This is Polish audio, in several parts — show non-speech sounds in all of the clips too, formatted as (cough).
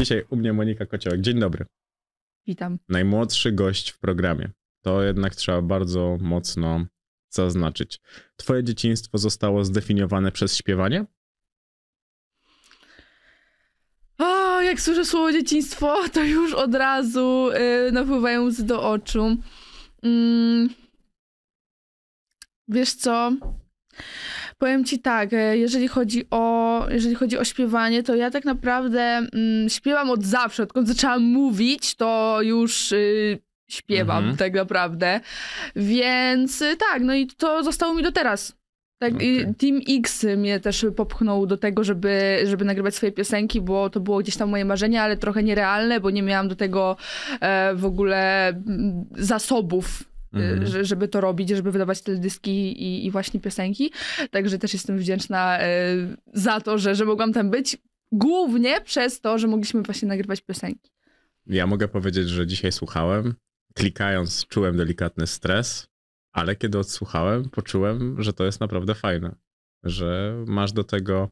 Dzisiaj u mnie Monika Kociołek. Dzień dobry. Witam. Najmłodszy gość w programie. To jednak trzeba bardzo mocno zaznaczyć. Twoje dzieciństwo zostało zdefiniowane przez śpiewanie? O, jak słyszę słowo dzieciństwo, to już od razu yy, napływają łzy do oczu. Yy. Wiesz co? Powiem ci tak, e, jeżeli chodzi o, jeżeli chodzi o śpiewanie, to ja tak naprawdę mm, śpiewam od zawsze, odkąd zaczęłam mówić, to już y, śpiewam mhm. tak naprawdę. Więc y, tak, no i to zostało mi do teraz. Tak, okay. Team X mnie też popchnął do tego, żeby, żeby nagrywać swoje piosenki, bo to było gdzieś tam moje marzenie, ale trochę nierealne, bo nie miałam do tego e, w ogóle mm, zasobów Y, mhm. żeby to robić, żeby wydawać te i, i właśnie piosenki. Także też jestem wdzięczna y, za to, że, że mogłam tam być. Głównie przez to, że mogliśmy właśnie nagrywać piosenki. Ja mogę powiedzieć, że dzisiaj słuchałem, klikając czułem delikatny stres, ale kiedy odsłuchałem, poczułem, że to jest naprawdę fajne, że masz do tego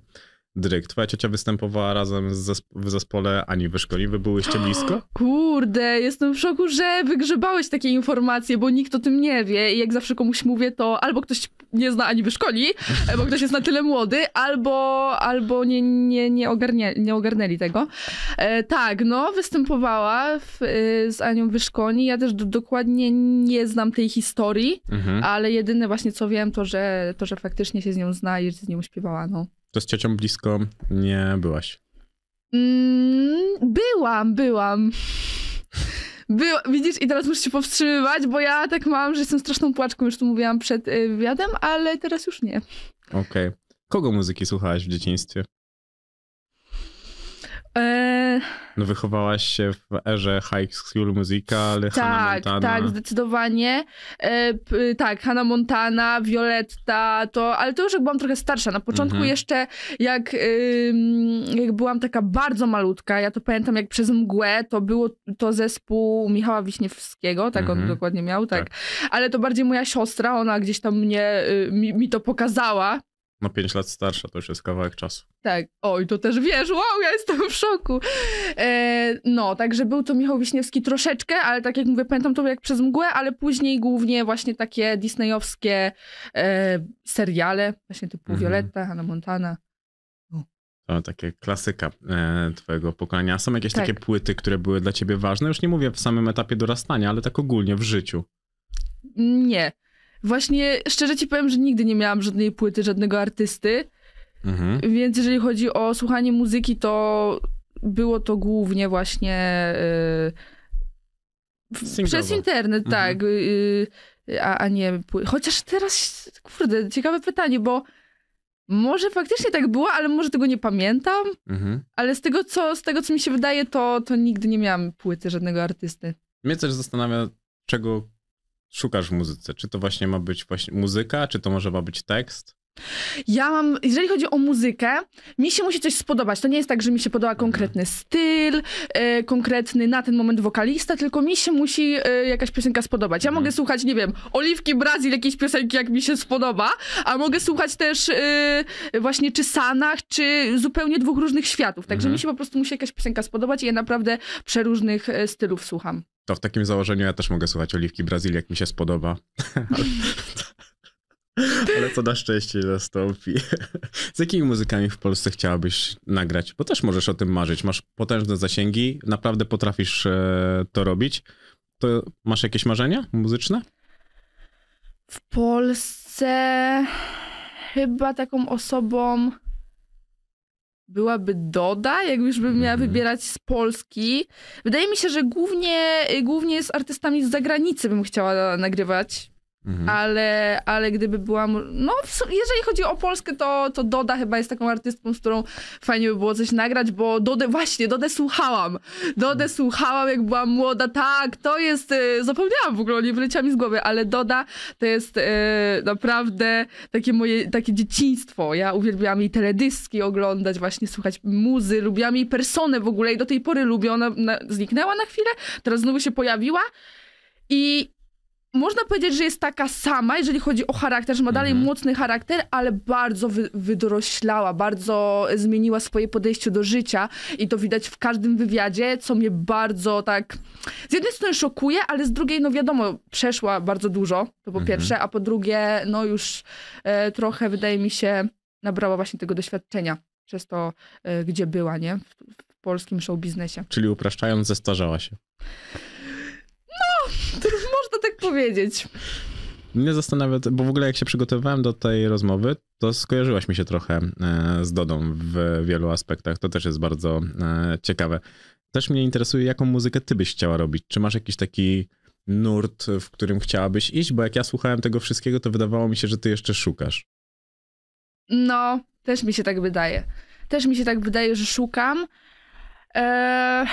Dryk, twoja ciocia występowała razem zespo w zespole Ani Wyszkoli. Wy byłyście (gasps) blisko? Kurde, jestem w szoku, że wygrzebałeś takie informacje, bo nikt o tym nie wie i jak zawsze komuś mówię, to albo ktoś nie zna Ani Wyszkoli, (laughs) bo ktoś jest na tyle młody, albo, albo nie, nie, nie, ogarnie, nie ogarnęli tego. E, tak, no, występowała w, y, z Anią Wyszkoli, Ja też do, dokładnie nie znam tej historii, mhm. ale jedyne właśnie co wiem, to że, to, że faktycznie się z nią zna i z nią śpiewała, no z ciocią blisko nie byłaś? Mm, byłam, byłam. Był, widzisz, i teraz muszę się powstrzymywać, bo ja tak mam, że jestem straszną płaczką, już tu mówiłam przed y, wywiadem, ale teraz już nie. Okej. Okay. Kogo muzyki słuchałaś w dzieciństwie? No wychowałaś się w erze High School Musical, tak, Hannah Montana. Tak, zdecydowanie. E, p, tak, Hannah Montana, Violetta, to, ale to już jak byłam trochę starsza. Na początku mhm. jeszcze jak, y, jak byłam taka bardzo malutka, ja to pamiętam jak przez mgłę, to było to zespół Michała Wiśniewskiego, tak mhm. on dokładnie miał, tak. tak. Ale to bardziej moja siostra, ona gdzieś tam mnie, y, mi, mi to pokazała, no 5 lat starsza to już jest kawałek czasu. Tak, oj, to też wiesz, wow, ja jestem w szoku. E, no, także był to Michał Wiśniewski troszeczkę, ale tak jak mówię, pamiętam to jak przez mgłę, ale później głównie właśnie takie disneyowskie e, seriale, właśnie typu mhm. Violetta, Hannah Montana. No. To takie klasyka e, twojego pokolenia. A są jakieś tak. takie płyty, które były dla ciebie ważne? Już nie mówię w samym etapie dorastania, ale tak ogólnie w życiu. Nie. Właśnie szczerze ci powiem, że nigdy nie miałam żadnej płyty, żadnego artysty. Mhm. Więc jeżeli chodzi o słuchanie muzyki, to było to głównie właśnie yy, przez internet, mhm. tak. Yy, a, a nie Chociaż teraz, kurde, ciekawe pytanie, bo może faktycznie tak było, ale może tego nie pamiętam. Mhm. Ale z tego, co, z tego, co mi się wydaje, to, to nigdy nie miałam płyty żadnego artysty. Mnie też zastanawia, czego szukasz w muzyce? Czy to właśnie ma być właśnie muzyka, czy to może ma być tekst? Ja mam, jeżeli chodzi o muzykę, mi się musi coś spodobać. To nie jest tak, że mi się podoba konkretny mhm. styl, e, konkretny na ten moment wokalista, tylko mi się musi e, jakaś piosenka spodobać. Ja mm. mogę słuchać, nie wiem, Oliwki Brazil jakiejś piosenki, jak mi się spodoba, a mogę słuchać też e, właśnie czy Sanach, czy zupełnie dwóch różnych światów. Także mm. mi się po prostu musi jakaś piosenka spodobać i ja naprawdę przeróżnych stylów słucham. To w takim założeniu ja też mogę słuchać Oliwki Brazylii, jak mi się spodoba. (laughs) ale, to na szczęście nastąpi. Z jakimi muzykami w Polsce chciałabyś nagrać? Bo też możesz o tym marzyć. Masz potężne zasięgi, naprawdę potrafisz e, to robić. To masz jakieś marzenia muzyczne? W Polsce chyba taką osobą byłaby Doda, już bym miała mhm. wybierać z Polski. Wydaje mi się, że głównie, y, głównie z artystami z zagranicy bym chciała nagrywać. Mhm. Ale, ale gdyby byłam. No, jeżeli chodzi o Polskę, to, to Doda chyba jest taką artystką, z którą fajnie by było coś nagrać, bo Dodę, właśnie, Dodę słuchałam. Dodę mhm. słuchałam, jak byłam młoda. Tak, to jest. Y, zapomniałam w ogóle, nie wyleciała mi z głowy, ale Doda to jest e, naprawdę takie moje takie dzieciństwo. Ja uwielbiałam jej teledyski oglądać, właśnie słuchać muzy, lubiłam jej personę w ogóle i do tej pory lubię. Ona na, zniknęła na chwilę, teraz znowu się pojawiła. I można powiedzieć, że jest taka sama, jeżeli chodzi o charakter, że ma dalej mhm. mocny charakter, ale bardzo wy, wydoroślała, bardzo zmieniła swoje podejście do życia i to widać w każdym wywiadzie, co mnie bardzo tak z jednej strony szokuje, ale z drugiej, no wiadomo, przeszła bardzo dużo, to po mhm. pierwsze, a po drugie, no już e, trochę wydaje mi się nabrała właśnie tego doświadczenia przez to, e, gdzie była, nie? W, w polskim show biznesie. Czyli upraszczając, zestarzała się. No, powiedzieć. Mnie zastanawia, bo w ogóle jak się przygotowywałem do tej rozmowy, to skojarzyłaś mi się trochę e, z Dodą w wielu aspektach. To też jest bardzo e, ciekawe. Też mnie interesuje, jaką muzykę ty byś chciała robić. Czy masz jakiś taki nurt, w którym chciałabyś iść? Bo jak ja słuchałem tego wszystkiego, to wydawało mi się, że ty jeszcze szukasz. No, też mi się tak wydaje. Też mi się tak wydaje, że szukam. Eee,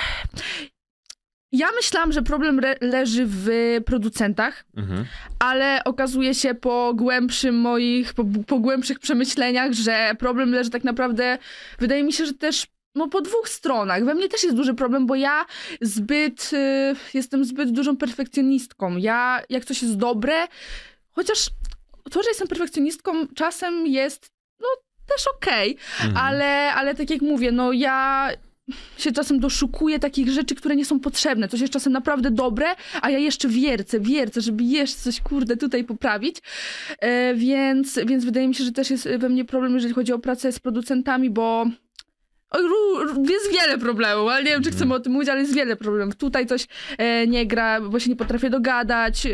ja myślałam, że problem leży w producentach, mhm. ale okazuje się po głębszym moich, po, po głębszych przemyśleniach, że problem leży tak naprawdę, wydaje mi się, że też no po dwóch stronach. We mnie też jest duży problem, bo ja zbyt, y, jestem zbyt dużą perfekcjonistką. Ja, jak coś jest dobre, chociaż to, że jestem perfekcjonistką, czasem jest, no też okej, okay, mhm. ale, ale tak jak mówię, no ja się czasem doszukuje takich rzeczy, które nie są potrzebne. Coś jest czasem naprawdę dobre, a ja jeszcze wiercę, wiercę, żeby jeszcze coś, kurde, tutaj poprawić. E, więc, więc wydaje mi się, że też jest we mnie problem, jeżeli chodzi o pracę z producentami, bo jest wiele problemów, ale nie wiem, czy mhm. chcemy o tym mówić, ale jest wiele problemów. Tutaj coś e, nie gra, bo się nie potrafię dogadać, e,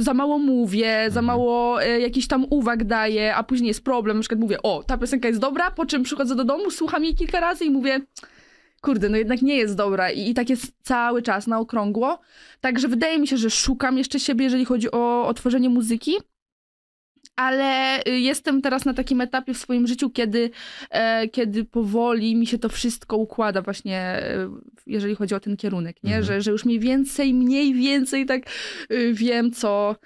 za mało mówię, za mhm. mało e, jakichś tam uwag daję, a później jest problem. Na przykład mówię, o, ta piosenka jest dobra, po czym przychodzę do domu, słucham jej kilka razy i mówię kurde, no jednak nie jest dobra i, i tak jest cały czas na okrągło. Także wydaje mi się, że szukam jeszcze siebie, jeżeli chodzi o, otworzenie tworzenie muzyki. Ale y, jestem teraz na takim etapie w swoim życiu, kiedy, e, kiedy powoli mi się to wszystko układa, właśnie e, jeżeli chodzi o ten kierunek, nie? Mhm. Że, że już mniej więcej, mniej więcej tak y, wiem, co,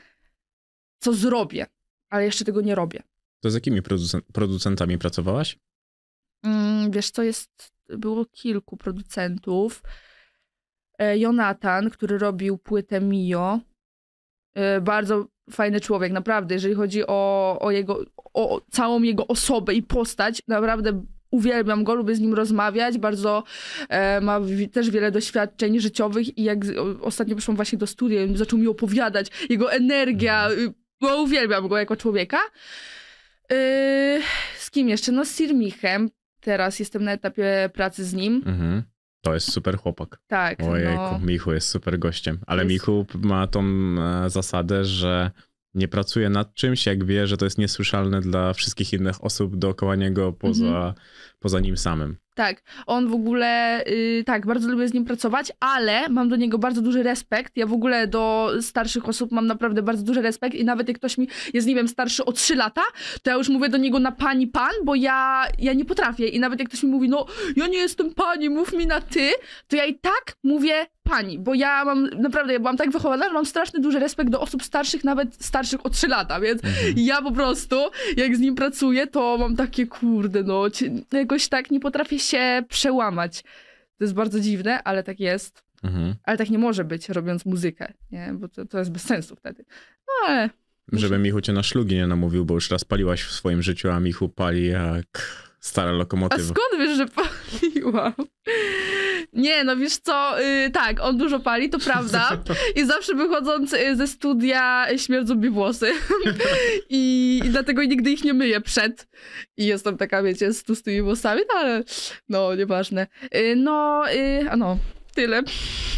co zrobię, ale jeszcze tego nie robię. To z jakimi producent, producentami pracowałaś? Mm, wiesz, co jest było kilku producentów. E, Jonathan, który robił płytę Mio. E, bardzo fajny człowiek, naprawdę, jeżeli chodzi o, o jego, o całą jego osobę i postać, naprawdę uwielbiam go, lubię z nim rozmawiać, bardzo e, ma w, też wiele doświadczeń życiowych i jak o, ostatnio przyszłam właśnie do studia, zaczął mi opowiadać, jego energia, mhm. y, bo uwielbiam go jako człowieka. E, z kim jeszcze? No z Sirmichem, Teraz jestem na etapie pracy z nim. Mhm. To jest super chłopak. Tak. Ojejku, no... Michu jest super gościem. Ale jest... Michu ma tą e, zasadę, że nie pracuje nad czymś, jak wie, że to jest niesłyszalne dla wszystkich innych osób dookoła niego poza, mhm. poza nim samym. Tak, on w ogóle, yy, tak, bardzo lubię z nim pracować, ale mam do niego bardzo duży respekt. Ja w ogóle do starszych osób mam naprawdę bardzo duży respekt i nawet jak ktoś mi jest, nie wiem, starszy o 3 lata, to ja już mówię do niego na pani pan, bo ja, ja nie potrafię. I nawet jak ktoś mi mówi, no ja nie jestem pani, mów mi na ty, to ja i tak mówię pani, bo ja mam, naprawdę, ja byłam tak wychowana, że mam straszny duży respekt do osób starszych, nawet starszych o 3 lata, więc mhm. ja po prostu, jak z nim pracuję, to mam takie, kurde, no, no, jakoś tak nie potrafię się przełamać. To jest bardzo dziwne, ale tak jest. Mhm. Ale tak nie może być, robiąc muzykę, nie? Bo to, to jest bez sensu wtedy. No ale... Żeby Michu cię na szlugi nie namówił, bo już raz paliłaś w swoim życiu, a Michu pali jak stara lokomotywa. A skąd wiesz, że (laughs) paliłam? Nie, no wiesz co, yy, tak, on dużo pali, to prawda. (laughs) I zawsze wychodząc y, ze studia y, śmierdzą mi włosy. (laughs) I, I, dlatego nigdy ich nie myję przed. I jestem taka, wiecie, z tłustymi włosami, no ale no, nieważne. Yy, no, yy, a no, tyle.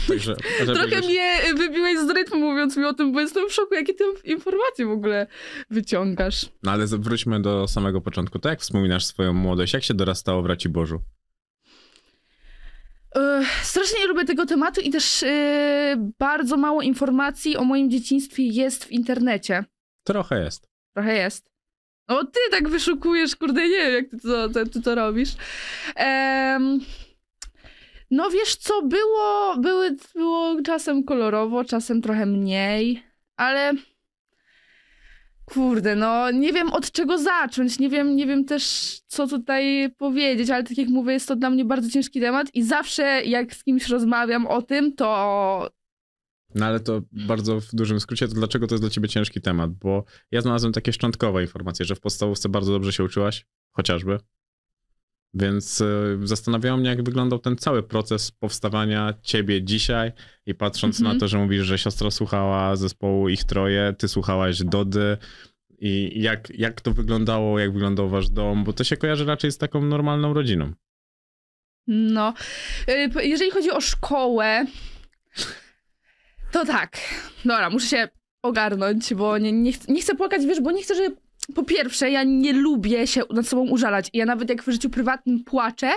Także, Trochę mnie y, wybiłeś z rytmu mówiąc mi o tym, bo jestem w szoku, jakie ty informacje w ogóle wyciągasz. No ale wróćmy do samego początku. Tak jak wspominasz swoją młodość, jak się dorastało w Raciborzu? Strasznie nie lubię tego tematu i też yy, bardzo mało informacji o moim dzieciństwie jest w internecie. Trochę jest. Trochę jest. o no, ty tak wyszukujesz, kurde, nie wiem jak ty to, ty, ty to robisz. Um, no wiesz co, było, były, było czasem kolorowo, czasem trochę mniej, ale Kurde, no nie wiem od czego zacząć, nie wiem, nie wiem też co tutaj powiedzieć, ale tak jak mówię, jest to dla mnie bardzo ciężki temat i zawsze jak z kimś rozmawiam o tym, to no ale to bardzo w dużym skrócie, to dlaczego to jest dla ciebie ciężki temat? Bo ja znalazłem takie szczątkowe informacje, że w podstawówce bardzo dobrze się uczyłaś, chociażby, więc e, zastanawiało mnie, jak wyglądał ten cały proces powstawania ciebie dzisiaj i patrząc na mhm. to, że mówisz, że siostra słuchała zespołu ich troje, ty słuchałaś Dody i jak, jak to wyglądało, jak wyglądał wasz dom, bo to się kojarzy raczej z taką normalną rodziną. No, y, jeżeli chodzi o szkołę, to tak, dobra, muszę się ogarnąć, bo nie, nie, chcę, nie chcę płakać, wiesz, bo nie chcę, żeby po pierwsze, ja nie lubię się nad sobą użalać. Ja nawet jak w życiu prywatnym płaczę,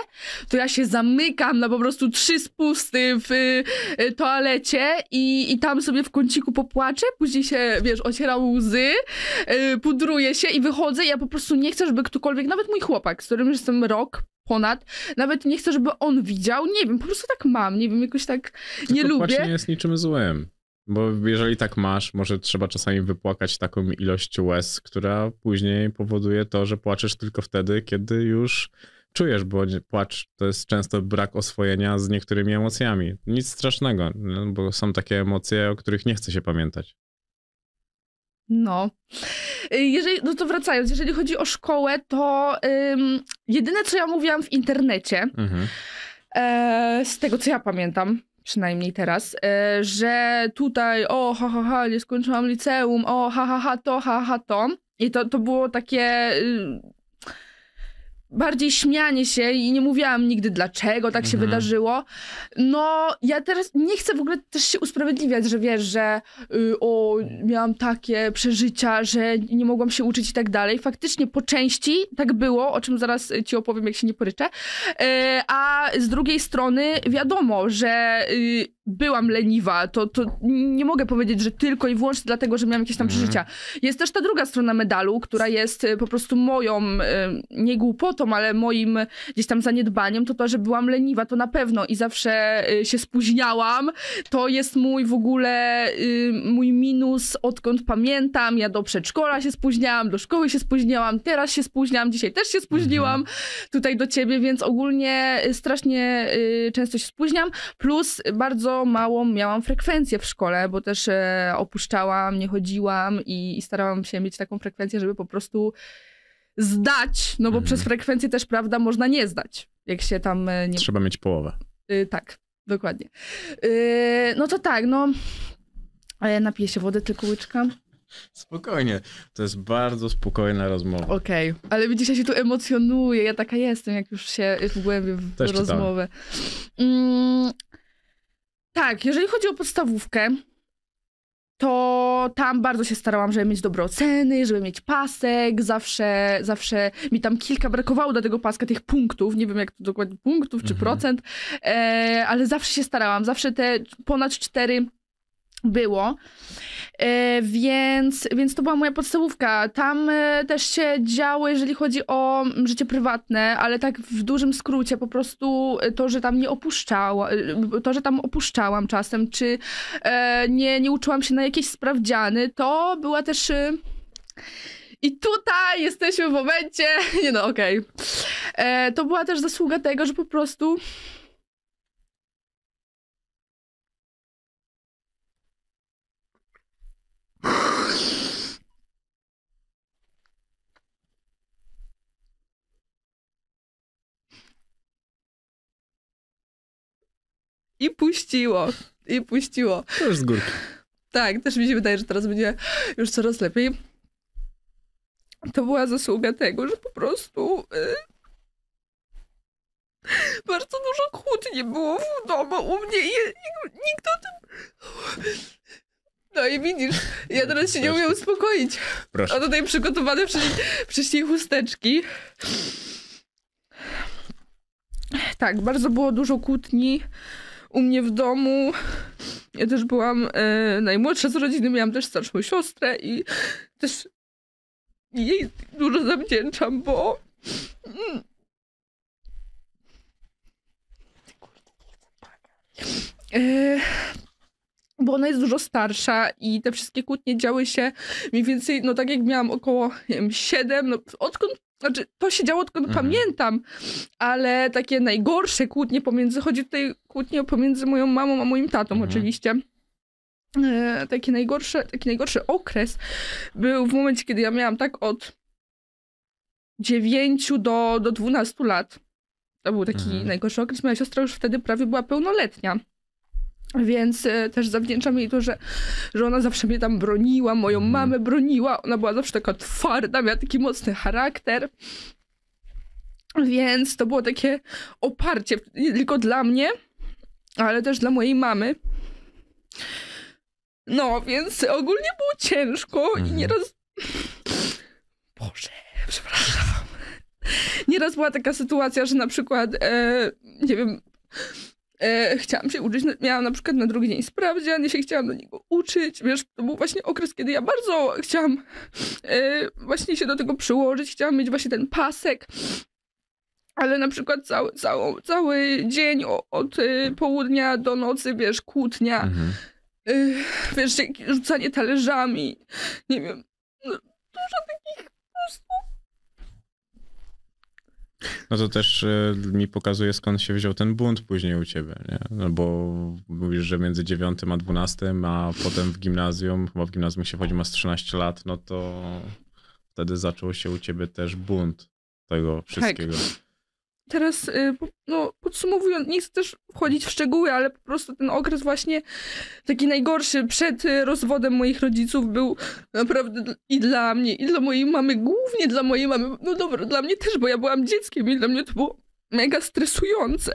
to ja się zamykam na po prostu trzy spusty w y, y, toalecie i, i tam sobie w kąciku popłaczę, później się, wiesz, ociera łzy, y, pudruję się i wychodzę. Ja po prostu nie chcę, żeby ktokolwiek, nawet mój chłopak, z którym jestem rok, ponad. Nawet nie chcę, żeby on widział. Nie wiem, po prostu tak mam. Nie wiem, jakoś tak nie Tylko lubię. nie jest niczym złym. Bo jeżeli tak masz, może trzeba czasami wypłakać taką ilość łez, która później powoduje to, że płaczesz tylko wtedy, kiedy już czujesz, bo płacz to jest często brak oswojenia z niektórymi emocjami. Nic strasznego, no, bo są takie emocje, o których nie chce się pamiętać. No. Jeżeli, no to wracając, jeżeli chodzi o szkołę, to ym, jedyne co ja mówiłam w internecie, mhm. e, z tego co ja pamiętam, przynajmniej teraz, e, że tutaj, o, ha, ha, ha, nie skończyłam liceum, o, ha, ha, ha, to, ha, ha, to. I to, to było takie y, bardziej śmianie się i nie mówiłam nigdy dlaczego tak się mhm. wydarzyło. No, ja teraz nie chcę w ogóle też się usprawiedliwiać, że wiesz, że yy, o, miałam takie przeżycia, że nie mogłam się uczyć i tak dalej. Faktycznie po części tak było, o czym zaraz ci opowiem, jak się nie poryczę. Yy, a z drugiej strony wiadomo, że... Yy, byłam leniwa, to, to nie mogę powiedzieć, że tylko i wyłącznie dlatego, że miałam jakieś tam mm. przeżycia. Jest też ta druga strona medalu, która jest e, po prostu moją, e, nie głupotą, ale moim gdzieś tam zaniedbaniem, to to, że byłam leniwa, to na pewno i zawsze e, się spóźniałam. To jest mój w ogóle, mój minus, odkąd pamiętam. Ja do przedszkola się spóźniałam, do szkoły się spóźniałam, teraz się spóźniałam, dzisiaj też się spóźniłam mhm. tutaj do ciebie, więc ogólnie strasznie często się spóźniam, plus bardzo małą miałam frekwencję w szkole, bo też e, opuszczałam, nie chodziłam i, i starałam się mieć taką frekwencję, żeby po prostu zdać, no bo mhm. przez frekwencję też, prawda, można nie zdać, jak się tam... E, nie... Trzeba mieć połowę. E, tak, dokładnie. no to tak, no... E, napiję się wody tylko łyczka. Spokojnie, to jest bardzo spokojna rozmowa. Okej, okay. ale widzisz, ja się tu emocjonuję, ja taka jestem, jak już się w głębi w Też rozmowę. Mm, tak, jeżeli chodzi o podstawówkę, to tam bardzo się starałam, żeby mieć dobre oceny, żeby mieć pasek, zawsze, zawsze mi tam kilka brakowało do tego paska tych punktów, nie wiem jak to dokładnie punktów czy mhm. procent, e, ale zawsze się starałam, zawsze te ponad cztery było. E, więc, więc to była moja podstawówka. Tam e, też się działo, jeżeli chodzi o mm, życie prywatne, ale tak w dużym skrócie po prostu e, to, że tam nie opuszczała, e, e, to, że tam opuszczałam czasem, czy e, nie, nie uczyłam się na jakieś sprawdziany, to była też... I tutaj jesteśmy w momencie... (laughs) Nie no, okej. Okay. To była też zasługa tego, że po prostu I puściło. I puściło. To już z górki. Tak, też mi się wydaje, że teraz będzie już coraz lepiej. To była zasługa tego, że po prostu yy, bardzo dużo kłótni było w domu u mnie i, i nikt o tym... No i widzisz, ja teraz się Proszę. nie umiem uspokoić. Proszę. A tutaj przygotowane wcześniej chusteczki. Tak, bardzo było dużo kłótni u mnie w domu. Ja też byłam e, najmłodsza z rodziny, miałam też starszą siostrę i też jej dużo zawdzięczam, bo. Mm, e, bo ona jest dużo starsza i te wszystkie kłótnie działy się mniej więcej, no tak jak miałam około nie wiem, 7, no odkąd znaczy, to się działo, tylko mhm. pamiętam, ale takie najgorsze kłótnie pomiędzy, chodzi tutaj kłótnie pomiędzy moją mamą a moim tatą mhm. oczywiście. E, taki, najgorszy, taki najgorszy okres był w momencie, kiedy ja miałam tak od 9 do, do 12 lat. To był taki mhm. najgorszy okres. Moja siostra już wtedy prawie była pełnoletnia. Więc e, też zawdzięczam jej to, że, że ona zawsze mnie tam broniła, moją mm. mamę broniła. Ona była zawsze taka twarda, miała taki mocny charakter. Więc to było takie oparcie, nie tylko dla mnie, ale też dla mojej mamy. No, więc ogólnie było ciężko mm. i mhm. nieraz. (laughs) Boże, przepraszam. Nieraz była taka sytuacja, że na przykład, e, nie wiem E, chciałam się uczyć, no, miałam na przykład na drugi dzień sprawdzian, się chciałam do niego uczyć, wiesz, to był właśnie okres, kiedy ja bardzo chciałam e, właśnie się do tego przyłożyć, chciałam mieć właśnie ten pasek, ale na przykład cały, cały, cały dzień od y, południa do nocy, wiesz, kłótnia, mhm. y, wiesz, rzucanie talerzami, nie wiem, no, dużo takich po prostu no to też e, mi pokazuje, skąd się wziął ten bunt później u ciebie, nie? No bo mówisz, że między 9 a 12, a potem w gimnazjum, bo w gimnazjum się chodzi, masz 13 lat, no to wtedy zaczął się u ciebie też bunt tego wszystkiego. Tak teraz y, no, podsumowując, nie chcę też wchodzić w szczegóły, ale po prostu ten okres właśnie taki najgorszy przed y, rozwodem moich rodziców był naprawdę i dla mnie, i dla mojej mamy, głównie dla mojej mamy. No dobra, dla mnie też, bo ja byłam dzieckiem i dla mnie to było mega stresujące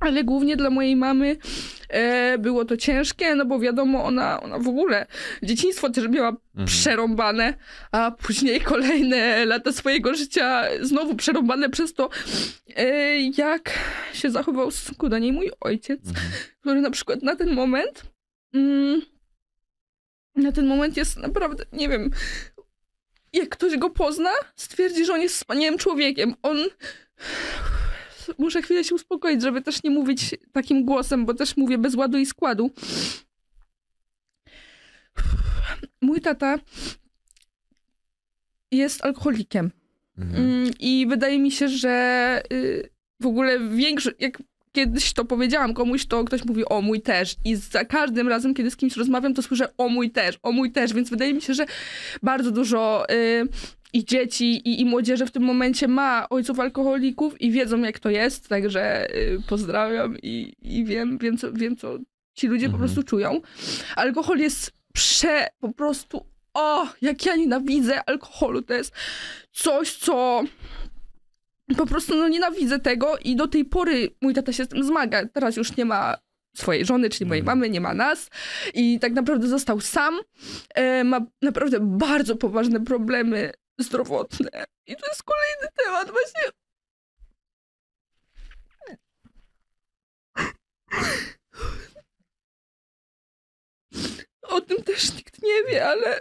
ale głównie dla mojej mamy e, było to ciężkie, no bo wiadomo, ona, ona w ogóle dzieciństwo też miała mhm. przerąbane, a później kolejne lata swojego życia znowu przerąbane przez to, e, jak się zachował w stosunku do niej mój ojciec, mhm. który na przykład na ten moment. Mm, na ten moment jest naprawdę, nie wiem, jak ktoś go pozna, stwierdzi, że on jest wspaniałym człowiekiem. On muszę chwilę się uspokoić, żeby też nie mówić takim głosem, bo też mówię bez ładu i składu. Mój tata jest alkoholikiem. Mhm. Mm, I wydaje mi się, że y, w ogóle większość, jak kiedyś to powiedziałam komuś, to ktoś mówi o mój też. I za każdym razem, kiedy z kimś rozmawiam, to słyszę o mój też, o mój też. Więc wydaje mi się, że bardzo dużo y, i dzieci, i, i młodzieży w tym momencie ma ojców alkoholików i wiedzą, jak to jest, także y, pozdrawiam i, i wiem, wiem, co, wiem, co ci ludzie mhm. po prostu czują. Alkohol jest prze... po prostu... O, jak ja nienawidzę alkoholu, to jest coś, co po prostu no, nienawidzę tego i do tej pory mój tata się z tym zmaga. Teraz już nie ma swojej żony, czyli mojej mhm. mamy, nie ma nas i tak naprawdę został sam. E, ma naprawdę bardzo poważne problemy zdrowotne. I to jest kolejny temat właśnie. O tym też nikt nie wie, ale...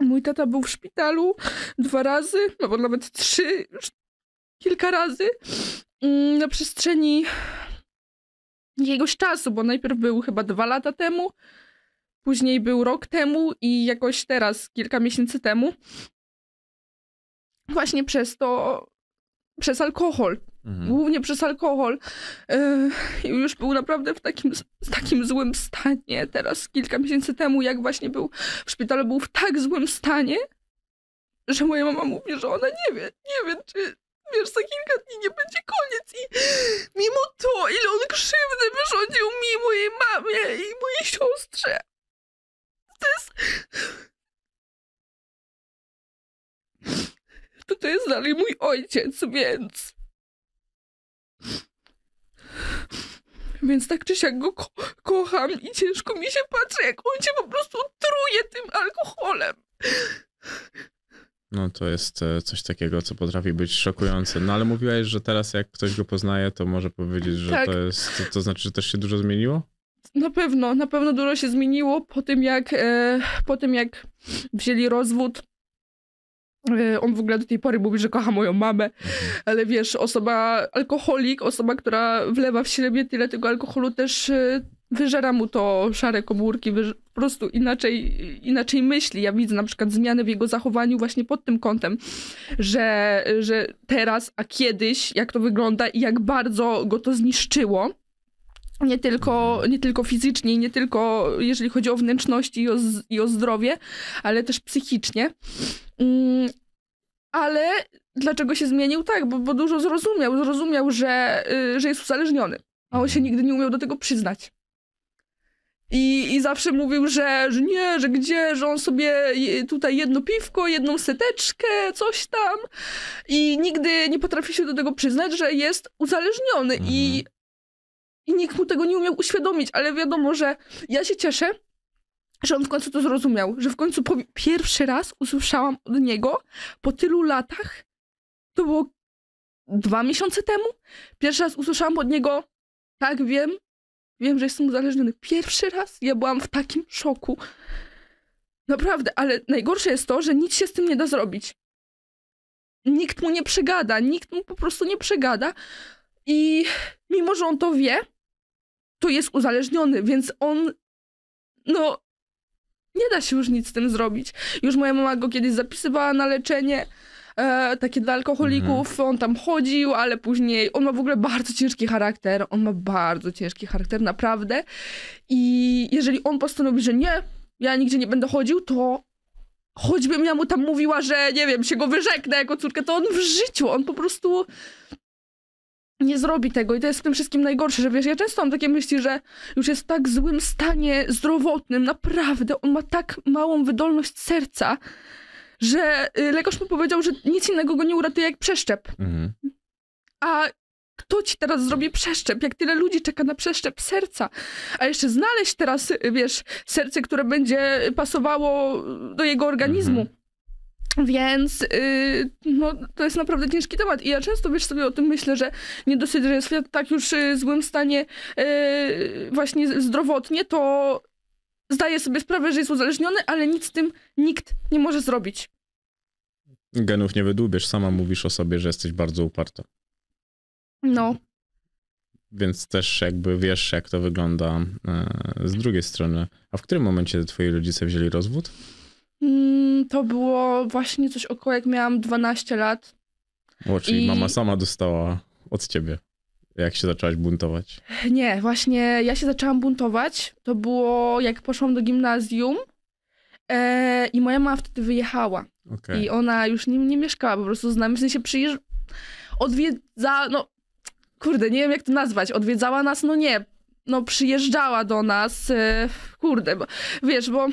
Mój tata był w szpitalu dwa razy, albo no nawet trzy, kilka razy mm, na przestrzeni jakiegoś czasu, bo najpierw był chyba dwa lata temu, później był rok temu i jakoś teraz, kilka miesięcy temu. Właśnie przez to, przez alkohol. Mhm. Głównie przez alkohol. Yy, już był naprawdę w takim, w takim złym stanie. Teraz, kilka miesięcy temu, jak właśnie był w szpitalu, był w tak złym stanie, że moja mama mówi, że ona nie wie, nie wie, czy, wiesz, za kilka dni nie będzie koniec i mimo to, ile on krzywdy wyrządził mi, mojej mamie i mojej siostrze, to jest... To to jest dalej mój ojciec, więc... Więc tak czy siak go ko kocham i ciężko mi się patrzy, jak on cię po prostu truje tym alkoholem. No to jest e, coś takiego, co potrafi być szokujące. No ale mówiłaś, że teraz jak ktoś go poznaje, to może powiedzieć, że tak. to jest, to, to, znaczy, że też się dużo zmieniło? Na pewno, na pewno dużo się zmieniło po tym jak, e, po tym jak wzięli rozwód. E, on w ogóle do tej pory mówi, że kocha moją mamę, mhm. ale wiesz, osoba, alkoholik, osoba, która wlewa w siebie tyle tego alkoholu też e, wyżera mu to szare komórki, wyż... po prostu inaczej, inaczej myśli. Ja widzę na przykład zmiany w jego zachowaniu właśnie pod tym kątem, że, że teraz, a kiedyś, jak to wygląda i jak bardzo go to zniszczyło. Nie tylko, nie tylko fizycznie, nie tylko jeżeli chodzi o wnętrzności i o, i o zdrowie, ale też psychicznie. Mm, ale dlaczego się zmienił? Tak, bo, bo dużo zrozumiał. Zrozumiał, że, y, że jest uzależniony, a on się nigdy nie umiał do tego przyznać. I, I zawsze mówił, że, że nie, że gdzie, że on sobie tutaj jedno piwko, jedną seteczkę, coś tam. I nigdy nie potrafi się do tego przyznać, że jest uzależniony. Mhm. I, I nikt mu tego nie umiał uświadomić, ale wiadomo, że ja się cieszę, że on w końcu to zrozumiał, że w końcu pierwszy raz usłyszałam od niego po tylu latach, to było dwa miesiące temu, pierwszy raz usłyszałam od niego, tak wiem, Wiem, że jestem uzależniony. Pierwszy raz ja byłam w takim szoku. Naprawdę, ale najgorsze jest to, że nic się z tym nie da zrobić. Nikt mu nie przegada, nikt mu po prostu nie przegada. I mimo, że on to wie, to jest uzależniony, więc on, no, nie da się już nic z tym zrobić. Już moja mama go kiedyś zapisywała na leczenie e, takie dla alkoholików, mhm. on tam chodził, ale później on ma w ogóle bardzo ciężki charakter, on ma bardzo ciężki charakter, naprawdę. I jeżeli on postanowi, że nie, ja nigdzie nie będę chodził, to choćbym ja mu tam mówiła, że nie wiem, się go wyrzeknę jako córkę, to on w życiu, on po prostu nie zrobi tego. I to jest w tym wszystkim najgorsze, że wiesz, ja często mam takie myśli, że już jest w tak złym stanie zdrowotnym, naprawdę, on ma tak małą wydolność serca, że y, lekarz mu powiedział, że nic innego go nie uratuje jak przeszczep. Mhm. A kto ci teraz zrobi przeszczep? Jak tyle ludzi czeka na przeszczep serca. A jeszcze znaleźć teraz, y, wiesz, serce, które będzie pasowało do jego organizmu. Mhm. Więc yy, no, to jest naprawdę ciężki temat. I ja często wiesz sobie o tym myślę, że nie dosyć, że jest w tak już y, złym stanie yy, właśnie zdrowotnie, to zdaje sobie sprawę, że jest uzależniony, ale nic z tym nikt nie może zrobić. Genów nie wydłubiesz, sama mówisz o sobie, że jesteś bardzo uparta. No. Więc też jakby wiesz, jak to wygląda e, z drugiej strony. A w którym momencie twoi rodzice wzięli rozwód? Mm, to było właśnie coś około, jak miałam 12 lat. O, czyli I... mama sama dostała od ciebie. Jak się zaczęłaś buntować? Nie, właśnie ja się zaczęłam buntować. To było jak poszłam do gimnazjum e, i moja mama wtedy wyjechała. Okay. I ona już nie, nie mieszkała po prostu z nami. W sensie przyjeżdż. odwiedza, no kurde, nie wiem jak to nazwać. Odwiedzała nas, no nie. No przyjeżdżała do nas, e, kurde, bo, wiesz, bo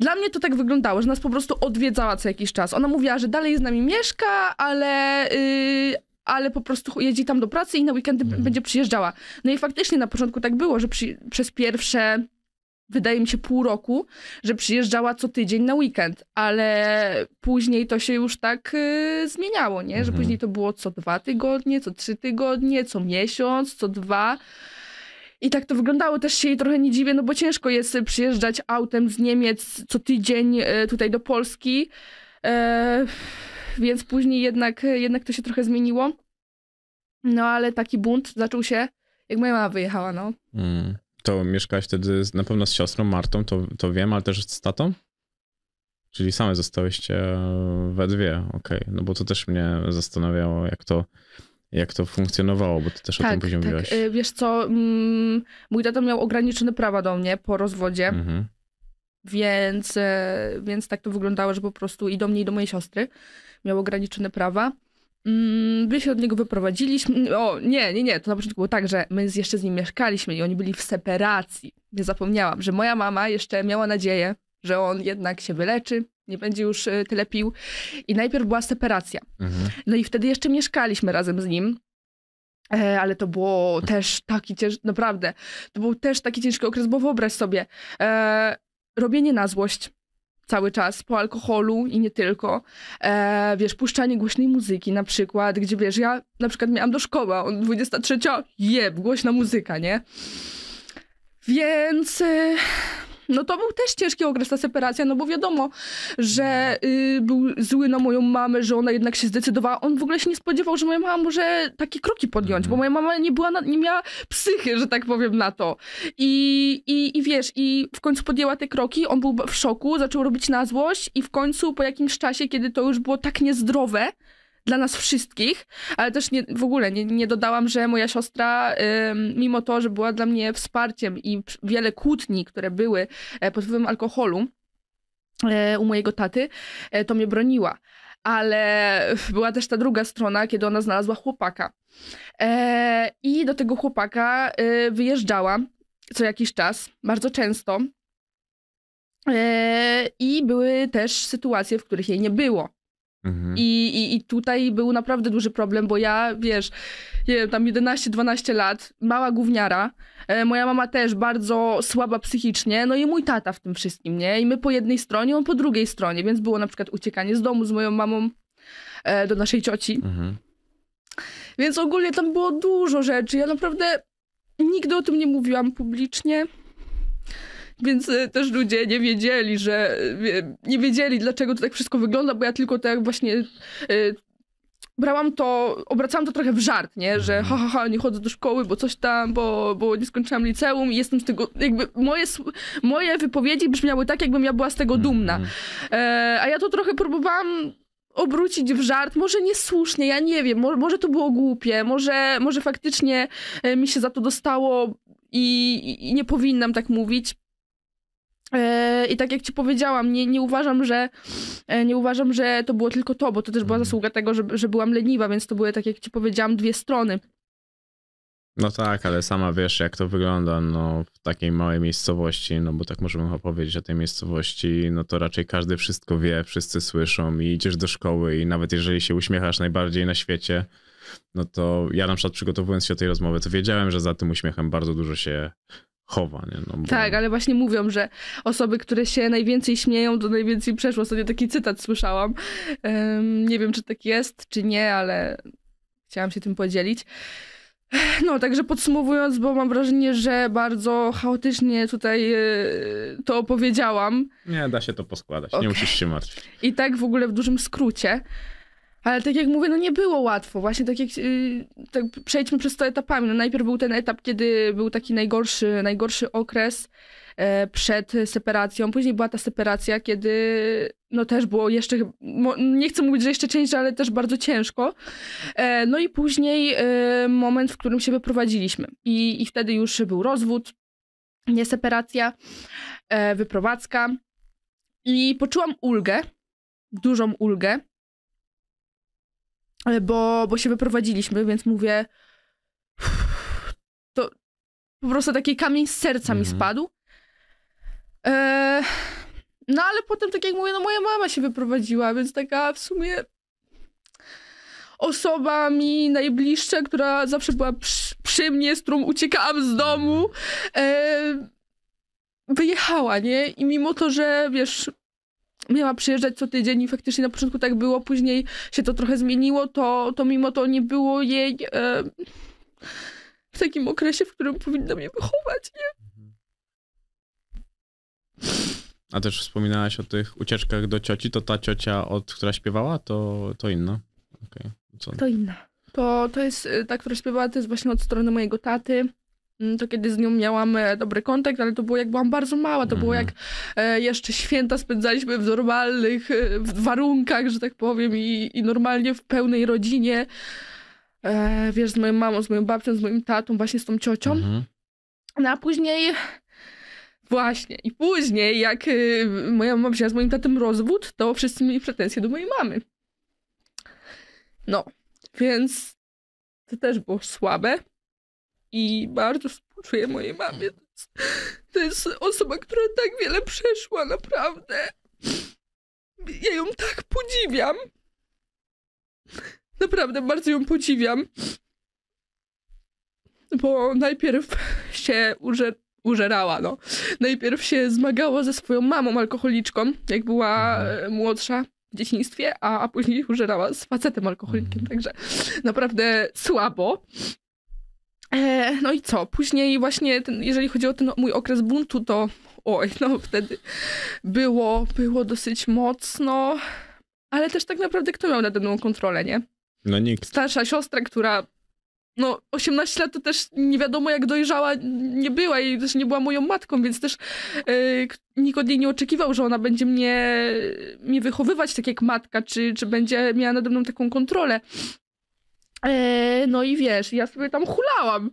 dla mnie to tak wyglądało, że nas po prostu odwiedzała co jakiś czas. Ona mówiła, że dalej z nami mieszka, ale, y, ale po prostu jedzie tam do pracy i na weekendy mhm. będzie przyjeżdżała. No i faktycznie na początku tak było, że przy, przez pierwsze wydaje mi się pół roku, że przyjeżdżała co tydzień na weekend, ale później to się już tak y, zmieniało, nie? Że mhm. później to było co dwa tygodnie, co trzy tygodnie, co miesiąc, co dwa. I tak to wyglądało, też się jej trochę nie dziwię, no bo ciężko jest y, przyjeżdżać autem z Niemiec co tydzień y, tutaj do Polski. E, więc później jednak, jednak to się trochę zmieniło. No ale taki bunt zaczął się, jak moja mama wyjechała, no. Mm. To mieszkałeś wtedy na pewno z siostrą Martą, to, to wiem, ale też z tatą? Czyli same zostałyście we dwie, okej. Okay. No bo to też mnie zastanawiało, jak to, jak to funkcjonowało, bo ty też tak, o tym tak, później tak. mówiłaś. E, wiesz co, mm, mój tata miał ograniczone prawa do mnie po rozwodzie, mhm. więc, e, więc tak to wyglądało, że po prostu i do mnie, i do mojej siostry miał ograniczone prawa. Mm, my się od niego wyprowadziliśmy. O, nie, nie, nie. To na początku było tak, że my jeszcze z nim mieszkaliśmy i oni byli w separacji. Nie zapomniałam, że moja mama jeszcze miała nadzieję, że on jednak się wyleczy, nie będzie już e, tyle pił. I najpierw była separacja. Mhm. No i wtedy jeszcze mieszkaliśmy razem z nim. E, ale to było też taki ciężki, naprawdę, to był też taki ciężki okres, bo wyobraź sobie, e, robienie na złość, cały czas po alkoholu i nie tylko. E, wiesz, puszczanie głośnej muzyki na przykład, gdzie wiesz, ja na przykład miałam do szkoły, on 23, jeb, głośna muzyka, nie? Więc y, no to był też ciężki okres ta separacja, no bo wiadomo, że y, był zły na moją mamę, że ona jednak się zdecydowała. On w ogóle się nie spodziewał, że moja mama może takie kroki podjąć, bo mhm. moja mama nie była, na, nie miała psychy, że tak powiem, na to. I, i, I wiesz, i w końcu podjęła te kroki, on był w szoku, zaczął robić na złość i w końcu po jakimś czasie, kiedy to już było tak niezdrowe, dla nas wszystkich, ale też nie, w ogóle nie, nie dodałam, że moja siostra, mimo to, że była dla mnie wsparciem i wiele kłótni, które były e, pod wpływem alkoholu e, u mojego taty, e, to mnie broniła. Ale była też ta druga strona, kiedy ona znalazła chłopaka. I do tego chłopaka y, wyjeżdżała co jakiś czas, bardzo często. I były też sytuacje, w których jej nie było. Mhm. I, i, I tutaj był naprawdę duży problem, bo ja, wiesz, nie wiem, tam 11-12 lat, mała gówniara, e, moja mama też bardzo słaba psychicznie, no i mój tata w tym wszystkim, nie? I my po jednej stronie, on po drugiej stronie, więc było na przykład uciekanie z domu z moją mamą e, do naszej cioci. Mhm. Więc ogólnie tam było dużo rzeczy. Ja naprawdę nigdy o tym nie mówiłam publicznie. Więc y, też ludzie nie wiedzieli, że y, nie wiedzieli, dlaczego to tak wszystko wygląda, bo ja tylko tak właśnie y, brałam to, obracałam to trochę w żart, nie? Że mhm. ha, ha, ha, nie chodzę do szkoły, bo coś tam, bo, bo nie skończyłam liceum i jestem z tego, jakby moje, moje wypowiedzi brzmiały tak, jakbym ja była z tego dumna. Mhm. E, a ja to trochę próbowałam obrócić w żart, może niesłusznie, ja nie wiem, może to było głupie, może, może faktycznie e, mi się za to dostało i, i nie powinnam tak mówić. E, I tak jak ci powiedziałam, nie, nie uważam, że e, nie uważam, że to było tylko to, bo to też była mhm. zasługa tego, że, że byłam leniwa, więc to były, tak jak ci powiedziałam, dwie strony. No tak, ale sama wiesz, jak to wygląda no, w takiej małej miejscowości, no bo tak możemy chyba powiedzieć o tej miejscowości, no to raczej każdy wszystko wie, wszyscy słyszą i idziesz do szkoły i nawet jeżeli się uśmiechasz najbardziej na świecie, no to ja na przykład przygotowując się do tej rozmowy, to wiedziałem, że za tym uśmiechem bardzo dużo się chowa. Nie? No, bo... Tak, ale właśnie mówią, że osoby, które się najwięcej śmieją, to najwięcej przeszło. Ostatnio taki cytat słyszałam. Um, nie wiem, czy tak jest, czy nie, ale chciałam się tym podzielić. No, także podsumowując, bo mam wrażenie, że bardzo chaotycznie tutaj e, to opowiedziałam. Nie, da się to poskładać, okay. nie musisz się martwić. I tak w ogóle w dużym skrócie. Ale tak jak mówię, no nie było łatwo. Właśnie tak jak yy, tak przejdźmy przez to etapami. No najpierw był ten etap, kiedy był taki najgorszy, najgorszy okres e, przed separacją. Później była ta separacja, kiedy no też było jeszcze, nie chcę mówić, że jeszcze część, ale też bardzo ciężko. E, no i później e, moment, w którym się wyprowadziliśmy. I, I wtedy już był rozwód, nie separacja, e, wyprowadzka. I poczułam ulgę, dużą ulgę E, bo, bo się wyprowadziliśmy, więc mówię, (sighs) to po prostu taki kamień z serca mhm. mi spadł. E, no ale potem, tak jak mówię, no moja mama się wyprowadziła, więc taka w sumie osoba mi najbliższa, która zawsze była przy, przy mnie, z którą uciekałam z domu, mhm. e, wyjechała, nie? I mimo to, że wiesz, miała przyjeżdżać co tydzień i faktycznie na początku tak było, później się to trochę zmieniło, to, to mimo to nie było jej e, w takim okresie, w którym powinna mnie wychować, nie? A też wspominałaś o tych ucieczkach do cioci, to ta ciocia, od, która śpiewała, to, to inna? Okay. To inna. To, to jest y, ta, która śpiewała, to jest właśnie od strony mojego taty. Mm, to kiedy z nią miałam e, dobry kontakt, ale to było jak byłam bardzo mała, to było mhm. jak e, jeszcze święta spędzaliśmy w normalnych e, warunkach, że tak powiem, i, i normalnie w pełnej rodzinie. Wiesz, z moją mamą, z moją babcią, z moim tatą, właśnie z tą ciocią. Mhm. No a później Właśnie. I później, jak moja mama wzięła z moim tatem rozwód, to wszyscy mieli pretensje do mojej mamy. No. Więc to też było słabe i bardzo współczuję mojej mamie. To jest osoba, która tak wiele przeszła, naprawdę. Ja ją tak podziwiam. Naprawdę bardzo ją podziwiam. Bo najpierw się urze użerała, no. Najpierw się zmagała ze swoją mamą alkoholiczką, jak była mhm. e, młodsza w dzieciństwie, a, a później użerała z facetem alkoholikiem, mhm. także naprawdę słabo. E, no i co? Później właśnie, ten, jeżeli chodzi o ten mój okres buntu, to oj, no wtedy było, było dosyć mocno, ale też tak naprawdę kto miał nade mną kontrolę, nie? No nikt. Starsza siostra, która no 18 lat to też nie wiadomo jak dojrzała nie była i też nie była moją matką, więc też yy, nikt od niej nie oczekiwał, że ona będzie mnie, mnie wychowywać tak jak matka, czy, czy będzie miała nade mną taką kontrolę. Eee, no i wiesz, ja sobie tam hulałam.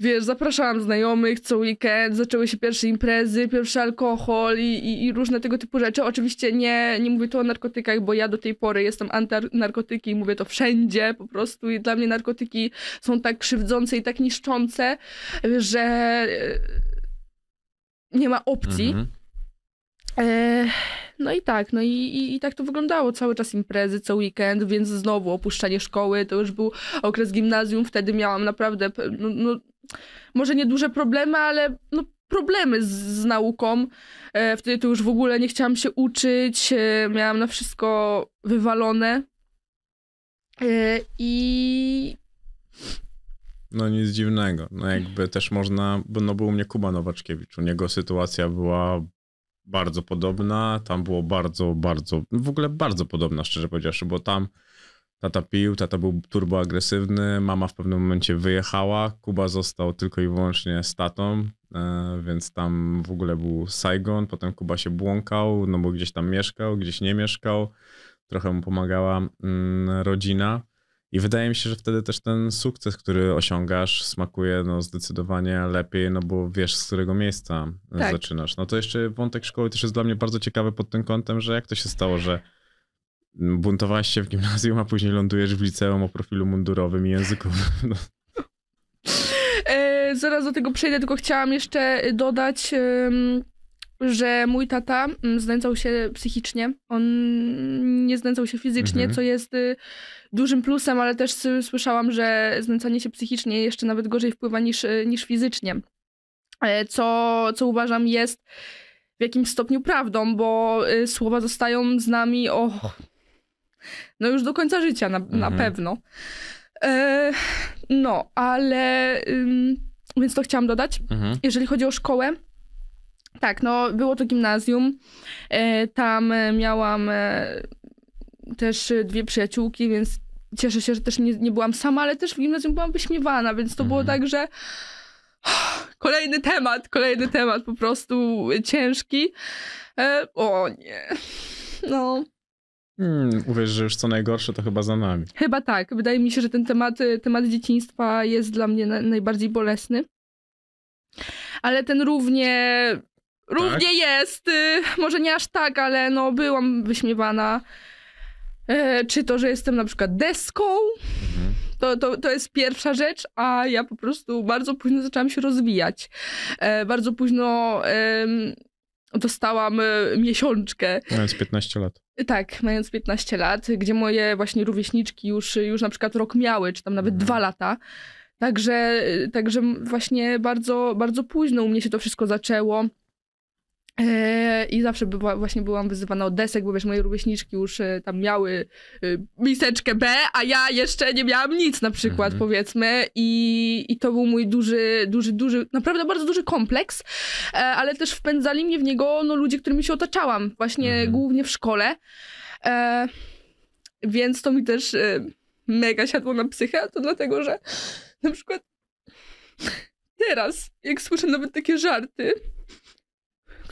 Wiesz, zapraszałam znajomych co weekend, zaczęły się pierwsze imprezy, pierwszy alkohol i, i, i, różne tego typu rzeczy. Oczywiście nie, nie mówię tu o narkotykach, bo ja do tej pory jestem antynarkotyki i mówię to wszędzie po prostu. I dla mnie narkotyki są tak krzywdzące i tak niszczące, że e, nie ma opcji. Mhm E, no i tak, no i, i, i, tak to wyglądało. Cały czas imprezy, co weekend, więc znowu opuszczanie szkoły. To już był okres gimnazjum, wtedy miałam naprawdę, no, no może nie duże problemy, ale no, problemy z, z nauką. E, wtedy to już w ogóle nie chciałam się uczyć, e, miałam na wszystko wywalone. E, I. No nic dziwnego. No jakby też można, no był u mnie Kuba Nowaczkiewicz. U niego sytuacja była bardzo podobna, tam było bardzo, bardzo, w ogóle bardzo podobna, szczerze powiedziawszy, bo tam tata pił, tata był turboagresywny, mama w pewnym momencie wyjechała, Kuba został tylko i wyłącznie z tatą, e, więc tam w ogóle był Saigon, potem Kuba się błąkał, no bo gdzieś tam mieszkał, gdzieś nie mieszkał, trochę mu pomagała mm, rodzina. I wydaje mi się, że wtedy też ten sukces, który osiągasz, smakuje no, zdecydowanie lepiej, no bo wiesz, z którego miejsca e, tak. zaczynasz. No to jeszcze wątek szkoły też jest dla mnie bardzo ciekawy pod tym kątem, że jak to się stało, że buntowałeś się w gimnazjum, a później lądujesz w liceum o profilu mundurowym i języku. (laughs) No. E, zaraz do tego przejdę, tylko chciałam jeszcze dodać że mój tata mm, znęcał się psychicznie, on nie znęcał się fizycznie, mhm. co jest y, dużym plusem, ale też słyszałam, że znęcanie się psychicznie jeszcze nawet gorzej wpływa niż, y, niż fizycznie. E, co, co uważam jest w jakimś stopniu prawdą, bo y, słowa zostają z nami o. No już do końca życia na, mhm. na pewno. E, no, ale. więc to chciałam dodać. Mhm. Jeżeli chodzi o szkołę, tak, no było to gimnazjum. E, tam e, miałam e, też dwie przyjaciółki, więc cieszę się, że też nie, nie byłam sama, ale też w gimnazjum byłam wyśmiewana, więc to było mhm. tak, że (sighs) kolejny temat, kolejny temat po prostu ciężki. O nie. (laughs) No. Hmm, uwierz, że już co najgorsze to chyba za nami. Chyba tak. Wydaje mi się, że ten temat, temat dzieciństwa jest dla mnie na, najbardziej bolesny. Ale ten równie Równie tak? jest. Y, może nie aż tak, ale no byłam wyśmiewana. E, czy to, że jestem na przykład deską. Mhm. To, to, to jest pierwsza rzecz, a ja po prostu bardzo późno zaczęłam się rozwijać. E, bardzo późno dostałam e, miesiączkę. Mając 15 lat. Tak, mając 15 lat, gdzie moje właśnie rówieśniczki już, już na przykład rok miały, czy tam nawet mhm. dwa lata. Także, y, także właśnie bardzo, bardzo późno u mnie się to wszystko zaczęło. E, I zawsze by właśnie byłam wyzywana od desek, bo wiesz, moje rówieśniczki już e, tam miały e, miseczkę B, a ja jeszcze nie miałam nic na przykład, mhm. powiedzmy. I, I to był mój duży, duży, duży, naprawdę bardzo duży kompleks, ale też wpędzali mnie w niego no, ludzie, którymi się otaczałam, właśnie mhm. głównie w szkole. więc to mi też mega siadło na psychę, to dlatego, że na przykład teraz, jak słyszę nawet takie żarty,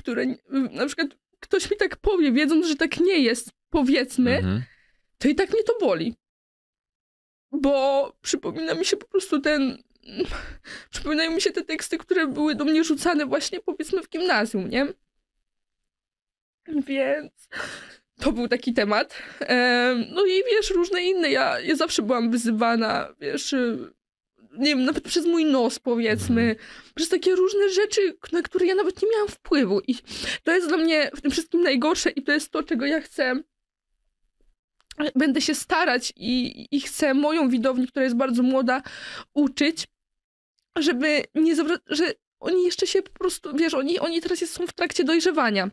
które na przykład ktoś mi tak powie, wiedząc, że tak nie jest, powiedzmy, mhm. to i tak mnie to boli. Bo przypomina mi się po prostu ten. (laughs) Przypominają mi się te teksty, które były do mnie rzucane właśnie powiedzmy w gimnazjum, nie? Więc to był taki temat. No i wiesz, różne inne. Ja, ja zawsze byłam wyzywana, wiesz, nie wiem, nawet przez mój nos powiedzmy, mhm. przez takie różne rzeczy, na które ja nawet nie miałam wpływu. I to jest dla mnie w tym wszystkim najgorsze i to jest to, czego ja chcę. Będę się starać i, i chcę moją widownię, która jest bardzo młoda, uczyć, żeby nie zawracać, że oni jeszcze się po prostu, wiesz, oni, oni teraz są w trakcie dojrzewania.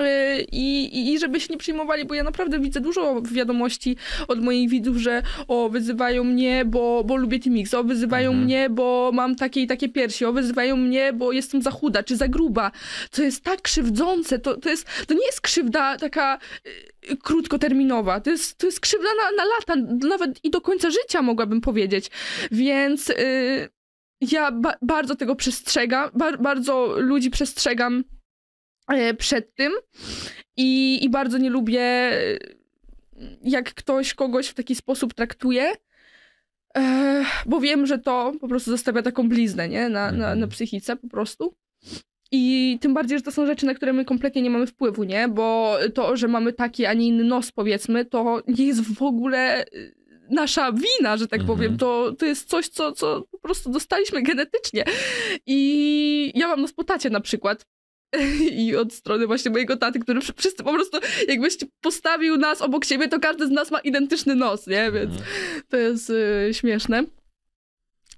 Y, I, I, żeby się nie przyjmowali, bo ja naprawdę widzę dużo wiadomości od moich widzów, że o, wyzywają mnie, bo, bo lubię Timix, o, wyzywają mhm. mnie, bo mam takie i takie piersi, o, wyzywają mnie, bo jestem za chuda czy za gruba. To jest tak krzywdzące, to, to, jest, to nie jest krzywda taka y, krótkoterminowa, to jest, to jest krzywda na, na lata, nawet i do końca życia mogłabym powiedzieć. Więc y, ja ba bardzo tego przestrzegam, bardzo ludzi przestrzegam E, przed tym i, i bardzo nie lubię, e, jak ktoś kogoś w taki sposób traktuje, e, bo wiem, że to po prostu zostawia taką bliznę nie? Na, na, na mhm. psychice po prostu. I tym bardziej, że to są rzeczy, na które my kompletnie nie mamy wpływu, nie? Bo to, że mamy taki, a nie inny nos, powiedzmy, to nie jest w ogóle nasza wina, że tak mhm. powiem. To, to jest coś, co, co po prostu dostaliśmy genetycznie. I ja mam nos po tacie na przykład. (laughs) i od strony właśnie mojego taty, który wszyscy po prostu jakbyś postawił nas obok siebie, to każdy z nas ma identyczny nos, nie? Więc mhm. to jest y, śmieszne.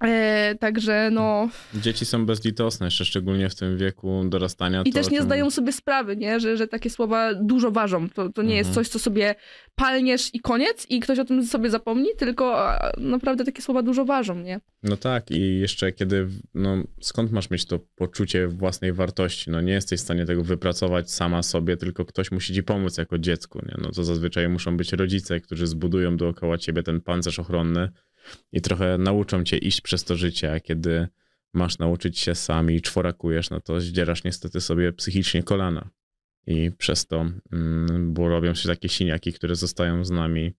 E, także no. Dzieci są bezlitosne, jeszcze szczególnie w tym wieku dorastania. I to, też nie czym... zdają sobie sprawy, nie? Że, że takie słowa dużo ważą. To, to nie mhm. jest coś, co sobie palniesz i koniec i ktoś o tym sobie zapomni, tylko naprawdę takie słowa dużo ważą, nie? No tak i jeszcze kiedy, no skąd masz mieć to poczucie własnej wartości? No nie jesteś w stanie tego wypracować sama sobie, tylko ktoś musi ci pomóc jako dziecku, nie? No to zazwyczaj muszą być rodzice, którzy zbudują dookoła ciebie ten pancerz ochronny, i trochę nauczą cię iść przez to życie, a kiedy masz nauczyć się sami i czworakujesz, no to zdzierasz niestety sobie psychicznie kolana. I przez to mm, bo robią się takie siniaki, które zostają z nami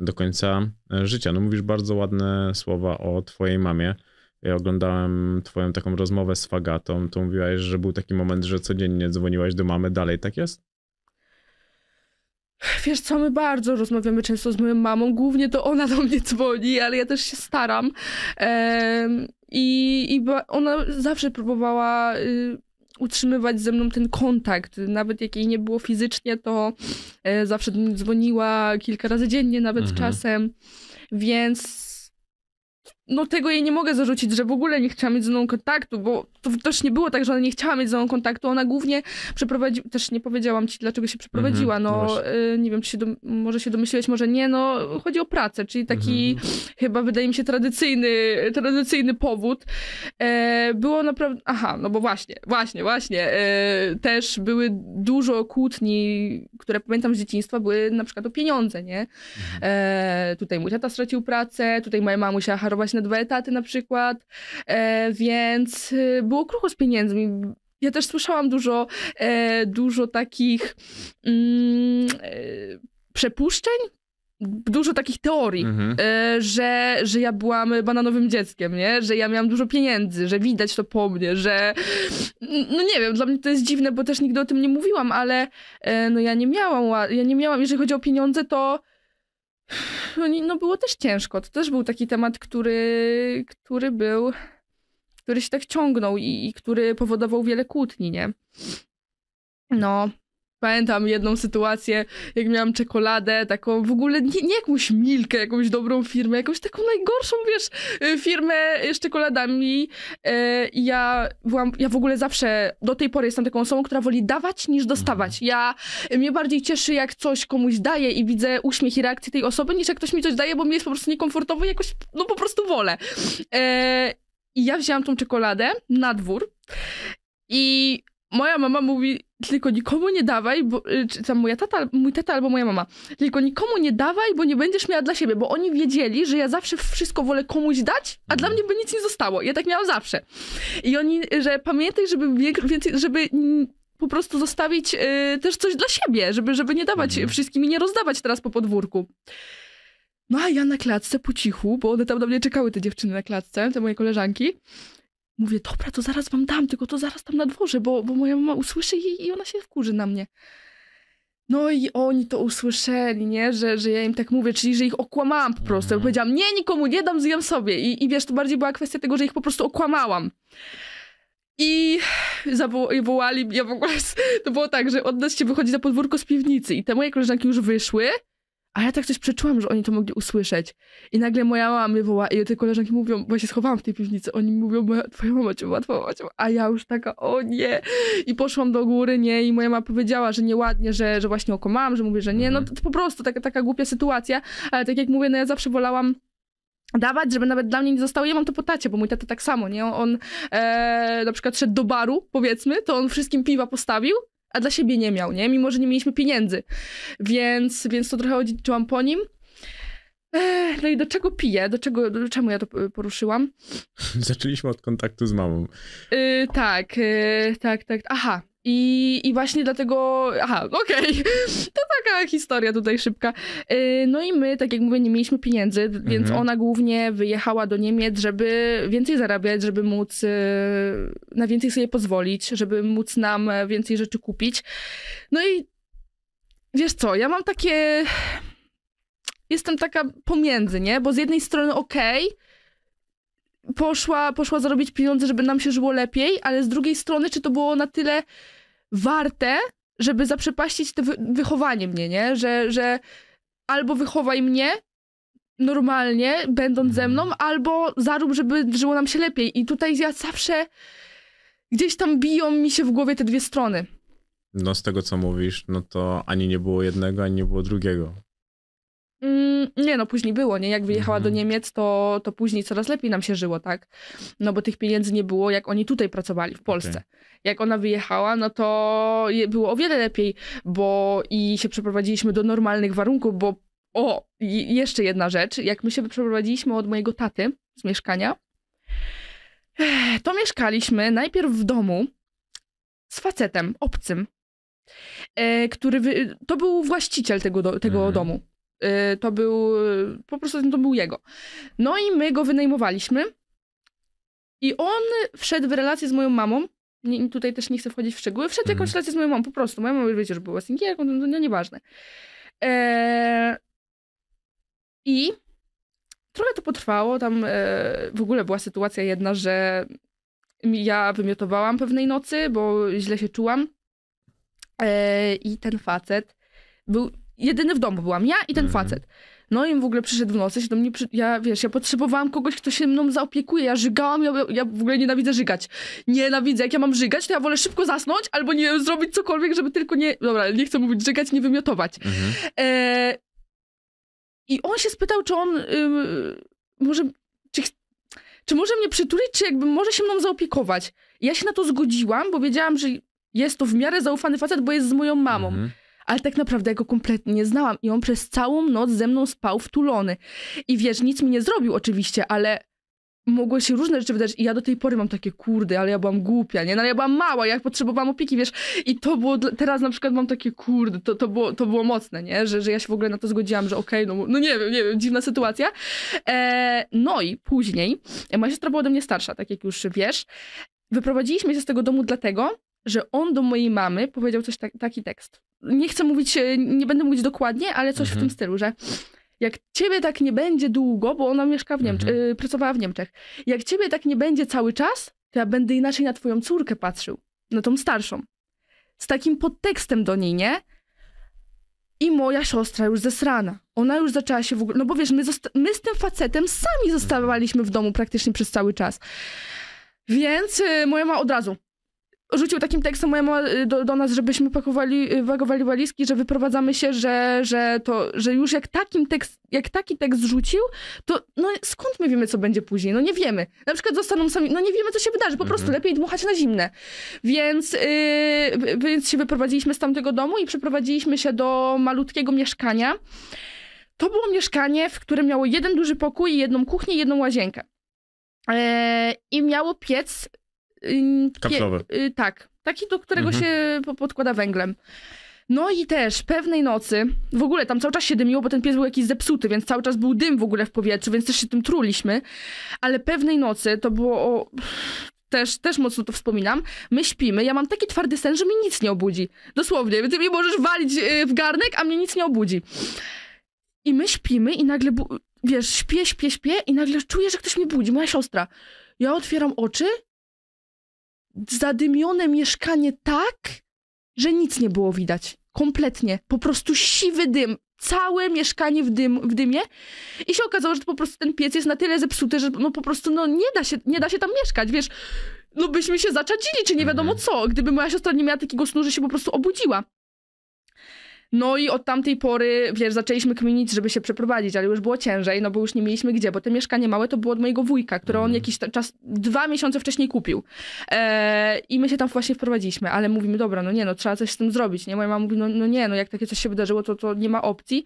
do końca e, życia. No mówisz bardzo ładne słowa o twojej mamie. Ja oglądałem twoją taką rozmowę z Fagatą, to mówiłaś, że był taki moment, że codziennie dzwoniłaś do mamy, dalej tak jest? Wiesz co, my bardzo rozmawiamy często z moją mamą, głównie to ona do mnie dzwoni, ale ja też się staram. Ehm, I, i ona zawsze próbowała y, utrzymywać ze mną ten kontakt. Nawet jak jej nie było fizycznie, to y, zawsze do mnie dzwoniła kilka razy dziennie, nawet mhm. czasem. Więc no tego jej nie mogę zarzucić, że w ogóle nie chciała mieć ze mną kontaktu, bo to też nie było tak, że ona nie chciała mieć ze mną kontaktu, ona głównie przeprowadziła, też nie powiedziałam ci, dlaczego się przeprowadziła, mhm, no, no y, nie wiem, czy się do... może się domyśleć, może nie, no chodzi o pracę, czyli taki mhm. chyba wydaje mi się tradycyjny, tradycyjny powód. E, było naprawdę, aha, no bo właśnie, właśnie, właśnie, e, też były dużo kłótni, które pamiętam z dzieciństwa, były na przykład o pieniądze, nie? Mhm. E, tutaj mój tata stracił pracę, tutaj moja mama musiała harować na na dwa etaty na przykład, e, więc y, było krucho z pieniędzmi. Ja też słyszałam dużo, e, dużo takich mm, e, przepuszczeń, dużo takich teorii, mhm. że, że ja byłam bananowym dzieckiem, nie? Że ja miałam dużo pieniędzy, że widać to po mnie, że no nie wiem, dla mnie to jest dziwne, bo też nigdy o tym nie mówiłam, ale no ja nie miałam, ja nie miałam, jeżeli chodzi o pieniądze, to no, no było też ciężko. To też był taki temat, który, który był, który się tak ciągnął i, i który powodował wiele kłótni, nie? No, Pamiętam jedną sytuację, jak miałam czekoladę, taką w ogóle nie, nie jakąś milkę, jakąś dobrą firmę, jakąś taką najgorszą, wiesz, y, firmę z czekoladami. Y, I ja byłam, ja w ogóle zawsze do tej pory jestem taką osobą, która woli dawać niż dostawać. Mhm. Ja mnie bardziej cieszy, jak coś komuś daję i widzę uśmiech i reakcję tej osoby, niż jak ktoś mi coś daje, bo mi jest po prostu niekomfortowo i jakoś, no po prostu wolę. Y, I ja wzięłam tą czekoladę na dwór i moja mama mówi, tylko nikomu nie dawaj, bo, y, czy tam moja tata, mój tata albo moja mama, tylko nikomu nie dawaj, bo nie będziesz miała dla siebie, bo oni wiedzieli, że ja zawsze wszystko wolę komuś dać, a dla mhm. mnie by nic nie zostało. Ja tak miałam zawsze. I oni, że pamiętaj, żeby więcej, żeby po prostu zostawić y, też coś dla siebie, żeby, żeby nie dawać mhm. wszystkim i nie rozdawać teraz po podwórku. No a ja na klatce po cichu, bo one tam na mnie czekały, te dziewczyny na klatce, te moje koleżanki. Mówię, dobra, to zaraz wam dam, tylko to zaraz tam na dworze, bo, bo moja mama usłyszy i, i ona się wkurzy na mnie. No i oni to usłyszeli, nie? Że, że ja im tak mówię, czyli że ich okłamałam po prostu. Mhm. Powiedziałam, nie, nikomu nie dam, zjem sobie. I, I wiesz, to bardziej była kwestia tego, że ich po prostu okłamałam. I zawołali mnie w ogóle. To było tak, że od nas się wychodzi na podwórko z piwnicy i te moje koleżanki już wyszły a ja tak coś przeczułam, że oni to mogli usłyszeć. I nagle moja mama mnie woła i te koleżanki mówią, bo ja się schowałam w tej piwnicy, oni mówią, twoja mama cię woła, twoja mama cię woła. A ja już taka, o nie. I poszłam do góry, nie, i moja mama powiedziała, że nieładnie, że, że właśnie okomałam, że mówię, że nie. No mhm. to, to po prostu taka, taka głupia sytuacja, ale tak jak mówię, no ja zawsze wolałam dawać, żeby nawet dla mnie nie zostało. Ja mam to po tacie, bo mój tata tak samo, nie? On, on e, na przykład szedł do baru, powiedzmy, to on wszystkim piwa postawił, a dla siebie nie miał, nie? Mimo, że nie mieliśmy pieniędzy. Więc, więc to trochę odziedziczyłam po nim. No i do czego piję? Do czego, do czemu ja to poruszyłam? (laughs) Zaczęliśmy od kontaktu z mamą. Yy, tak, yy, tak, tak. Aha, i, i właśnie dlatego. Aha, okej. Okay. (laughs) To taka historia tutaj szybka. Y, no i my, tak jak mówię, nie mieliśmy pieniędzy, więc mhm. ona głównie wyjechała do Niemiec, żeby więcej zarabiać, żeby móc y, na więcej sobie pozwolić, żeby móc nam więcej rzeczy kupić. No i wiesz co, ja mam takie. Jestem taka pomiędzy, nie? Bo z jednej strony okej. Okay, poszła, poszła zarobić pieniądze, żeby nam się żyło lepiej, ale z drugiej strony, czy to było na tyle warte, żeby zaprzepaścić to wychowanie mnie, nie? Że, że albo wychowaj mnie normalnie, będąc ze mhm. mną, albo zarób, żeby żyło nam się lepiej. I tutaj ja zawsze gdzieś tam biją mi się w głowie te dwie strony. No z tego, co mówisz, no to ani nie było jednego, ani nie było drugiego. Mm, nie, no później było, nie? Jak wyjechała mhm. do Niemiec, to, to później coraz lepiej nam się żyło, tak? No bo tych pieniędzy nie było, jak oni tutaj pracowali, w Polsce. Okay. Jak ona wyjechała, no to było o wiele lepiej, bo i się przeprowadziliśmy do normalnych warunków, bo o, jeszcze jedna rzecz. Jak my się przeprowadziliśmy od mojego taty z mieszkania, eh, to mieszkaliśmy najpierw w domu z facetem obcym, e, który wy... to był właściciel tego, do... tego mhm. domu. Y, to był, po prostu to był jego. No i my go wynajmowaliśmy. I on wszedł w relację z moją mamą. Nie, tutaj też nie chcę wchodzić w szczegóły. Wszedł w jakąś mhm. relację z moją mamą, po prostu. Moja mama, wiecie, że była jak no, no nieważne. Eee, I trochę to potrwało. Tam e, w ogóle była sytuacja jedna, że ja wymiotowałam pewnej nocy, bo źle się czułam. E, I ten facet był jedyny w domu byłam ja i ten mhm. facet. No i w ogóle przyszedł w nocy, się do mnie, przy... ja wiesz, ja potrzebowałam kogoś, kto się mną zaopiekuje, ja żygałam, ja, ja w ogóle nienawidzę żygać. Nienawidzę, jak ja mam żygać, to ja wolę szybko zasnąć albo nie zrobić cokolwiek, żeby tylko nie, dobra, nie chcę mówić żygać, nie wymiotować. Mhm. E... I on się spytał, czy on yy, może, czy, czy może mnie przytulić, czy jakby może się mną zaopiekować. I ja się na to zgodziłam, bo wiedziałam, że jest to w miarę zaufany facet, bo jest z moją mamą. Mhm ale tak naprawdę ja go kompletnie nie znałam i on przez całą noc ze mną spał wtulony. I wiesz, nic mi nie zrobił oczywiście, ale mogły się różne rzeczy wydarzyć i ja do tej pory mam takie, kurde, ale ja byłam głupia, nie? No ale ja byłam mała, ja potrzebowałam opieki, wiesz? I to było, teraz na przykład mam takie, kurde, to, to, było, to było mocne, nie? Że, że ja się w ogóle na to zgodziłam, że okej, okay, no, no nie wiem, nie wiem, dziwna sytuacja. E, no i później, e, moja siostra była do mnie starsza, tak jak już wiesz, wyprowadziliśmy się z tego domu dlatego, że on do mojej mamy powiedział coś taki tekst nie chcę mówić, e, nie będę mówić dokładnie, ale coś mhm. w tym stylu, że jak ciebie tak nie będzie długo, bo ona mieszka w Niemczech, mhm. E, pracowała w Niemczech, jak ciebie tak nie będzie cały czas, to ja będę inaczej na twoją córkę patrzył, na tą starszą. Z takim podtekstem do niej, nie? I moja siostra już zesrana. Ona już zaczęła się w ogóle. No bo wiesz, my, my z tym facetem sami zostawaliśmy w domu praktycznie przez cały czas. Więc e, moja ma od razu rzucił takim tekstem moja mama y, do, do nas, żebyśmy pakowali, y, wagowali walizki, że wyprowadzamy się, że, że to, że już jak, takim tekst, jak taki tekst rzucił, to no skąd my wiemy, co będzie później? No nie wiemy. Na przykład zostaną sami, no nie wiemy, co się wydarzy, po prostu mhm. lepiej dmuchać na zimne. Więc, yy, więc się wyprowadziliśmy z tamtego domu i przeprowadziliśmy się do malutkiego mieszkania. To było mieszkanie, w którym miało jeden duży pokój, jedną kuchnię jedną łazienkę. E, I miało piec Kapslowy. Y, tak, taki, do którego mhm. się podkłada węglem. No i też pewnej nocy, w ogóle tam cały czas się dymiło, bo ten pies był jakiś zepsuty, więc cały czas był dym w ogóle w powietrzu, więc też się tym truliśmy. Ale pewnej nocy, to było o... Też, też mocno to wspominam. My śpimy, ja mam taki twardy sen, że mnie nic nie obudzi. Dosłownie, ty mi możesz walić y, w garnek, a mnie nic nie obudzi. I my śpimy i nagle, bu... wiesz, śpię, śpię, śpię i nagle czuję, że ktoś mnie budzi, moja siostra. Ja otwieram oczy zadymione mieszkanie tak, że nic nie było widać. Kompletnie. Po prostu siwy dym. Całe mieszkanie w, dym, w dymie. I się okazało, że po prostu ten piec jest na tyle zepsuty, że no po prostu no nie da się, nie da się tam mieszkać, wiesz. No byśmy się zaczadzili, czy nie wiadomo mhm. co, gdyby moja siostra nie miała takiego snu, że się po prostu obudziła. No i od tamtej pory, wiesz, zaczęliśmy kminić, żeby się przeprowadzić, ale już było ciężej, no bo już nie mieliśmy gdzie, bo te mieszkanie małe to było od mojego wujka, które on mhm. jakiś czas, dwa miesiące wcześniej kupił. Eee, I my się tam właśnie wprowadziliśmy, ale mówimy, dobra, no nie, no trzeba coś z tym zrobić, nie? Moja mama mówi, no, no nie, no jak takie coś się wydarzyło, to, to nie ma opcji.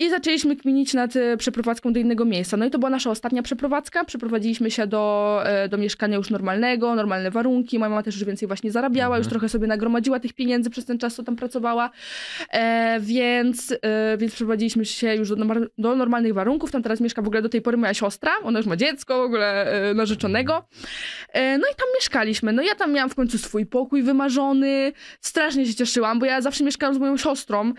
I zaczęliśmy kminić nad e, przeprowadzką do innego miejsca. No i to była nasza ostatnia przeprowadzka. Przeprowadziliśmy się do, e, do mieszkania już normalnego, normalne warunki. Moja mama też już więcej właśnie zarabiała, mhm. już trochę sobie nagromadziła tych pieniędzy przez ten czas, co tam pracowała. E, więc, e, więc przeprowadziliśmy się już do, do, normalnych warunków. Tam teraz mieszka w ogóle do tej pory moja siostra. Ona już ma dziecko w ogóle e, narzeczonego. E, no i tam mieszkaliśmy. No ja tam miałam w końcu swój pokój wymarzony. Strasznie się cieszyłam, bo ja zawsze mieszkałam z moją siostrą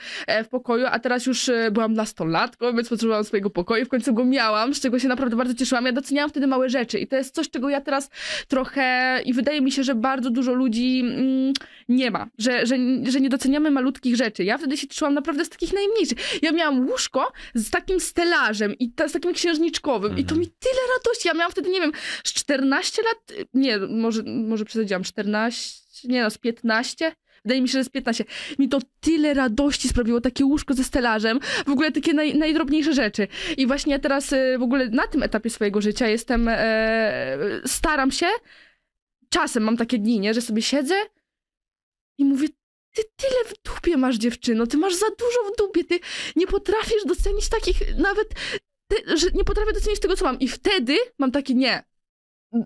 w pokoju, a teraz już byłam dla nastolatką, więc potrzebowałam swojego pokoju. W końcu go miałam, z czego się naprawdę bardzo cieszyłam. Ja doceniałam wtedy małe rzeczy i to jest coś, czego ja teraz trochę i wydaje mi się, że bardzo dużo ludzi mm, nie ma, że, że, że nie doceniamy malutkich rzeczy. Ja wtedy się czułam naprawdę z takich najmniejszych. Ja miałam łóżko z takim stelażem i ta, z takim księżniczkowym mhm. i to mhm. mi tyle radości. Ja miałam wtedy, nie wiem, z 14 lat, nie, może, może przesadziłam, 14, nie no, z 15 Wydaje mi się, że jest 15. Mi to tyle radości sprawiło, takie łóżko ze stelażem, w ogóle takie naj, najdrobniejsze rzeczy. I właśnie ja teraz y, w ogóle na tym etapie swojego życia jestem, e, staram się, czasem mam takie dni, nie, że sobie siedzę i mówię, ty tyle w dupie masz dziewczyno, ty masz za dużo w dupie, ty nie potrafisz docenić takich nawet, że nie potrafię docenić tego, co mam. I wtedy mam takie, nie,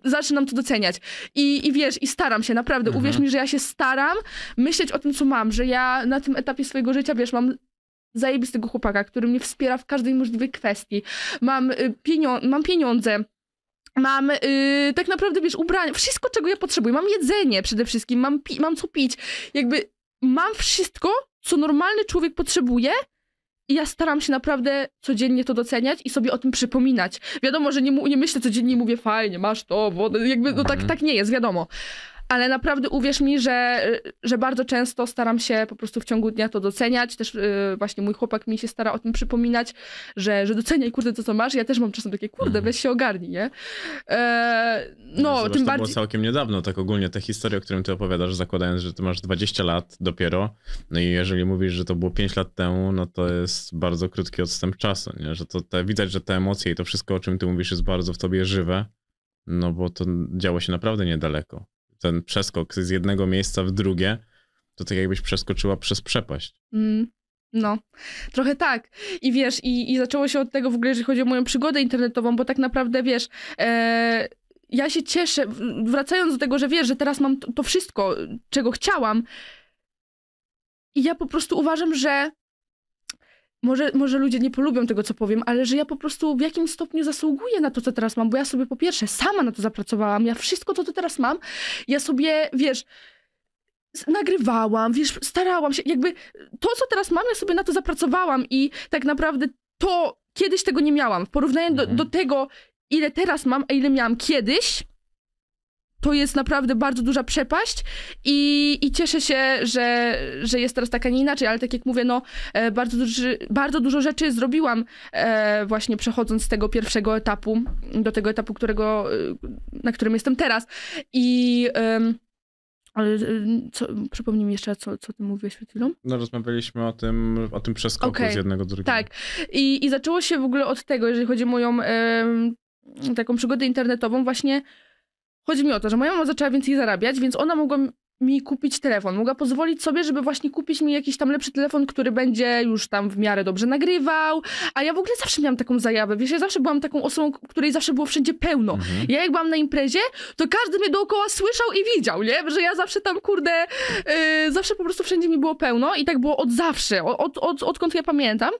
zaczynam to doceniać. I, I wiesz, i staram się, naprawdę. Mhm. Uwierz mi, że ja się staram myśleć o tym, co mam, że ja na tym etapie swojego życia, wiesz, mam zajebistego chłopaka, który mnie wspiera w każdej możliwej kwestii. Mam, y, pienio- mam pieniądze, Mam y, tak naprawdę, wiesz, ubrania, wszystko, czego ja potrzebuję. Mam jedzenie przede wszystkim, mam, pi- mam co pić. Jakby mam wszystko, co normalny człowiek potrzebuje, i ja staram się naprawdę codziennie to doceniać i sobie o tym przypominać. Wiadomo, że nie, nie myślę codziennie i mówię, fajnie, masz to, bo jakby, no tak, mhm. tak nie jest, wiadomo ale naprawdę uwierz mi, że, że bardzo często staram się po prostu w ciągu dnia to doceniać. Też yy, właśnie mój chłopak mi się stara o tym przypominać, że, że doceniaj, kurde, to co masz. Ja też mam czasem takie, kurde, mhm. weź się ogarnij, nie? E, no, tym bardziej... To było całkiem niedawno, tak ogólnie, te historie, o którym ty opowiadasz, zakładając, że ty masz 20 lat dopiero, no i jeżeli mówisz, że to było 5 lat temu, no to jest bardzo krótki odstęp czasu, nie? Że to te, widać, że te emocje i to wszystko, o czym ty mówisz, jest bardzo w tobie żywe, no bo to działo się naprawdę niedaleko ten przeskok z jednego miejsca w drugie, to tak jakbyś przeskoczyła przez przepaść. Mm. No, trochę tak. I wiesz, i, i zaczęło się od tego w ogóle, jeżeli chodzi o moją przygodę internetową, bo tak naprawdę, wiesz, e, ja się cieszę, wracając do tego, że wiesz, że teraz mam to, to wszystko, czego chciałam. I ja po prostu uważam, że może, może ludzie nie polubią tego, co powiem, ale że ja po prostu w jakim stopniu zasługuję na to, co teraz mam, bo ja sobie po pierwsze sama na to zapracowałam, ja wszystko to, co teraz mam, ja sobie, wiesz, nagrywałam, wiesz, starałam się, jakby to, co teraz mam, ja sobie na to zapracowałam i tak naprawdę to kiedyś tego nie miałam. W porównaniu do, mhm. do tego, ile teraz mam, a ile miałam kiedyś, to jest naprawdę bardzo duża przepaść i, i cieszę się, że, że jest teraz tak, a nie inaczej, ale tak jak mówię, no e, bardzo, duży, bardzo dużo rzeczy zrobiłam e, właśnie przechodząc z tego pierwszego etapu do tego etapu, którego, e, na którym jestem teraz i... ale e, co, przypomnij mi jeszcze, raz, co, co ty mówiłeś przed chwilą? No rozmawialiśmy o tym, o tym przeskoku okay. z jednego do drugiego. Tak. I, I zaczęło się w ogóle od tego, jeżeli chodzi o moją e, taką przygodę internetową, właśnie Chodzi mi o to, że moja mama zaczęła więcej zarabiać, więc ona mogła mi kupić telefon. Mogła pozwolić sobie, żeby właśnie kupić mi jakiś tam lepszy telefon, który będzie już tam w miarę dobrze nagrywał. A ja w ogóle zawsze miałam taką zajawę. Wiesz, ja zawsze byłam taką osobą, której zawsze było wszędzie pełno. Mhm. Ja jak byłam na imprezie, to każdy mnie dookoła słyszał i widział, nie? Że ja zawsze tam, kurde, yy, zawsze po prostu wszędzie mi było pełno i tak było od zawsze, od, od, od, odkąd ja pamiętam.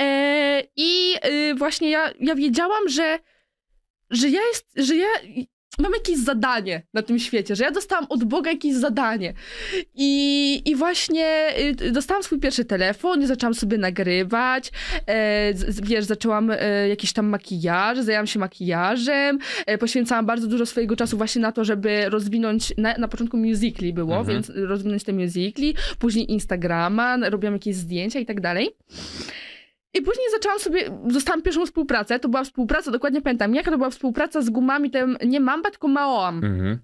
E, I yy, właśnie ja, ja wiedziałam, że że ja jest, że ja, mam jakieś zadanie na tym świecie, że ja dostałam od Boga jakieś zadanie. I, i właśnie y, dostałam swój pierwszy telefon, zaczęłam sobie nagrywać, e, z, wiesz, zaczęłam e, jakiś tam makijaż, zajęłam się makijażem, e, poświęcałam bardzo dużo swojego czasu właśnie na to, żeby rozwinąć, na, na początku musicli y było, mhm. więc rozwinąć te musicli, później Instagrama, robiłam jakieś zdjęcia i tak dalej. I później zaczęłam sobie, zostałam pierwszą współpracę, to była współpraca, dokładnie pamiętam jaka, to była współpraca z gumami, tym nie Mamba, tylko Maoam. Mhm.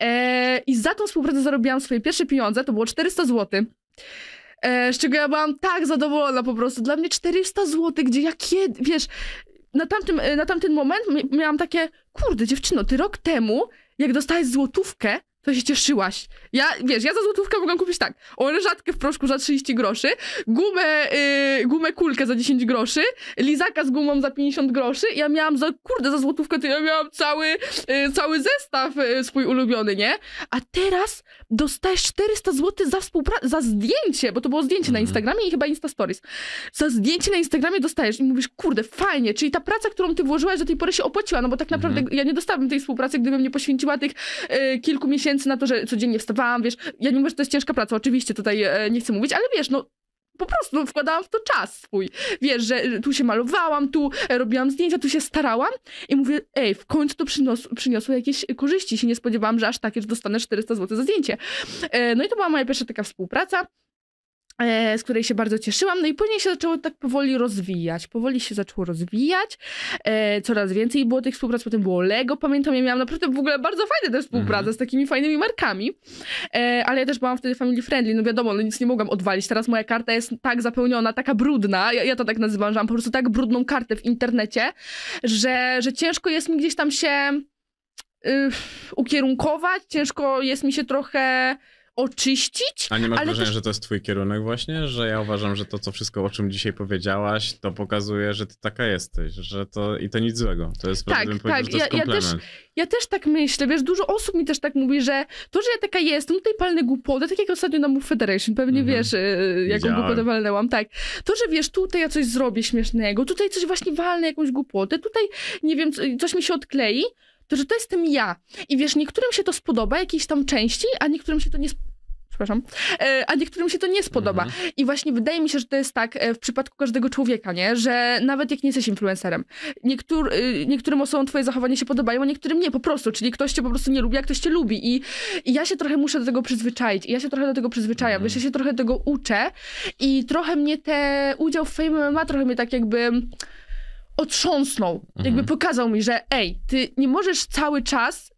E, I za tą współpracę zarobiłam swoje pierwsze pieniądze, to było 400 zł. E, z czego ja byłam tak zadowolona po prostu. Dla mnie 400 zł, gdzie ja kiedy, wiesz, na, tamtym, e, na tamten moment miałam takie, kurde dziewczyno, ty rok temu, jak dostałeś złotówkę, to się cieszyłaś. Ja, wiesz, ja za złotówkę mogłam kupić tak, orężatkę w proszku za 30 groszy, gumę, yy, gumę kulkę za 10 groszy, lizaka z gumą za 50 groszy ja miałam za, kurde, za złotówkę to ja miałam cały, yy, cały zestaw yy, swój ulubiony, nie? A teraz dostajesz 400 zł za, współpracę, za zdjęcie, bo to było zdjęcie mhm. na Instagramie i chyba Insta Stories. Za zdjęcie na Instagramie dostajesz i mówisz, kurde, fajnie, czyli ta praca, którą ty włożyłaś do tej pory się opłaciła, no bo tak naprawdę mhm. ja nie dostałabym tej współpracy, gdybym nie poświęciła tych y, kilku miesięcy na to, że codziennie wstawałam, wiesz, ja nie mówię, że to jest ciężka praca, oczywiście tutaj y, nie chcę mówić, ale wiesz, no po prostu wkładałam w to czas swój. Wiesz, że tu się malowałam, tu e, robiłam zdjęcia, tu się starałam i mówię, ej, w końcu to przynios przyniosło jakieś korzyści. Się nie spodziewałam, że aż takie, że dostanę 400 zł za zdjęcie. E, no i to była moja pierwsza taka współpraca. E, z której się bardzo cieszyłam. No i później się zaczęło tak powoli rozwijać. Powoli się zaczęło rozwijać. E, coraz więcej było tych współprac. Potem było Lego. Pamiętam, ja miałam naprawdę w ogóle bardzo fajne te współprace mm -hmm. z takimi fajnymi markami. E, ale ja też byłam wtedy family friendly. No wiadomo, no nic nie mogłam odwalić. Teraz moja karta jest tak zapełniona, taka brudna. Ja, ja to tak nazywam, że mam po prostu tak brudną kartę w internecie, że, że ciężko jest mi gdzieś tam się y, ukierunkować. Ciężko jest mi się trochę oczyścić. A nie masz ale wrażenia, też... że to jest twój kierunek właśnie? Że ja uważam, że to, co wszystko, o czym dzisiaj powiedziałaś, to pokazuje, że ty taka jesteś, że to i to nic złego. To jest tak, tak. Powiedział, to ja, jest ja, też, ja też tak myślę, wiesz, dużo osób mi też tak mówi, że to, że ja taka jestem, tutaj palnę głupotę, tak jak ostatnio na Move Federation, pewnie mhm. wiesz, y, jaką głupotę walnęłam, tak. To, że wiesz, tutaj ja coś zrobię śmiesznego, tutaj coś właśnie walnę, jakąś głupotę, tutaj, nie wiem, coś mi się odklei, to że to jestem ja. I wiesz, niektórym się to spodoba, jakiejś tam części, a niektórym się to nie przepraszam, e, a niektórym się to nie spodoba. Mhm. I właśnie wydaje mi się, że to jest tak e, w przypadku każdego człowieka, nie? Że nawet jak nie jesteś influencerem, niektór, y, niektórym osobom twoje zachowanie się podobają, a niektórym nie, po prostu. Czyli ktoś cię po prostu nie lubi, a ktoś cię lubi. I, i ja się trochę muszę do tego przyzwyczaić. I ja się trochę do tego przyzwyczajam, mm wiesz, ja się trochę tego uczę i trochę mnie te udział w Fame ma trochę mnie tak jakby otrząsnął. Mhm. Jakby pokazał mi, że ej, ty nie możesz cały czas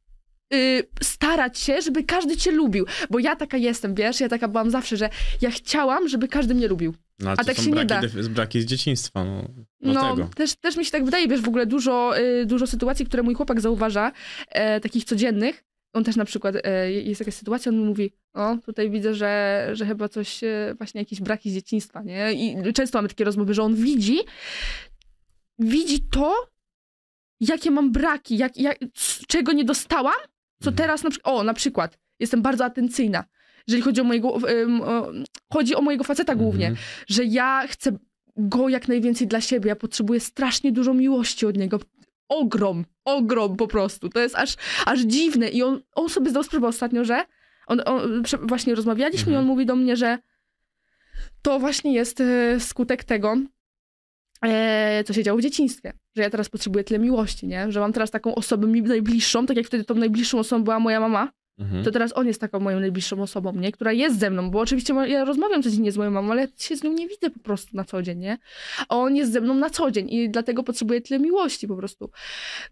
y, starać się, żeby każdy cię lubił. Bo ja taka jestem, wiesz, ja taka byłam zawsze, że ja chciałam, żeby każdy mnie lubił. No, a tak się braki, nie da. Z braki z dzieciństwa. No, no Też, też mi się tak wydaje, wiesz, w ogóle dużo, y, dużo sytuacji, które mój chłopak zauważa, e, takich codziennych. On też na przykład, e, jest jakaś sytuacja, on mówi, o, tutaj widzę, że, że chyba coś, e, właśnie jakieś braki z dzieciństwa, nie? I często mamy takie rozmowy, że on widzi, widzi to, jakie mam braki, jak, jak, czego nie dostałam, co mhm. teraz na przykład, o na przykład, jestem bardzo atencyjna, jeżeli chodzi o mojego, um, chodzi o mojego faceta głównie, mhm. że ja chcę go jak najwięcej dla siebie, ja potrzebuję strasznie dużo miłości od niego, ogrom, ogrom po prostu, to jest aż, aż dziwne i on, on sobie zdał sprawę ostatnio, że on, on właśnie rozmawialiśmy i on mhm. mówi do mnie, że to właśnie jest e, skutek tego, E, co się działo w dzieciństwie, że ja teraz potrzebuję tyle miłości, nie? Że mam teraz taką osobę mi najbliższą, tak jak wtedy tą najbliższą osobą była moja mama, mhm. to teraz on jest taką moją najbliższą osobą, nie? Która jest ze mną, bo oczywiście ja rozmawiam codziennie z moją mamą, ale się z nią nie widzę po prostu na co dzień, nie? A on jest ze mną na co dzień i dlatego potrzebuję tyle miłości po prostu.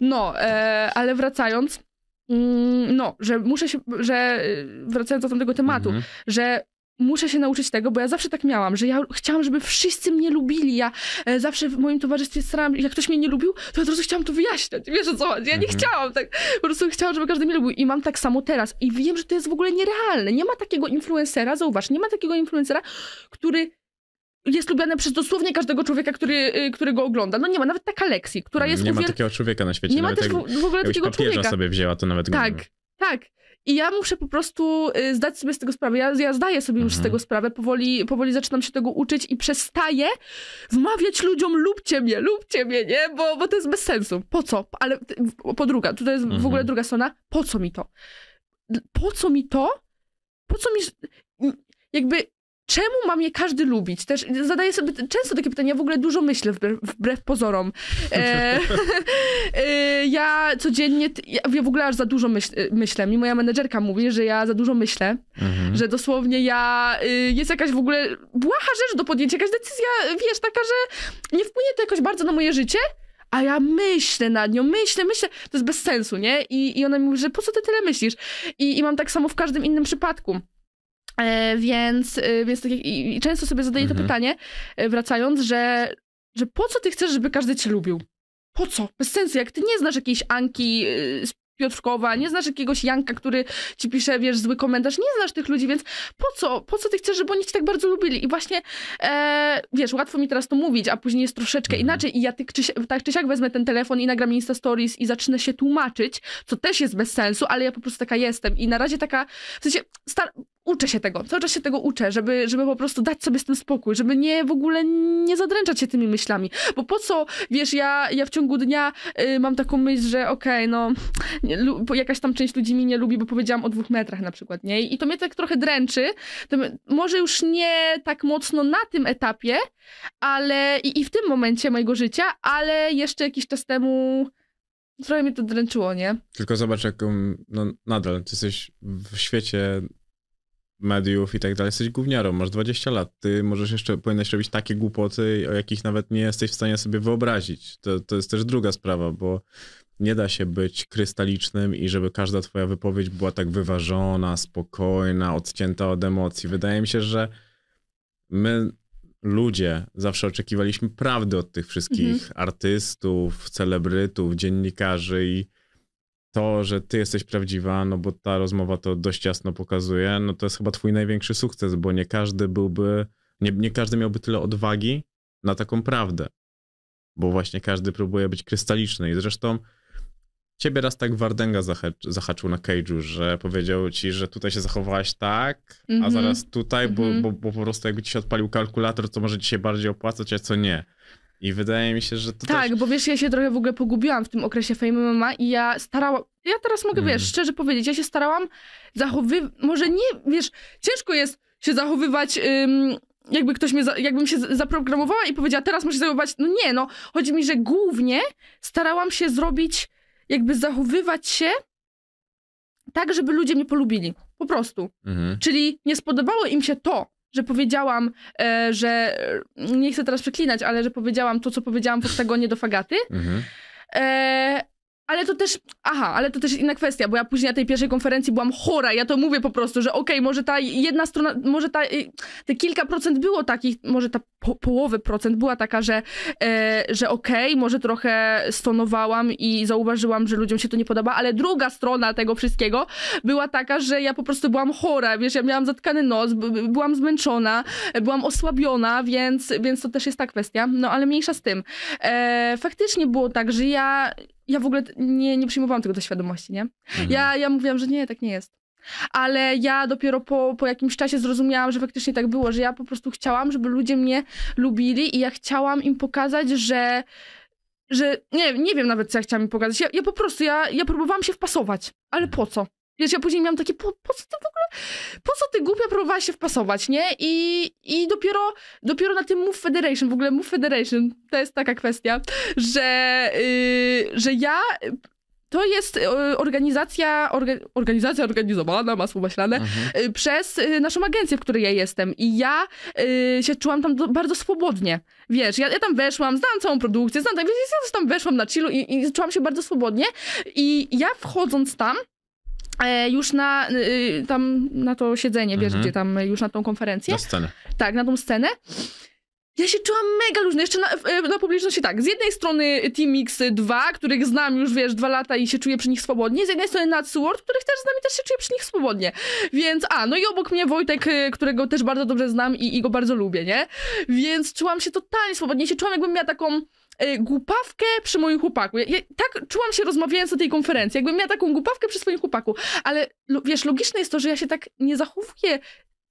No, e, ale wracając, mm, no, że muszę się, że y, wracając do tamtego tematu, mhm. że muszę się nauczyć tego, bo ja zawsze tak miałam, że ja chciałam, żeby wszyscy mnie lubili. Ja e, zawsze w moim towarzystwie starałam, jak ktoś mnie nie lubił, to od razu chciałam to wyjaśniać. Wiesz o co chodzi? Ja nie mhm. chciałam tak. Po prostu chciałam, żeby każdy mnie lubił i mam tak samo teraz. I wiem, że to jest w ogóle nierealne. Nie ma takiego influencera, zauważ, nie ma takiego influencera, który jest lubiany przez dosłownie każdego człowieka, który, y, który go ogląda. No nie ma nawet taka Lexi, która mm, jest... Nie ma takiego człowieka na świecie. Nie ma też jak, w ogóle takiego człowieka. sobie wzięła, to nawet go Tak, tak. I ja muszę po prostu y, zdać sobie z tego sprawę. Ja, ja zdaję sobie już z mhm. tego sprawę, powoli, powoli zaczynam się tego uczyć i przestaję wmawiać ludziom, lubcie mnie, lubcie mnie, nie? Bo, bo to jest bez sensu. Po co? Ale po druga, tutaj jest mhm. w ogóle druga strona, po co mi to? Po co mi to? Po co mi. Jakby czemu mam je każdy lubić? Też zadaję sobie często takie pytania, w ogóle dużo myślę wbrew, wbrew pozorom. E, (laughs) e ja codziennie, ja, w ogóle aż za dużo myśl, e, myślę. Mi moja menedżerka mówi, że ja za dużo myślę, mhm. że dosłownie ja, y, jest jakaś w ogóle błaha rzecz do podjęcia, jakaś decyzja, y, wiesz, taka, że nie wpłynie to jakoś bardzo na moje życie, a ja myślę nad nią, myślę, myślę, to jest bez sensu, nie? I, i ona mi mówi, że po co ty tyle myślisz? I, I mam tak samo w każdym innym przypadku. E, więc, y, więc tak i, i, często sobie zadaję mhm. to pytanie, e, wracając, że, że po co ty chcesz, żeby każdy cię lubił? Po co? Bez sensu. Jak ty nie znasz jakiejś Anki y, z Piotrkowa, nie znasz jakiegoś Janka, który ci pisze, wiesz, zły komentarz, nie znasz tych ludzi, więc po co? Po co ty chcesz, żeby oni cię tak bardzo lubili? I właśnie, e, wiesz, łatwo mi teraz to mówić, a później jest troszeczkę mhm. inaczej i ja ty, tak czy, tak czy siak wezmę ten telefon i nagram Insta Stories i zacznę się tłumaczyć, co też jest bez sensu, ale ja po prostu taka jestem i na razie taka, w sensie, star- uczę się tego, cały czas się tego uczę, żeby, żeby po prostu dać sobie z tym spokój, żeby nie w ogóle nie zadręczać się tymi myślami. Bo po co, wiesz, ja, ja w ciągu dnia y, mam taką myśl, że okej, okay, no nie, lu, jakaś tam część ludzi mi nie lubi, bo powiedziałam o dwóch metrach na przykład, nie? I to mnie tak trochę dręczy, to może już nie tak mocno na tym etapie, ale i, i w tym momencie mojego życia, ale jeszcze jakiś czas temu trochę mnie to dręczyło, nie? Tylko zobacz, jak no, nadal ty jesteś w świecie mediów i tak dalej, jesteś gówniarą, masz 20 lat, ty możesz jeszcze, powinieneś robić takie głupoty, o jakich nawet nie jesteś w stanie sobie wyobrazić. To, to jest też druga sprawa, bo nie da się być krystalicznym i żeby każda twoja wypowiedź była tak wyważona, spokojna, odcięta od emocji. Wydaje mi się, że my ludzie zawsze oczekiwaliśmy prawdy od tych wszystkich mhm. artystów, celebrytów, dziennikarzy i to, że ty jesteś prawdziwa, no bo ta rozmowa to dość jasno pokazuje, no to jest chyba twój największy sukces, bo nie każdy byłby, nie, nie każdy miałby tyle odwagi na taką prawdę, bo właśnie każdy próbuje być krystaliczny i zresztą ciebie raz tak Wardenga zahacz, zahaczył na Cage'u, że powiedział ci, że tutaj się zachowałaś tak, mm -hmm. a mhm. zaraz tutaj, mm -hmm. bo, mhm. bo, bo po prostu jakby ci się odpalił kalkulator, co może ci się bardziej opłacać, a co nie. I wydaje mi się, że to Tak, też... bo wiesz, ja się trochę w ogóle pogubiłam w tym okresie Fame MMA i ja starałam... Ja teraz mogę, mm. wiesz, mhm. szczerze powiedzieć, ja się starałam zachowywać... Może nie, wiesz, ciężko jest się zachowywać... Ym jakby ktoś mnie, za, jakbym się zaprogramowała i powiedziała, teraz muszę zachowywać, no nie, no, chodzi mi, że głównie starałam się zrobić, jakby zachowywać się tak, żeby ludzie mnie polubili, po prostu. Mhm. Czyli nie spodobało im się to, że powiedziałam, e, że e, nie chcę teraz przeklinać, ale że powiedziałam to, co powiedziałam w nie do Fagaty. Mhm. E, ale to też, aha, ale to też inna kwestia, bo ja później na tej pierwszej konferencji byłam chora, ja to mówię po prostu, że okej, okay, może ta jedna strona, może ta, y, te kilka procent było takich, może ta po, połowy procent była taka, że, e, że okej, okay, może trochę stonowałam i zauważyłam, że ludziom się to nie podoba, ale druga strona tego wszystkiego była taka, że ja po prostu byłam chora, wiesz, ja miałam zatkany nos, byłam zmęczona, byłam osłabiona, więc, więc to też jest ta kwestia, no ale mniejsza z tym. E, faktycznie było tak, że ja ja w ogóle nie, nie przyjmowałam tego do świadomości, nie? Mhm. Ja, ja mówiłam, że nie, tak nie jest. Ale ja dopiero po, po jakimś czasie zrozumiałam, że faktycznie tak było, że ja po prostu chciałam, żeby ludzie mnie lubili i ja chciałam im pokazać, że że nie, nie wiem nawet, co ja chciałam im pokazać. Ja, ja po prostu, ja, ja próbowałam się wpasować, ale po co? Wiesz, ja później miałam takie, po, po co to w ogóle po co ty głupia próbowałaś się wpasować, nie? I, i dopiero, dopiero na tym Move Federation, w ogóle Move Federation, to jest taka kwestia, że, yy, że ja to jest y, organizacja, orga, organizacja organizowana, masło maślane, mhm. Y, przez y, naszą agencję, w której ja jestem. I ja y, się czułam tam do, bardzo swobodnie. Wiesz, ja, ja, tam weszłam, znam całą produkcję, znam tak, więc ja tam weszłam na chillu i, i czułam się bardzo swobodnie. I ja wchodząc tam, E, już na, y, tam na to siedzenie, wiesz, mhm. gdzie tam już na tą konferencję. Na scenę. Tak, na tą scenę. Ja się czułam mega luźno, jeszcze na, na publiczności tak, z jednej strony Team X2, których znam już, wiesz, dwa lata i się czuję przy nich swobodnie, z jednej strony Natsuword, których też znam i też się czuję przy nich swobodnie, więc, a, no i obok mnie Wojtek, y, którego też bardzo dobrze znam i, i go bardzo lubię, nie? Więc czułam się totalnie swobodnie, się czułam jakbym miała taką Y, głupawkę przy moim chłopaku. Ja, ja tak czułam się rozmawiając o tej konferencji, jakbym miała taką głupawkę przy swoim chłopaku. Ale wiesz, logiczne jest to, że ja się tak nie zachowuję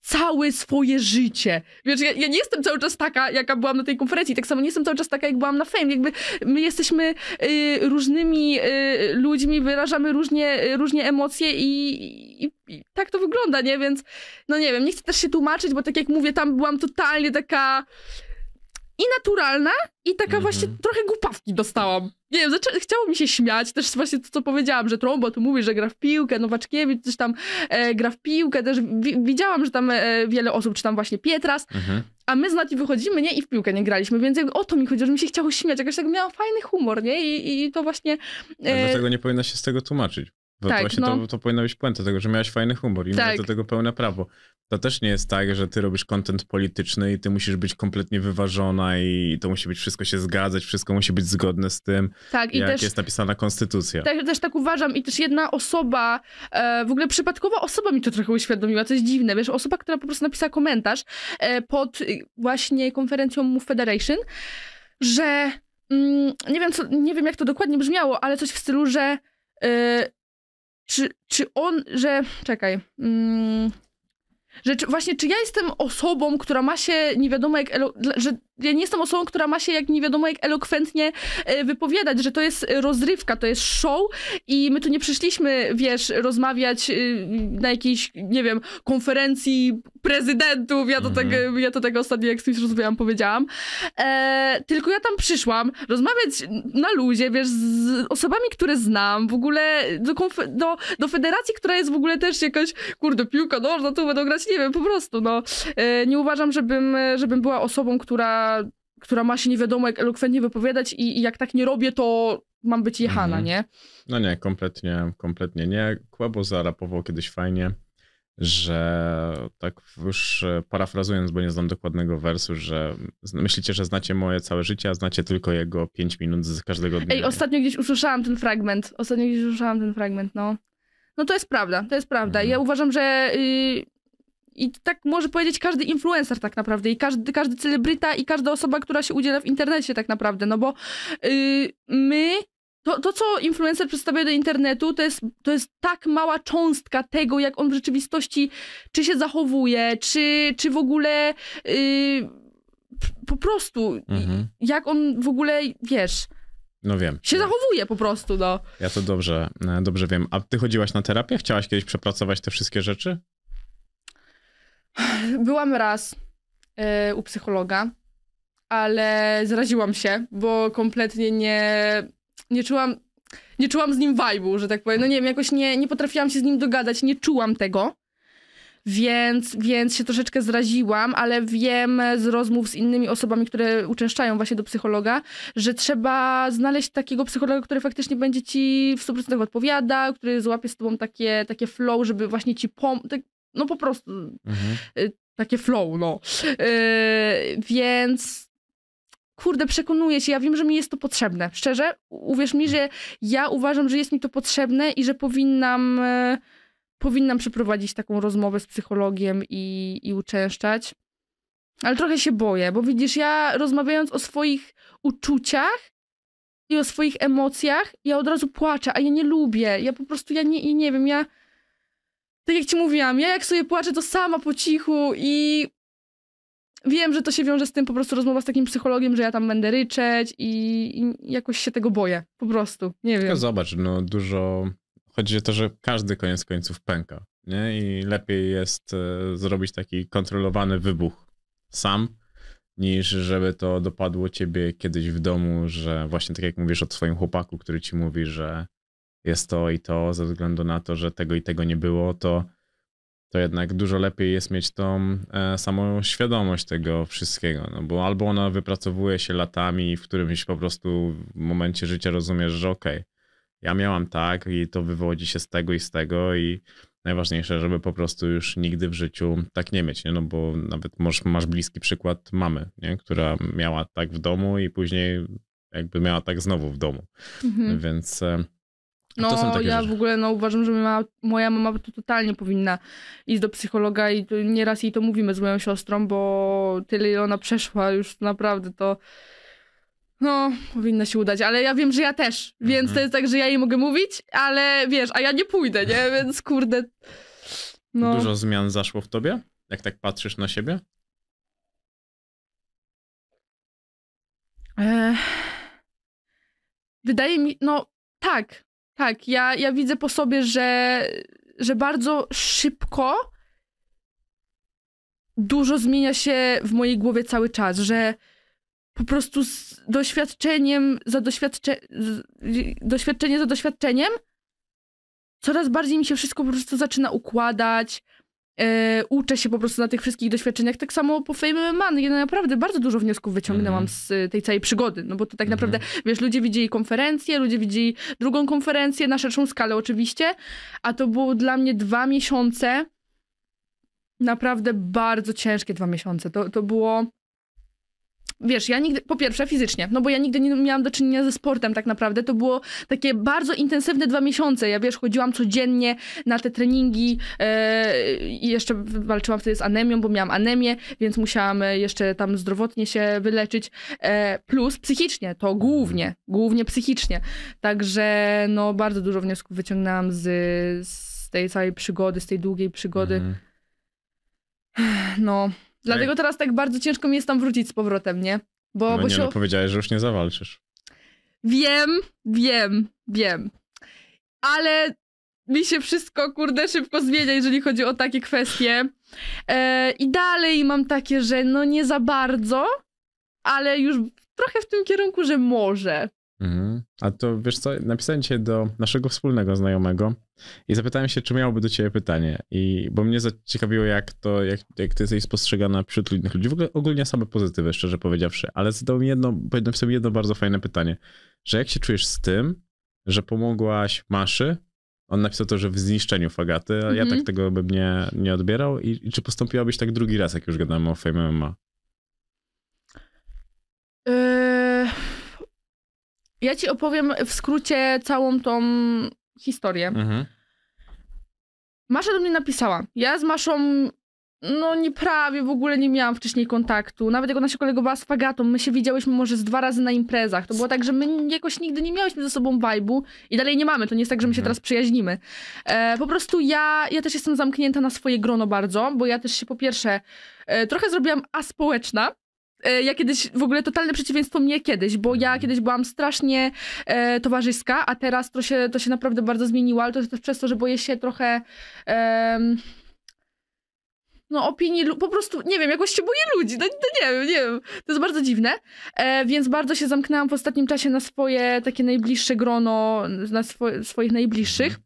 całe swoje życie. Wiesz, ja, ja, nie jestem cały czas taka, jaka byłam na tej konferencji, tak samo nie jestem cały czas taka, jak byłam na Fame. Jakby my jesteśmy y, różnymi y, ludźmi, wyrażamy różnie, y, różnie emocje i, i, i, tak to wygląda, nie? Więc, no nie wiem, nie chcę też się tłumaczyć, bo tak jak mówię, tam byłam totalnie taka i naturalna, i taka mm -hmm. właśnie trochę głupawki dostałam. Nie wiem, zaczę- chciało mi się śmiać, też właśnie to, co powiedziałam, że Trombo tu mówi, że gra w piłkę, Nowaczkiewicz też tam e, gra w piłkę, też wi widziałam, że tam e, wiele osób, czy tam właśnie Pietras, mm -hmm. a my z Nati wychodzimy, nie, i w piłkę nie graliśmy, więc o to mi chodzi że mi się chciało śmiać, jakoś tak miałam fajny humor, nie, i, i to właśnie... E... dlatego nie powinna się z tego tłumaczyć. Bo tak, to właśnie no. to, to powinno być puenta tego, że miałeś fajny humor i tak. do tego pełne prawo to też nie jest tak, że ty robisz kontent polityczny i ty musisz być kompletnie wyważona i to musi być wszystko się zgadzać, wszystko musi być zgodne z tym, tak, jak też, jest napisana konstytucja. Tak, też tak uważam i też jedna osoba, e, w ogóle przypadkowa osoba mi to trochę uświadomiła, co jest dziwne, wiesz, osoba, która po prostu napisała komentarz e, pod właśnie konferencją Move Federation, że mm, nie, wiem co, nie wiem jak to dokładnie brzmiało, ale coś w stylu, że e, czy, czy on, że czekaj, mm, że czy, właśnie, czy ja jestem osobą, która ma się nie wiadomo jak. że ja nie jestem osobą, która ma się jak nie wiadomo jak elokwentnie e, wypowiadać, że to jest rozrywka, to jest show i my tu nie przyszliśmy, wiesz, rozmawiać y, na jakiejś, nie wiem, konferencji prezydentów, ja to, mm. tak, ja to tego ostatnio jak z kimś rozmawiałam, powiedziałam, e, tylko ja tam przyszłam rozmawiać na luzie, wiesz, z osobami, które znam, w ogóle do, do, do federacji, która jest w ogóle też jakaś, kurde, piłka nożna, tu będą grać, nie wiem, po prostu, no. E, nie uważam, żebym, żebym była osobą, która która, ma się nie wiadomo jak elokwentnie wypowiadać i, i jak tak nie robię, to mam być jechana, mhm. nie? No nie, kompletnie, kompletnie nie. Kłabo zarapował kiedyś fajnie, że tak już e, parafrazując, bo nie znam dokładnego wersu, że myślicie, że znacie moje całe życie, a znacie tylko jego 5 minut z każdego dnia. Ej, ostatnio gdzieś usłyszałam ten fragment. Ostatnio gdzieś usłyszałam ten fragment, no. No to jest prawda, to jest prawda. Mhm. Ja uważam, że... Y, i tak może powiedzieć każdy influencer tak naprawdę i każdy, każdy celebryta i każda osoba, która się udziela w internecie tak naprawdę, no bo yy, my to, to, co influencer przedstawia do internetu, to jest, to jest tak mała cząstka tego, jak on w rzeczywistości czy się zachowuje, czy, czy w ogóle yy, po prostu, mhm. jak on w ogóle, wiesz... No wiem. Się zachowuje po prostu, no. Ja to dobrze, e, dobrze wiem. A ty chodziłaś na terapię? Chciałaś kiedyś przepracować te wszystkie rzeczy? (sighs) Byłam raz y, u psychologa, ale zraziłam się, bo kompletnie nie, nie czułam. Nie czułam z nim wajbu, że tak powiem. No nie wiem, jakoś nie, nie potrafiłam się z nim dogadać, nie czułam tego więc, więc się troszeczkę zraziłam, ale wiem z rozmów z innymi osobami, które uczęszczają właśnie do psychologa, że trzeba znaleźć takiego psychologa, który faktycznie będzie ci w 100% odpowiadał, który złapie z tobą takie, takie flow, żeby właśnie ci pom- tak no po prostu mhm. Y, takie flow, no. Yy, więc kurde, przekonuję się, ja wiem, że mi jest to potrzebne. Szczerze, uwierz mi, że ja uważam, że jest mi to potrzebne i że powinnam, e, powinnam przeprowadzić taką rozmowę z psychologiem i, i uczęszczać. Ale trochę się boję, bo widzisz, ja rozmawiając o swoich uczuciach i o swoich emocjach, ja od razu płaczę, a ja nie lubię. Ja po prostu, ja nie, ja nie wiem, ja tak jak ci mówiłam, ja jak sobie płaczę, to sama po cichu i wiem, że to się wiąże z tym po prostu rozmowa z takim psychologiem, że ja tam będę ryczeć i, i jakoś się tego boję. Po prostu. Nie wiem. Tylko zobacz, no dużo. Chodzi o to, że każdy koniec końców pęka. Nie? I lepiej jest e, zrobić taki kontrolowany wybuch sam, niż żeby to dopadło ciebie kiedyś w domu, że właśnie tak jak mówisz o twoim chłopaku, który ci mówi, że jest to i to, ze względu na to, że tego i tego nie było, to, to jednak dużo lepiej jest mieć tą e, samą świadomość tego wszystkiego, no bo albo ona wypracowuje się latami i w którymś po prostu w momencie życia rozumiesz, że okej, okay, ja miałam tak i to wywodzi się z tego i z tego i najważniejsze, żeby po prostu już nigdy w życiu tak nie mieć, nie? no bo nawet masz, masz bliski przykład mamy, nie? która miała tak w domu i później jakby miała tak znowu w domu, mhm. więc... E, no, ja rzeczy. w ogóle no, uważam, że ma, moja mama to totalnie powinna iść do psychologa i nieraz jej to mówimy z moją siostrą, bo tyle ile ona przeszła już naprawdę to no, powinna się udać, ale ja wiem, że ja też, więc mhm. to jest tak, że ja jej mogę mówić, ale wiesz, a ja nie pójdę, nie? (laughs) Więc kurde. No. Dużo zmian zaszło w tobie, jak tak patrzysz na siebie? Ech. Wydaje mi, no tak, tak, ja, ja widzę po sobie, że, że bardzo szybko dużo zmienia się w mojej głowie cały czas, że po prostu z doświadczeniem za doświadcze... doświadczenie za doświadczeniem coraz bardziej mi się wszystko po prostu zaczyna układać, E, uczę się po prostu na tych wszystkich doświadczeniach. Tak samo po Fame Man. No ja naprawdę bardzo dużo wniosków wyciągnęłam mm. z e, tej całej przygody, no bo to tak mm. naprawdę, wiesz, ludzie widzieli konferencję, ludzie widzieli drugą konferencję, na szerszą skalę oczywiście, a to było dla mnie dwa miesiące, naprawdę bardzo ciężkie dwa miesiące. To, to było wiesz, ja nigdy, po pierwsze fizycznie, no bo ja nigdy nie miałam do czynienia ze sportem tak naprawdę, to było takie bardzo intensywne dwa miesiące, ja wiesz, chodziłam codziennie na te treningi e, i jeszcze walczyłam wtedy z anemią, bo miałam anemię, więc musiałam e, jeszcze tam zdrowotnie się wyleczyć, e, plus psychicznie, to głównie, głównie psychicznie, także no bardzo dużo wniosków wyciągnęłam z, z tej całej przygody, z tej długiej przygody, mhm. no... Dlatego tak. teraz tak bardzo ciężko mi jest tam wrócić z powrotem, nie? Bo, no bo nie, się... no powiedziałeś, że już nie zawalczysz. Wiem, wiem, wiem. Ale mi się wszystko, kurde, szybko zmienia, jeżeli chodzi o takie kwestie. E, I dalej mam takie, że no nie za bardzo, ale już trochę w tym kierunku, że może. Mhm. A to wiesz co, napisałem cię do naszego wspólnego znajomego i zapytałem się, czy miałoby do ciebie pytanie. I bo mnie zaciekawiło, jak to, jak, jak ty jesteś spostrzegana wśród innych ludzi. W ogóle ogólnie same pozytywy, szczerze powiedziawszy, ale zadał mi jedno, napisał jedno bardzo fajne pytanie, że jak się czujesz z tym, że pomogłaś Maszy on napisał to, że w zniszczeniu fagaty, a ja tak mhm. tego bym nie, nie odbierał. I, I, czy postąpiłabyś tak drugi raz, jak już gadałem o Fame MMA? Ja ci opowiem w skrócie całą tą historię. Mhm. Masza do mnie napisała. Ja z Maszą, no nie prawie, w ogóle nie miałam wcześniej kontaktu. Nawet jak ona się kolegowała z Fagatą, my się widziałyśmy może z dwa razy na imprezach. To było tak, że my jakoś nigdy nie miałyśmy ze sobą vibe'u i dalej nie mamy. To nie jest tak, że my się mhm. teraz przyjaźnimy. E, po prostu ja, ja też jestem zamknięta na swoje grono bardzo, bo ja też się po pierwsze e, trochę zrobiłam aspołeczna. E, ja kiedyś, w ogóle totalne przeciwieństwo mnie kiedyś, bo ja mhm. kiedyś byłam strasznie e, towarzyska, a teraz to się, to się naprawdę bardzo zmieniło, ale to też przez to, że boję się trochę... E, no, opinii, po prostu, nie wiem, jakoś się boję ludzi, no, no nie wiem, nie wiem, to jest bardzo dziwne, e, więc bardzo się zamknęłam w ostatnim czasie na swoje takie najbliższe grono, na swo swoich najbliższych.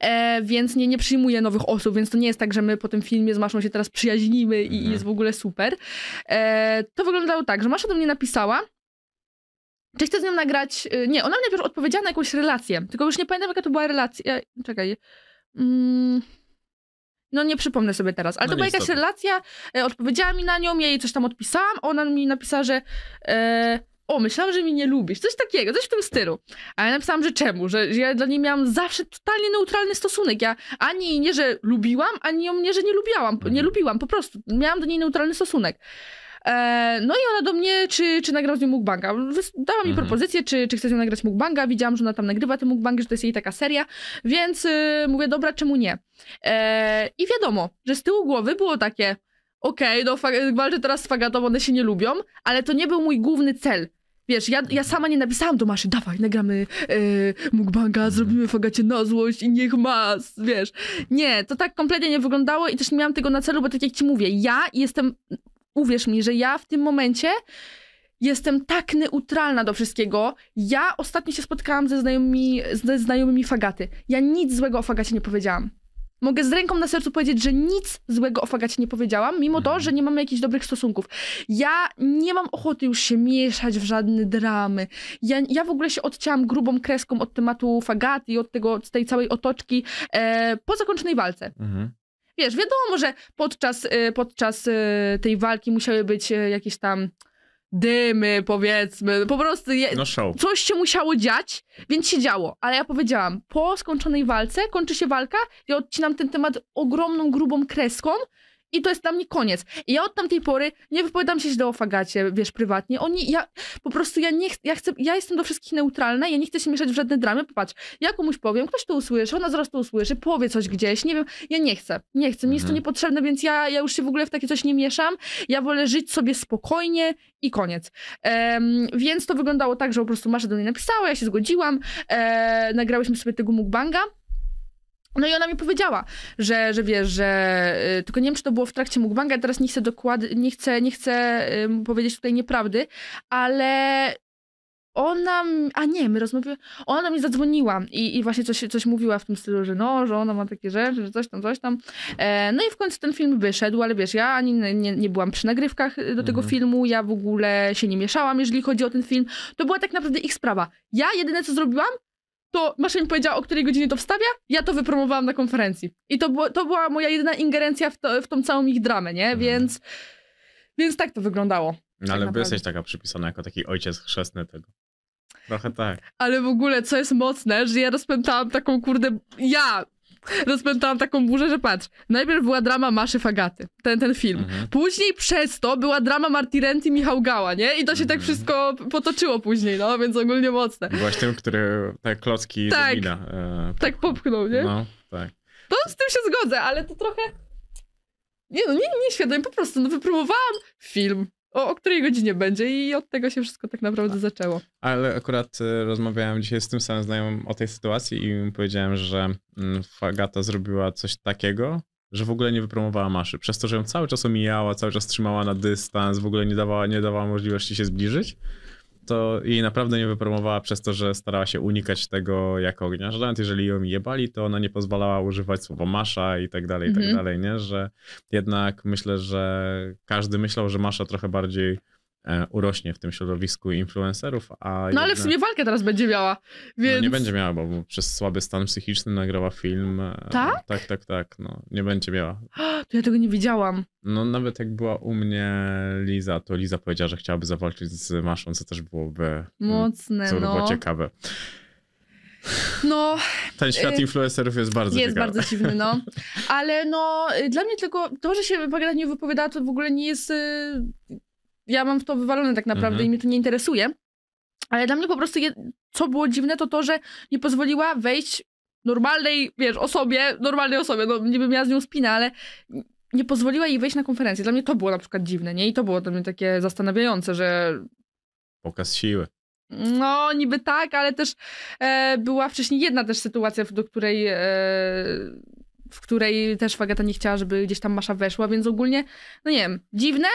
E, więc nie, nie przyjmuje nowych osób, więc to nie jest tak, że my po tym filmie z Maszą się teraz przyjaźnimy i, i mhm. jest w ogóle super. E, to wyglądało tak, że Masza do mnie napisała, czy chcę z nią nagrać... E, nie, ona mi najpierw odpowiedziała na jakąś relację, tylko już nie pamiętam, jaka to była relacja. E, czekaj. Mm. No nie przypomnę sobie teraz, ale no to była jakaś relacja, e, odpowiedziała mi na nią, ja jej coś tam odpisałam, ona mi napisała, że e, o, myślałam, że mi nie lubisz, coś takiego, coś w tym stylu. Ale napisałam, że czemu, że, że ja dla niej miałam zawsze totalnie neutralny stosunek. Ja ani nie, że lubiłam, ani o nie, że nie lubiłam, mhm. nie lubiłam, po prostu miałam do niej neutralny stosunek. E, no i ona do mnie, czy, czy nagram z nią mukbanga. Dała mi mhm. propozycję, czy, czy chce z nią nagrać mukbanga. Widziałam, że ona tam nagrywa te mukbangi, że to jest jej taka seria, więc y, mówię, dobra, czemu nie? E, I wiadomo, że z tyłu głowy było takie, okej, okay, no walczę teraz z fagatą, one się nie lubią, ale to nie był mój główny cel. Wiesz, ja, ja sama nie napisałam do Maszy, dawaj, nagramy e, mukbanga, mhm. zrobimy fagacie na złość i niech mas, wiesz. Nie, to tak kompletnie nie wyglądało i też nie miałam tego na celu, bo tak jak ci mówię, ja jestem, uwierz mi, że ja w tym momencie jestem tak neutralna do wszystkiego. Ja ostatnio się spotkałam ze znajomymi, ze znajomymi fagaty. Ja nic złego o fagacie nie powiedziałam. Mogę z ręką na sercu powiedzieć, że nic złego o fagacie nie powiedziałam, mimo to, mhm. że nie mamy jakichś dobrych stosunków. Ja nie mam ochoty już się mieszać w żadne dramy. Ja, ja w ogóle się odcięłam grubą kreską od tematu fagaty od tego, tej całej otoczki e, po zakończonej walce. Mhm. Wiesz, wiadomo, że podczas, e, podczas e, tej walki musiały być e, jakieś tam dymy, powiedzmy, po prostu je, no show. coś się musiało dziać, więc się działo. Ale ja powiedziałam, po skończonej walce, kończy się walka, ja odcinam ten temat ogromną, grubą kreską, i to jest dla mnie koniec. I ja od tamtej pory nie wypowiadam się źle o fagacie, wiesz, prywatnie. Oni, ja po prostu, ja nie chcę, ja, chcę, ja jestem do wszystkich neutralna, ja nie chcę się mieszać w żadne dramy. Popatrz, ja komuś powiem, ktoś to usłyszy, ona zaraz to usłyszy, powie coś gdzieś, nie wiem, ja nie chcę, nie chcę, mi jest to mhm. niepotrzebne, więc ja, ja już się w ogóle w takie coś nie mieszam. Ja wolę żyć sobie spokojnie i koniec. Um, więc to wyglądało tak, że po prostu Masza do mnie napisała, ja się zgodziłam, e, nagrałyśmy sobie tego mukbanga. No i ona mi powiedziała, że, że wiesz, że y, tylko nie wiem, czy to było w trakcie mukbanga, teraz nie chcę dokładnie, nie chcę, nie chcę powiedzieć tutaj nieprawdy, ale ona, a nie, my rozmawiamy, ona mi zadzwoniła i, i właśnie coś, coś mówiła w tym stylu, że no, że ona ma takie rzeczy, że coś tam, coś tam. E, no i w końcu ten film wyszedł, ale wiesz, ja ani nie, nie byłam przy nagrywkach y, do mhm. tego filmu, ja w ogóle się nie mieszałam, jeżeli chodzi o ten film. To była tak naprawdę ich sprawa. Ja jedyne, co zrobiłam, to maszyna mi powiedziała, o której godzinie to wstawia, ja to wypromowałam na konferencji. I to, było, to była moja jedyna ingerencja w, to, w tą całą ich dramę, nie? Mhm. Więc, więc tak to wyglądało. No ale tak naprawdę. wy jesteś taka przypisana jako taki ojciec chrzestny tego. Trochę tak. Ale w ogóle, co jest mocne, że ja rozpętałam taką kurde, ja, rozpętałam taką burzę, że patrz, najpierw była drama Maszy Fagaty, ten, ten film. Mhm. Później przez to była drama Martirenty Michał Gała, nie? I to się tak mhm. tak wszystko potoczyło później, no, więc ogólnie mocne. właśnie tym, który te klocki tak, Robina, e, tak popchnął, nie? No, tak. To z tym się zgodzę, ale to trochę... Nie no, nie, nie świadomie, po prostu no, wypróbowałam film, o, o której godzinie będzie i od tego się wszystko tak naprawdę tak. zaczęło. Ale akurat y, rozmawiałem dzisiaj z tym samym znajomym o tej sytuacji i powiedziałem, że mm, Fagata zrobiła coś takiego, że w ogóle nie wypromowała maszy. Przez to, że ją cały czas omijała, cały czas trzymała na dystans, w ogóle nie dawała, nie dawała możliwości się zbliżyć to jej naprawdę nie wypromowała przez to, że starała się unikać tego jako ognia, że nawet jeżeli ją jebali, to ona nie pozwalała używać słowa masza i tak dalej, i tak mhm. dalej, nie? Że jednak myślę, że każdy myślał, że masza trochę bardziej E, urośnie w tym środowisku influencerów. A no jedna... ale w sumie walkę teraz będzie miała, więc... No nie będzie miała, bo przez słaby stan psychiczny nagrała film. E, tak? Tak, tak, tak. No, nie będzie miała. (gasps) To ja tego nie widziałam. No nawet jak była u mnie Liza, to Liza powiedziała, że chciałaby zawalczyć z Maszą, co też byłoby... Mm, Mocne, co no. ciekawe. No, (laughs) Ten świat y, influencerów jest bardzo Jest ciekawy. bardzo dziwny, no. (laughs) Ale no, y, dla mnie tylko to, że się Magda nie wypowiada, to w ogóle nie jest y, ja mam w to wywalone tak naprawdę mhm. i mnie to nie interesuje. Ale dla mnie po prostu, je, co było dziwne, to to, że nie pozwoliła wejść normalnej, wiesz, osobie, normalnej osobie, no niby miała z nią spina, ale nie pozwoliła jej wejść na konferencję. Dla mnie to było na przykład dziwne, nie? I to było dla mnie takie zastanawiające, że... Pokaz siły. No, niby tak, ale też e, była wcześniej jedna też sytuacja, do której... E, w której też Fagata nie chciała, żeby gdzieś tam Masza weszła, więc ogólnie, no nie wiem, dziwne,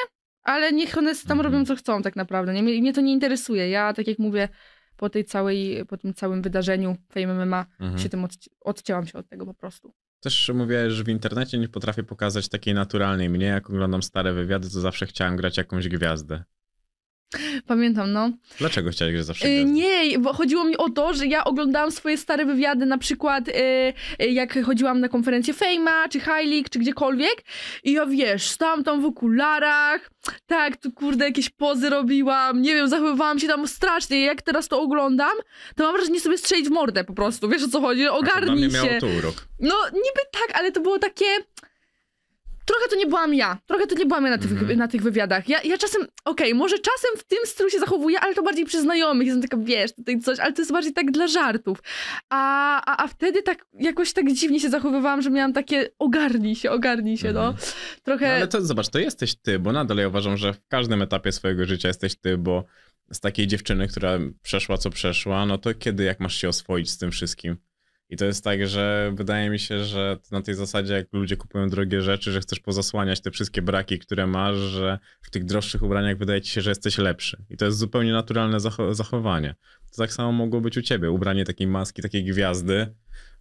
ale niech one tam mhm. robią co chcą tak naprawdę. Nie, mnie to nie interesuje. Ja tak jak mówię, po tej całej, po tym całym wydarzeniu Fame MMA mhm. się tym odci odcięłam się od tego po prostu. Też mówię, że w internecie nie potrafię pokazać takiej naturalnej mnie. Jak oglądam stare wywiady, to zawsze chciałem grać jakąś gwiazdę. Pamiętam, no. Dlaczego chciałeś że zawsze y, Nie, bo chodziło mi o to, że ja oglądałam swoje stare wywiady, na przykład y, y, jak chodziłam na konferencję Fejma, czy Heilig, czy gdziekolwiek i ja wiesz, stałam tam w okularach, tak, tu kurde jakieś pozy robiłam, nie wiem, zachowywałam się tam strasznie jak teraz to oglądam, to mam wrażenie sobie strzelić w mordę po prostu, wiesz o co chodzi, znaczy, ogarnij się. to się. miało to urok. No niby tak, ale to było takie trochę to nie byłam ja. Trochę to nie byłam ja na tych, mm. na tych wywiadach. Ja, ja czasem, okej, okay, może czasem w tym stylu się zachowuję, ale to bardziej przy znajomych. Jestem taka, wiesz, tutaj coś, ale to jest bardziej tak dla żartów. A, a, a wtedy tak jakoś tak dziwnie się zachowywałam, że miałam takie ogarnij się, ogarnij się, mm. no. Mhm. Trochę... No ale to zobacz, to jesteś ty, bo nadal ja uważam, że w każdym etapie swojego życia jesteś ty, bo z takiej dziewczyny, która przeszła co przeszła, no to kiedy, jak masz się oswoić z tym wszystkim? I to jest tak, że wydaje mi się, że na tej zasadzie, jak ludzie kupują drogie rzeczy, że chcesz pozasłaniać te wszystkie braki, które masz, że w tych droższych ubraniach wydaje ci się, że jesteś lepszy. I to jest zupełnie naturalne zach- zachowanie. To tak samo mogło być u ciebie. Ubranie takiej maski, takiej gwiazdy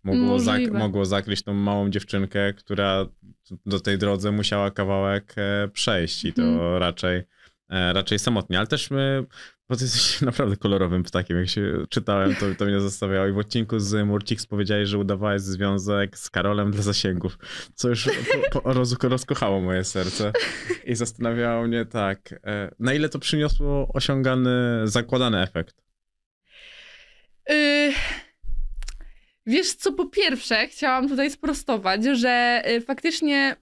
mogło, zak- mogło zakryć tą małą dziewczynkę, która do tej drodze musiała kawałek e, przejść i to hmm. raczej e, raczej samotnie, ale też my, bo ty jesteś (laughs) naprawdę kolorowym ptakiem. Jak się czytałem, to, to mnie zostawiało. I w odcinku z Murcik powiedziałeś, że udawałeś związek z Karolem dla zasięgów, co już po, po roz, rozkochało moje serce. I zastanawiało mnie tak, e, na ile to przyniosło osiągany, zakładany efekt? Y, wiesz co, po pierwsze chciałam tutaj sprostować, że y, faktycznie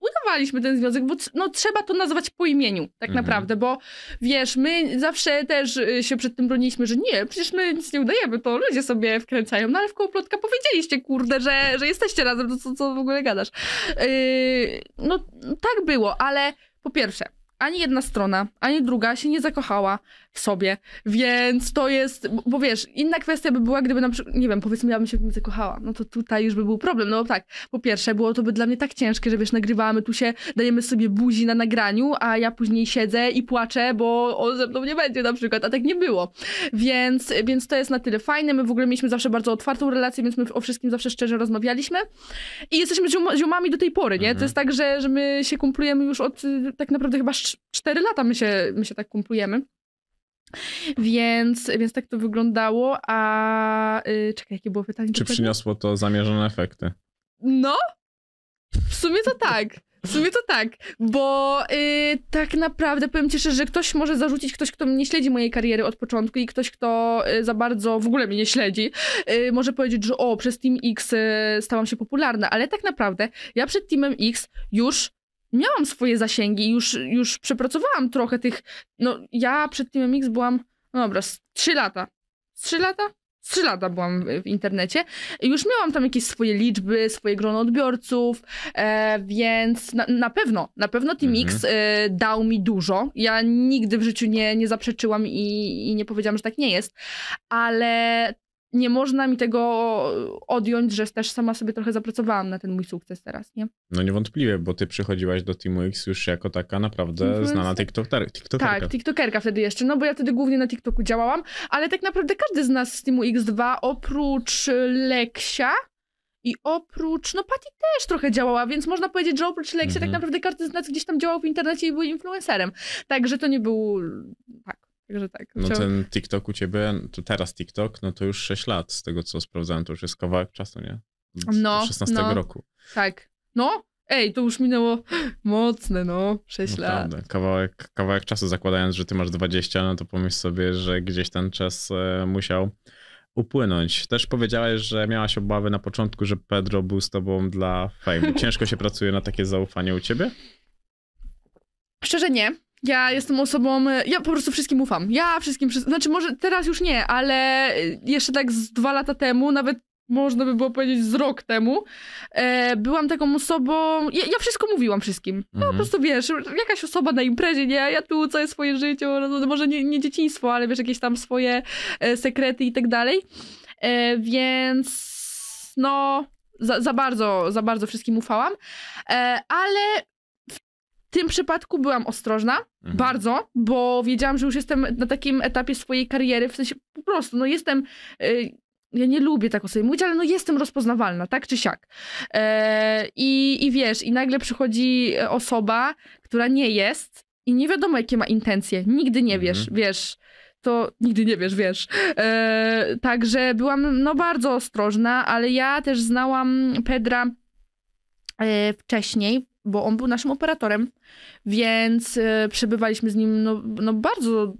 udawaliśmy ten związek, bo no, trzeba to nazwać po imieniu, tak mhm. naprawdę, bo wiesz, my zawsze też y, się przed tym broniliśmy, że nie, przecież my nic nie udajemy, to ludzie sobie wkręcają, no ale w kołoplotka powiedzieliście, kurde, że, że jesteście razem, to co, co w ogóle gadasz. Yy, no tak było, ale po pierwsze, ani jedna strona, ani druga się nie zakochała w sobie, więc to jest, bo wiesz, inna kwestia by była, gdyby na przykład, nie wiem, powiedzmy, ja bym się w nim zakochała, no to tutaj już by był problem, no bo tak, po pierwsze, było to by dla mnie tak ciężkie, że wiesz, nagrywamy tu się, dajemy sobie buzi na nagraniu, a ja później siedzę i płaczę, bo on ze mną nie będzie na przykład, a tak nie było, więc, więc to jest na tyle fajne, my w ogóle mieliśmy zawsze bardzo otwartą relację, więc my o wszystkim zawsze szczerze rozmawialiśmy i jesteśmy ziom ziomami do tej pory, nie? Mhm. To jest tak, że, że my się kumplujemy już od tak naprawdę chyba 4 lata my się, my się tak kumplujemy. Więc, więc tak to wyglądało, a yy, czekaj, jakie było pytanie? Czy przyniosło to zamierzone efekty? No, w sumie to tak. W sumie to tak, bo yy, tak naprawdę powiem ci szczerze, że ktoś może zarzucić, ktoś, kto nie śledzi mojej kariery od początku i ktoś, kto yy, za bardzo w ogóle mnie nie śledzi, yy, może powiedzieć, że o, przez Team X y, stałam się popularna, ale tak naprawdę ja przed Teamem X już miałam swoje zasięgi, już, już przepracowałam trochę tych, no ja przed Team X byłam, no dobra, trzy 3 lata, z 3 lata? Z 3 lata byłam w, internecie i już miałam tam jakieś swoje liczby, swoje grono odbiorców, e, więc na, na, pewno, na pewno Team mhm. X e, dał mi dużo. Ja nigdy w życiu nie, nie zaprzeczyłam i, i nie powiedziałam, że tak nie jest, ale nie można mi tego odjąć, że też sama sobie trochę zapracowałam na ten mój sukces teraz, nie? No niewątpliwie, bo ty przychodziłaś do Teamu X już jako taka naprawdę Influencer. znana tiktoker tiktokerka. Tak, tiktokerka wtedy jeszcze, no bo ja wtedy głównie na TikToku działałam, ale tak naprawdę każdy z nas z Teamu X2 oprócz Leksia i oprócz, no Pati też trochę działała, więc można powiedzieć, że oprócz Leksia tak mhm. naprawdę każdy z nas gdzieś tam działał w internecie i był influencerem. Także to nie był, tak. Także tak. No ten TikTok u ciebie, to teraz TikTok, no to już 6 lat z tego, co sprawdzałem, to już jest kawałek czasu, nie? no, 16 no, roku. Tak. No, ej, to już minęło (gasps) mocne, no, 6 no, lat. Kawałek, kawałek czasu, zakładając, że ty masz 20, no to pomyśl sobie, że gdzieś ten czas e, musiał upłynąć. Też powiedziałeś, że miałaś obawy na początku, że Pedro był z tobą dla fejmu. Ciężko się pracuje na takie zaufanie u ciebie? Szczerze nie. Ja jestem osobą, e, ja po prostu wszystkim ufam. Ja wszystkim, znaczy może teraz już nie, ale e, jeszcze tak z dwa lata temu, nawet można by było powiedzieć z rok temu, e, byłam taką osobą, ja, ja wszystko mówiłam wszystkim. No po mhm. prostu wiesz, jakaś osoba na imprezie, nie, ja tu całe swoje życie, no, może nie, nie dzieciństwo, ale wiesz, jakieś tam swoje e, sekrety i tak dalej. E, więc no, za, za, bardzo, za bardzo wszystkim ufałam, e, ale w tym przypadku byłam ostrożna, mhm. bardzo, bo wiedziałam, że już jestem na takim etapie swojej kariery, w sensie po prostu, no jestem, y ja nie lubię tak o sobie mówić, ale no jestem rozpoznawalna, tak czy siak. E, i, I wiesz, i nagle przychodzi e, osoba, która nie jest i nie wiadomo, jakie ma intencje. Nigdy nie wiesz, mhm. wiesz. To nigdy nie wiesz, wiesz. także byłam no bardzo ostrożna, ale ja też znałam Pedra e, wcześniej, bo on był naszym operatorem, więc e, przebywaliśmy z nim no, no bardzo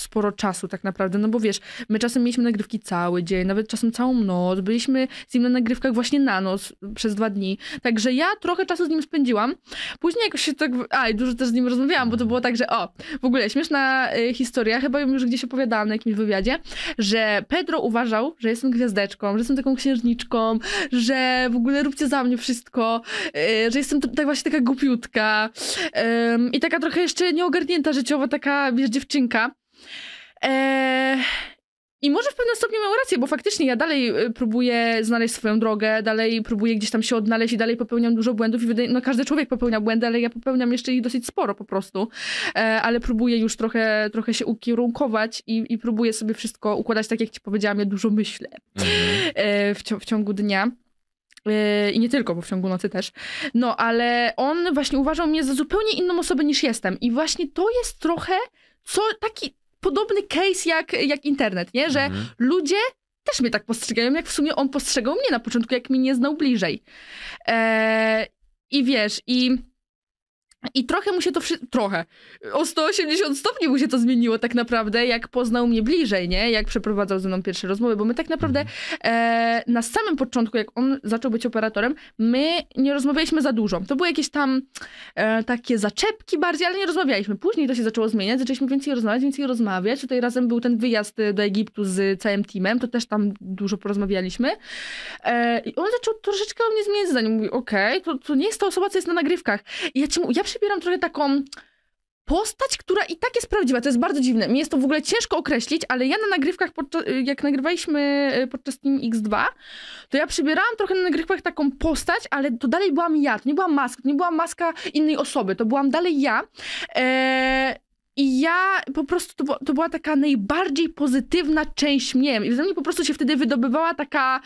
sporo czasu tak naprawdę, no bo wiesz, my czasem mieliśmy nagrywki cały dzień, nawet czasem całą noc, byliśmy z nim na nagrywkach właśnie na noc przez dwa dni, także ja trochę czasu z nim spędziłam, później jakoś się tak, a i dużo też z nim rozmawiałam, bo to było tak, że o, w ogóle śmieszna y, historia, chyba już gdzieś opowiadałam na jakimś wywiadzie, że Pedro uważał, że jestem gwiazdeczką, że jestem taką księżniczką, że w ogóle róbcie za mnie wszystko, y, że jestem tak właśnie taka głupiutka i taka trochę jeszcze nieogarnięta życiowa, taka wiesz, dziewczynka, Eee, i może w pewnym stopniu miał rację, bo faktycznie ja dalej y, próbuję znaleźć swoją drogę, dalej próbuję gdzieś tam się odnaleźć i dalej popełniam dużo błędów. I wydaje, no każdy człowiek popełnia błędy, ale ja popełniam jeszcze ich dosyć sporo po prostu. Eee, ale próbuję już trochę, trochę się ukierunkować i, i próbuję sobie wszystko układać tak, jak ci powiedziałam, ja dużo myślę mhm. E, w, w ciągu dnia. E, I nie tylko, bo w ciągu nocy też. No, ale on właśnie uważał mnie za zupełnie inną osobę niż jestem. I właśnie to jest trochę co, taki, podobny case jak, jak internet, nie? Że mhm. ludzie też mnie tak postrzegają, jak w sumie on postrzegał mnie na początku, jak mi nie znał bliżej. Eee, I wiesz, i i trochę mu się to, trochę, o 180 stopni mu się to zmieniło tak naprawdę, jak poznał mnie bliżej, nie? Jak przeprowadzał ze mną pierwsze rozmowy, bo my tak naprawdę mhm. e, na samym początku, jak on zaczął być operatorem, my nie rozmawialiśmy za dużo. To były jakieś tam e, takie zaczepki bardziej, ale nie rozmawialiśmy. Później to się zaczęło zmieniać, zaczęliśmy więcej rozmawiać, więcej rozmawiać. Tutaj razem był ten wyjazd do Egiptu z całym teamem, to też tam dużo porozmawialiśmy. E, I on zaczął troszeczkę o mnie zmieniać zdanie. Mówi, okej, okay, to, to nie jest ta osoba, co jest na nagrywkach. I ja ci ja przybieram trochę taką postać, która i tak jest prawdziwa. To jest bardzo dziwne. Mi jest to w ogóle ciężko określić, ale ja na nagrywkach, y, jak nagrywaliśmy y, podczas Team X2, to ja przybierałam trochę na nagrywkach taką postać, ale to dalej byłam ja. To nie była maska, to nie była maska innej osoby. To byłam dalej ja. Eee, i ja po prostu, to, to, była taka najbardziej pozytywna część mnie. I ze mnie po prostu się wtedy wydobywała taka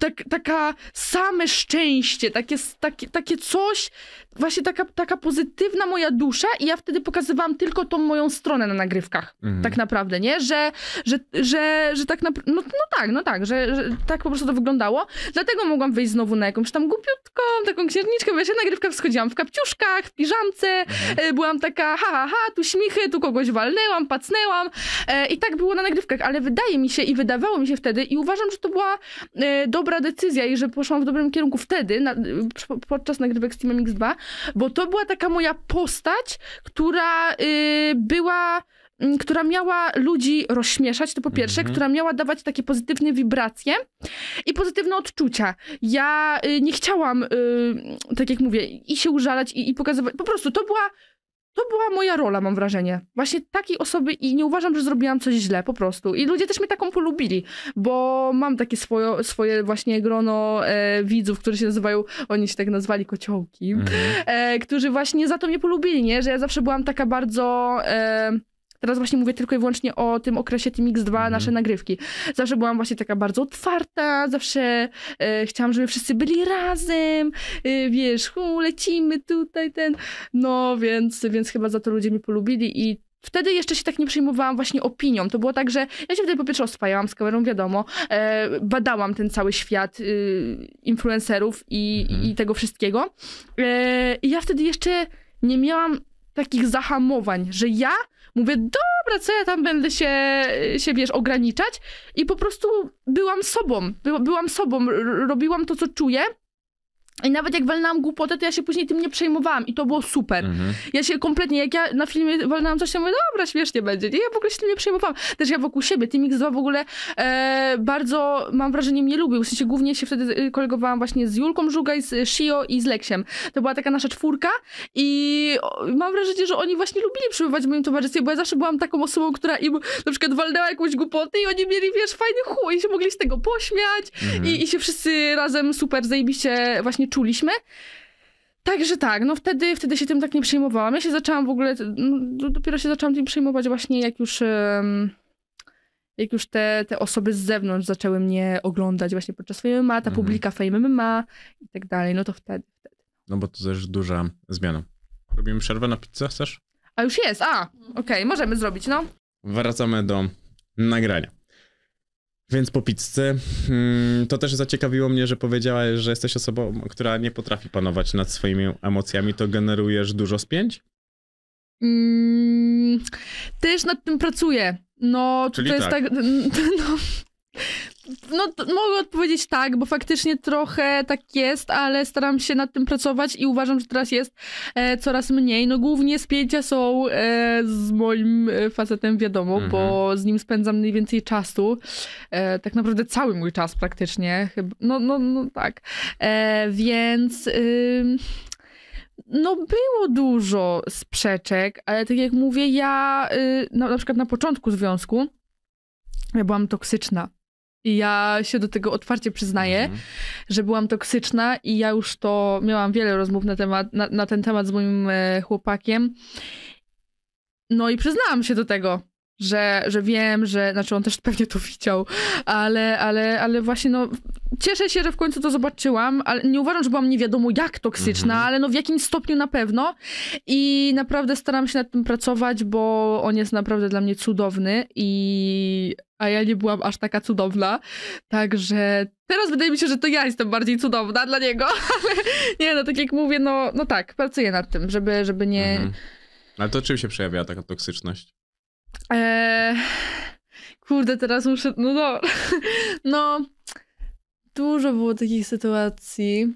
tak, taka same szczęście, takie, takie, takie coś, właśnie taka, taka pozytywna moja dusza i ja wtedy pokazywałam tylko tą moją stronę na nagrywkach, mhm. tak naprawdę, nie? Że, że, że, że tak naprawdę, no, no tak, no tak, że, że, tak po prostu to wyglądało, dlatego mogłam wejść znowu na jakąś tam głupiutką, taką księżniczkę, bo ja się na nagrywkach schodziłam w kapciuszkach, w piżamce, mhm. e, byłam taka ha, ha, ha, tu śmichy, tu kogoś walnęłam, pacnęłam e, i tak było na nagrywkach, ale wydaje mi się i wydawało mi się wtedy i uważam, że to była e, dobra dobra decyzja i że poszłam w dobrym kierunku wtedy, na, podczas nagrywek z Teamem X2, bo to była taka moja postać, która y, była mm, która miała ludzi rozśmieszać, to po pierwsze, mm -hmm. która miała dawać takie pozytywne wibracje i pozytywne odczucia. Ja y, nie chciałam, y, tak jak mówię, i się użalać, i, i, pokazywać. Po prostu to była to była moja rola, mam wrażenie. Właśnie takiej osoby i nie uważam, że zrobiłam coś źle po prostu. I ludzie też mnie taką polubili, bo mam takie swoje, swoje właśnie grono e, widzów, którzy się nazywają, oni się tak nazwali kociołki, mm -hmm. e, którzy właśnie za to mnie polubili, nie? Że ja zawsze byłam taka bardzo... E, Teraz właśnie mówię tylko i wyłącznie o tym okresie Team X2, mhm. nasze nagrywki. Zawsze byłam właśnie taka bardzo otwarta, zawsze e, chciałam, żeby wszyscy byli razem, e, wiesz, hu, lecimy tutaj, ten, no więc, więc chyba za to ludzie mnie polubili i Wtedy jeszcze się tak nie przejmowałam właśnie opinią. To było tak, że ja się wtedy po pierwsze oswajałam z kamerą, wiadomo, e, badałam ten cały świat e, influencerów i, mhm. i tego wszystkiego. E, I ja wtedy jeszcze nie miałam takich zahamowań, że ja mówię, dobra, co ja tam będę się, się wiesz, ograniczać i po prostu byłam sobą, by, byłam sobą, robiłam to, co czuję i nawet jak walnęłam głupotę, to ja się później tym nie przejmowałam i to było super. Mhm. Ja się kompletnie, jak ja na filmie walnęłam coś, to mówię, dobra, śmiesznie będzie. I ja w ogóle się tym nie przejmowałam. Też ja wokół siebie, Team X2 w ogóle e, bardzo, mam wrażenie, mnie lubił. W sensie głównie się wtedy y, kolegowałam właśnie z Julką Żugaj, z Shio i z Leksiem. To była taka nasza czwórka i mam wrażenie, że oni właśnie lubili przebywać w moim towarzystwie, bo ja zawsze byłam taką osobą, która im na przykład walnęła jakąś głupotę i oni mieli, wiesz, fajny chuj i się mogli z tego pośmiać mhm. i, i się wszyscy razem super zajebiście właśnie właśnie czuliśmy. Także tak, no wtedy, wtedy się tym tak nie przejmowałam. Ja się zaczęłam w ogóle, no, dopiero się zaczęłam tym przejmować właśnie jak już, jak już te, te osoby z zewnątrz zaczęły mnie oglądać właśnie podczas swojego ma, ta mhm. publika fejmy MMA i tak dalej, no to wtedy, wtedy. No bo to też duża zmiana. Robimy przerwę na pizzę, chcesz? A już jest, a, okej, okay, możemy zrobić, no. Wracamy do nagrania. Więc po pizzce. Hmm, to też zaciekawiło mnie, że powiedziałaś, że jesteś osobą, która nie potrafi panować nad swoimi emocjami. To generujesz dużo spięć? Mm, też nad tym pracuję. No, Czyli to jest tak. tak (laughs) no, no, mogę odpowiedzieć tak, bo faktycznie trochę tak jest, ale staram się nad tym pracować i uważam, że teraz jest e, coraz mniej. No głównie spięcia są e, z moim e, facetem, wiadomo, bo mhm. z nim spędzam najwięcej czasu. E, tak naprawdę cały mój czas praktycznie. Chyba. No, no, no tak. E, więc... No, było dużo sprzeczek, ale tak jak mówię, ja y, na, na przykład na początku związku ja byłam toksyczna ja się do tego otwarcie przyznaję, mhm. że byłam toksyczna i ja już to miałam wiele rozmów na, temat, na, na ten temat z moim e, chłopakiem. No i przyznałam się do tego że, że wiem, że, znaczy on też pewnie to widział, ale, ale, ale właśnie no, cieszę się, że w końcu to zobaczyłam, ale nie uważam, że byłam nie wiadomo jak toksyczna, mhm. ale no w jakimś stopniu na pewno i naprawdę staram się nad tym pracować, bo on jest naprawdę dla mnie cudowny i a ja nie byłam aż taka cudowna, także teraz wydaje mi się, że to ja jestem bardziej cudowna dla niego, (laughs) ale nie no, tak jak mówię, no, no tak, pracuję nad tym, żeby, żeby nie... Mhm. Ale to czym się przejawiała taka toksyczność? Eee, kurde, teraz muszę. No dobra. (laughs) No. Dużo było takich sytuacji.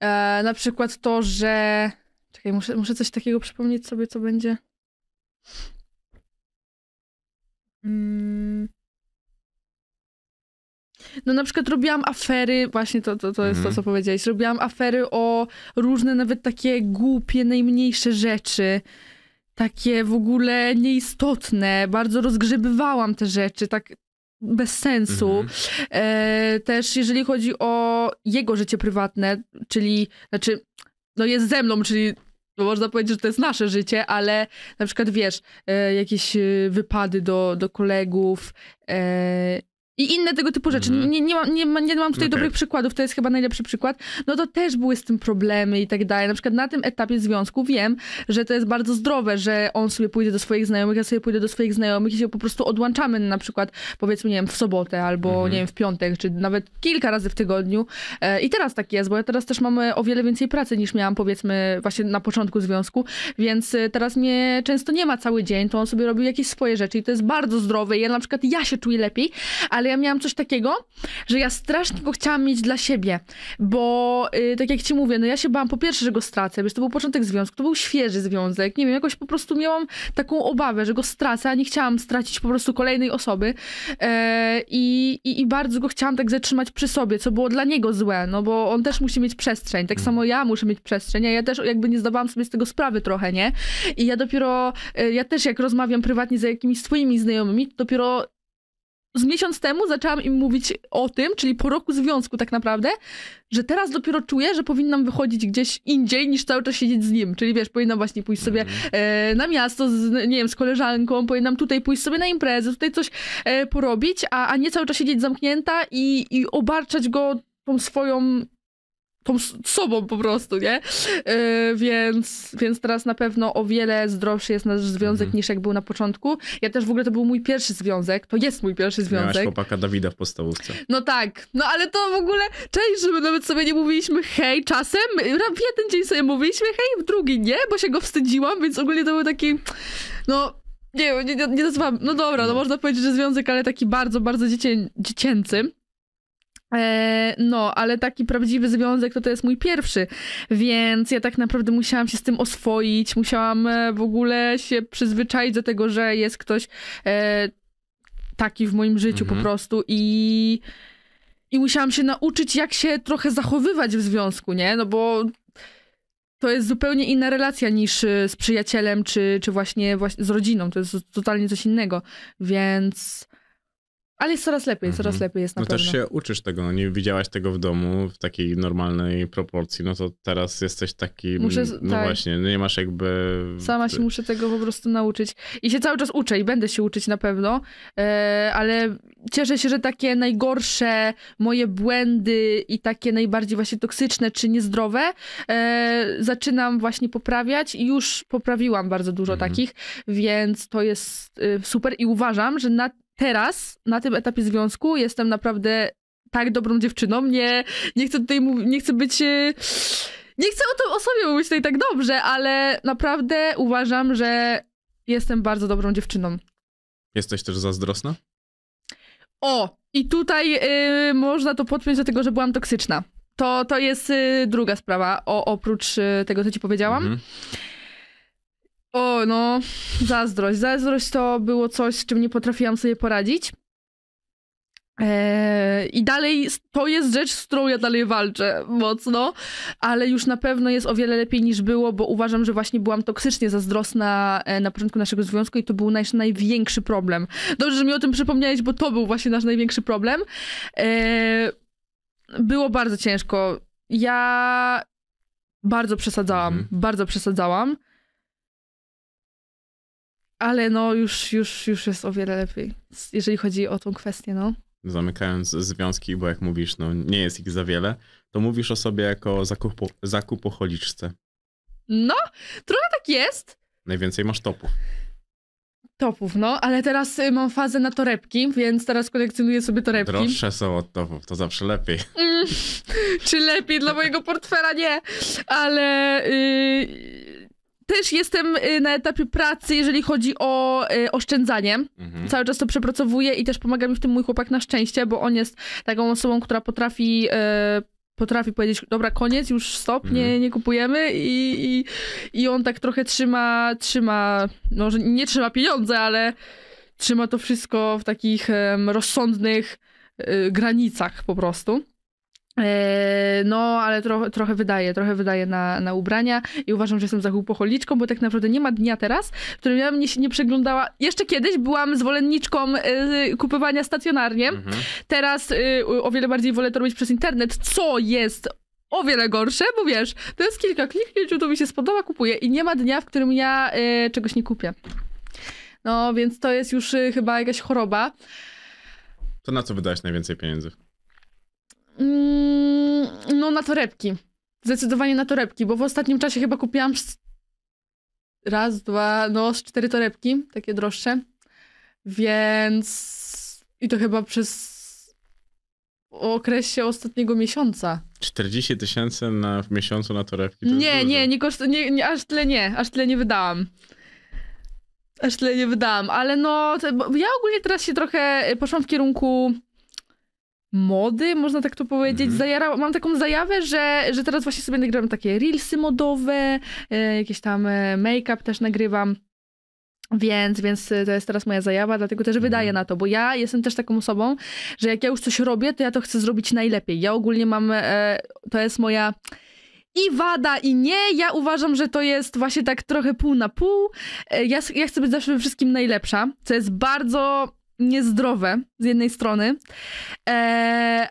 Eee, na przykład to, że. Czekaj, muszę, muszę coś takiego przypomnieć sobie, co będzie. Mm. No na przykład robiłam afery, właśnie to, to, to jest to, mhm. co powiedziałeś. Robiłam afery o różne, nawet takie głupie, najmniejsze rzeczy takie w ogóle nieistotne, bardzo rozgrzebywałam te rzeczy, tak bez sensu. Mhm. e, też jeżeli chodzi o jego życie prywatne, czyli, znaczy, no jest ze mną, czyli no można powiedzieć, że to jest nasze życie, ale na przykład wiesz, e, jakieś e, wypady do, do kolegów, e, i inne tego typu rzeczy. Mm. Nie, nie, mam, nie, nie mam tutaj okay. dobrych przykładów, to jest chyba najlepszy przykład. No to też były z tym problemy i tak dalej. Na przykład na tym etapie związku wiem, że to jest bardzo zdrowe, że on sobie pójdzie do swoich znajomych, ja sobie pójdę do swoich znajomych i się po prostu odłączamy na przykład powiedzmy, nie wiem, w sobotę albo mm. nie wiem, w piątek, czy nawet kilka razy w tygodniu. E, I teraz tak jest, bo ja teraz też mam e, o wiele więcej pracy niż miałam powiedzmy właśnie na początku związku, więc e, teraz mnie często nie ma cały dzień, to on sobie robił jakieś swoje rzeczy i to jest bardzo zdrowe i ja na przykład ja się czuję lepiej, ale ale ja miałam coś takiego, że ja strasznie go chciałam mieć dla siebie, bo yy, tak jak ci mówię, no ja się bałam po pierwsze, że go stracę, wiesz, to był początek związku, to był świeży związek, nie wiem, jakoś po prostu miałam taką obawę, że go stracę, a nie chciałam stracić po prostu kolejnej osoby yy, i, i bardzo go chciałam tak zatrzymać przy sobie, co było dla niego złe, no bo on też musi mieć przestrzeń, tak samo ja muszę mieć przestrzeń, a ja też jakby nie zdawałam sobie z tego sprawy trochę, nie? I ja dopiero, e, ja też jak rozmawiam prywatnie z jakimiś swoimi znajomymi, dopiero z miesiąc temu zaczęłam im mówić o tym, czyli po roku związku tak naprawdę, że teraz dopiero czuję, że powinnam wychodzić gdzieś indziej niż cały czas siedzieć z nim. Czyli wiesz, powinnam właśnie pójść sobie mhm. e, na miasto, z, nie wiem, z koleżanką, powinnam tutaj pójść sobie na imprezę, tutaj coś e, porobić, a, a nie cały czas siedzieć zamknięta i, i obarczać go tą swoją tą sobą po prostu, nie? Yy, więc, więc teraz na pewno o wiele zdrowszy jest nasz związek mhm. niż jak był na początku. Ja też w ogóle to był mój pierwszy związek, to jest mój pierwszy związek. Miałaś chłopaka Dawida w podstawówce. No tak, no ale to w ogóle, część, że my nawet sobie nie mówiliśmy hej czasem, w jeden dzień sobie mówiliśmy hej, w drugi nie, bo się go wstydziłam, więc ogólnie to był taki, no nie, nie, nie nazywam, no dobra, no mhm. można powiedzieć, że związek, ale taki bardzo, bardzo dziecię, dziecięcy. E, no, ale taki prawdziwy związek to to jest mój pierwszy, więc ja tak naprawdę musiałam się z tym oswoić, musiałam e, w ogóle się przyzwyczaić do tego, że jest ktoś e, taki w moim życiu mhm. po prostu i, i musiałam się nauczyć, jak się trochę zachowywać w związku, nie? No bo to jest zupełnie inna relacja niż z przyjacielem, czy, czy właśnie, właśnie z rodziną. To jest totalnie coś innego, więc ale jest coraz lepiej, mhm. coraz lepiej jest na no pewno. też się uczysz tego, no nie widziałaś tego w domu w takiej normalnej proporcji, no to teraz jesteś taki, mm, muszę, no tak. właśnie, no nie masz jakby... Sama się muszę tego po prostu nauczyć. I się cały czas uczę i będę się uczyć na pewno, e, ale cieszę się, że takie najgorsze moje błędy i takie najbardziej właśnie toksyczne czy niezdrowe e, zaczynam właśnie poprawiać i już poprawiłam bardzo dużo mhm. takich, więc to jest e, super i uważam, że na teraz, na tym etapie związku, jestem naprawdę tak dobrą dziewczyną. Nie, nie chcę tutaj mówić, nie chcę być. E, nie chcę o, tym, o sobie mówić tutaj tak dobrze, ale naprawdę uważam, że jestem bardzo dobrą dziewczyną. Jesteś też zazdrosna? O, i tutaj y, można to podpiąć do tego, że byłam toksyczna. To, to jest y, druga sprawa, o, oprócz y, tego, co ci powiedziałam. Mhm. O, no, zazdrość. Zazdrość to było coś, z czym nie potrafiłam sobie poradzić. Eee, I dalej to jest rzecz, z którą ja dalej walczę mocno, ale już na pewno jest o wiele lepiej niż było, bo uważam, że właśnie byłam toksycznie zazdrosna e, na początku naszego związku i to był nasz największy problem. Dobrze, że mi o tym przypomniałeś, bo to był właśnie nasz największy problem. Eee, było bardzo ciężko. Ja bardzo przesadzałam, mhm. bardzo przesadzałam ale no już, już, już jest o wiele lepiej, jeżeli chodzi o tą kwestię, no. Zamykając związki, bo jak mówisz, no nie jest ich za wiele, to mówisz o sobie jako zakupo, zakupocholiczce. No, trochę tak jest. Najwięcej masz topów. Topów, no, ale teraz y, mam fazę na torebki, więc teraz kolekcjonuję sobie torebki. Droższe są od topów, to zawsze lepiej. Mm, (laughs) czy lepiej dla mojego portfela? Nie, ale... Yy też jestem y, na etapie pracy, jeżeli chodzi o y, oszczędzanie. Mhm. Cały czas to przepracowuję i też pomaga mi w tym mój chłopak na szczęście, bo on jest taką osobą, która potrafi y, potrafi powiedzieć, dobra, koniec, już stop, nie, mhm. nie kupujemy I, i, i on tak trochę trzyma, trzyma, no, nie trzyma pieniądze, ale trzyma to wszystko w takich rozsądnych granicach po prostu. E, no, ale tro, trochę wydaje, trochę wydaje na, na ubrania i uważam, że jestem za głupocholiczką, bo tak naprawdę nie ma dnia teraz, w którym ja mnie się nie przeglądała. Jeszcze kiedyś byłam zwolenniczką y, kupowania stacjonarnie. Mhm. Teraz y, o wiele bardziej wolę to robić przez internet, co jest o wiele gorsze, bo wiesz, to jest kilka kliknięć, to mi się spodoba, kupuję i nie ma dnia, w którym ja y, czegoś nie kupię. No, więc to jest już chyba jakaś choroba. To na co wydałeś najwięcej pieniędzy? Mm, no na torebki. Zdecydowanie na torebki, bo w ostatnim czasie chyba kupiłam raz, dwa, no cztery torebki, takie droższe. Więc i to chyba przez okresie ostatniego miesiąca. 40 tysięcy na, w miesiącu na torebki. To nie, nie, nie, koszt, nie, nie, aż tyle nie, aż tyle nie wydałam. Aż tyle nie wydałam, ale no, ja ogólnie teraz się trochę y, poszłam w kierunku mody, można tak to powiedzieć. Mm. Zajara, mam taką zajawę, że, że teraz właśnie sobie nagrywam takie reelsy modowe, e, jakieś tam e, make-up też nagrywam. Więc, więc to jest teraz moja zajawa, dlatego też mhm. wydaję na to, bo ja jestem też taką osobą, że jak ja już coś robię, to ja to chcę zrobić najlepiej. Ja ogólnie mam, e, to jest moja i wada, i nie. Ja uważam, że to jest właśnie tak trochę pół na pół. E, ja, ja chcę być zawsze wszystkim najlepsza, co jest bardzo niezdrowe z jednej strony, e,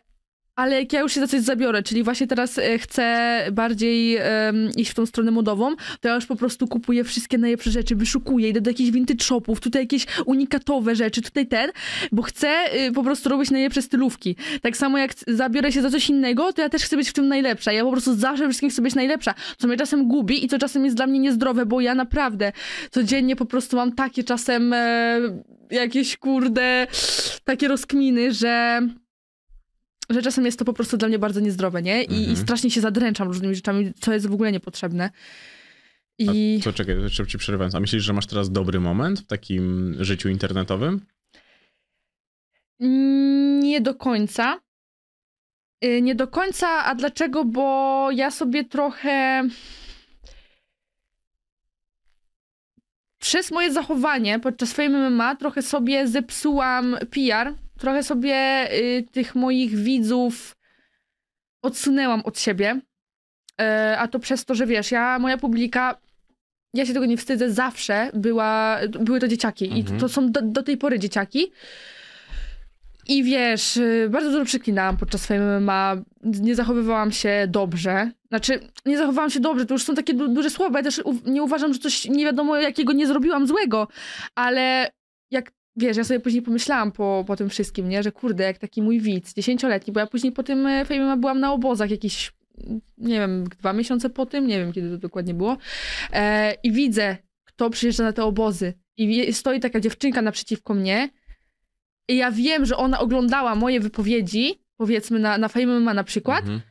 ale jak ja już się za coś zabiorę, czyli właśnie teraz e, chcę bardziej um, iść w tą stronę modową, to ja już po prostu kupuję wszystkie najlepsze rzeczy, wyszukuję, idę do jakichś vintage shopów, tutaj jakieś unikatowe rzeczy, tutaj ten, bo chcę y, po prostu robić najlepsze stylówki. Tak samo jak zabiorę się za coś innego, to ja też chcę być w tym najlepsza. Ja po prostu zawsze wszystkim chcę być najlepsza, co mnie czasem gubi i co czasem jest dla mnie niezdrowe, bo ja naprawdę codziennie po prostu mam takie czasem e, jakieś kurde takie rozkminy, że że czasem jest to po prostu dla mnie bardzo niezdrowe, nie? I, mhm. i strasznie się zadręczam różnymi rzeczami, co jest w ogóle niepotrzebne. I... A, czekaj, jeszcze ci przerywam. A myślisz, że masz teraz dobry moment w takim życiu internetowym? Mm, nie do końca. Y, nie do końca, a dlaczego? Bo ja sobie trochę. Przez moje zachowanie podczas swojej MMA trochę sobie zepsułam PR trochę sobie y, tych moich widzów odsunęłam od siebie. Y, a to przez to, że wiesz, ja, moja publika, ja się tego nie wstydzę, zawsze była, były to dzieciaki. Mhm. I to, są do, do, tej pory dzieciaki. I wiesz, y, bardzo dużo przeklinałam podczas swojej MMA, nie zachowywałam się dobrze. Znaczy, nie zachowywałam się dobrze, to już są takie du duże słowa, ja też nie uważam, że coś nie wiadomo jakiego nie zrobiłam złego, ale wiesz, ja sobie później pomyślałam po, po tym wszystkim, nie, że kurde, jak taki mój widz, dziesięcioletni, bo ja później po tym e, fejmie byłam na obozach jakieś nie wiem, dwa miesiące po tym, nie wiem, kiedy to dokładnie było, e, i widzę, kto przyjeżdża na te obozy i stoi taka dziewczynka naprzeciwko mnie i ja wiem, że ona oglądała moje wypowiedzi, powiedzmy na, na Fame ma na przykład, mhm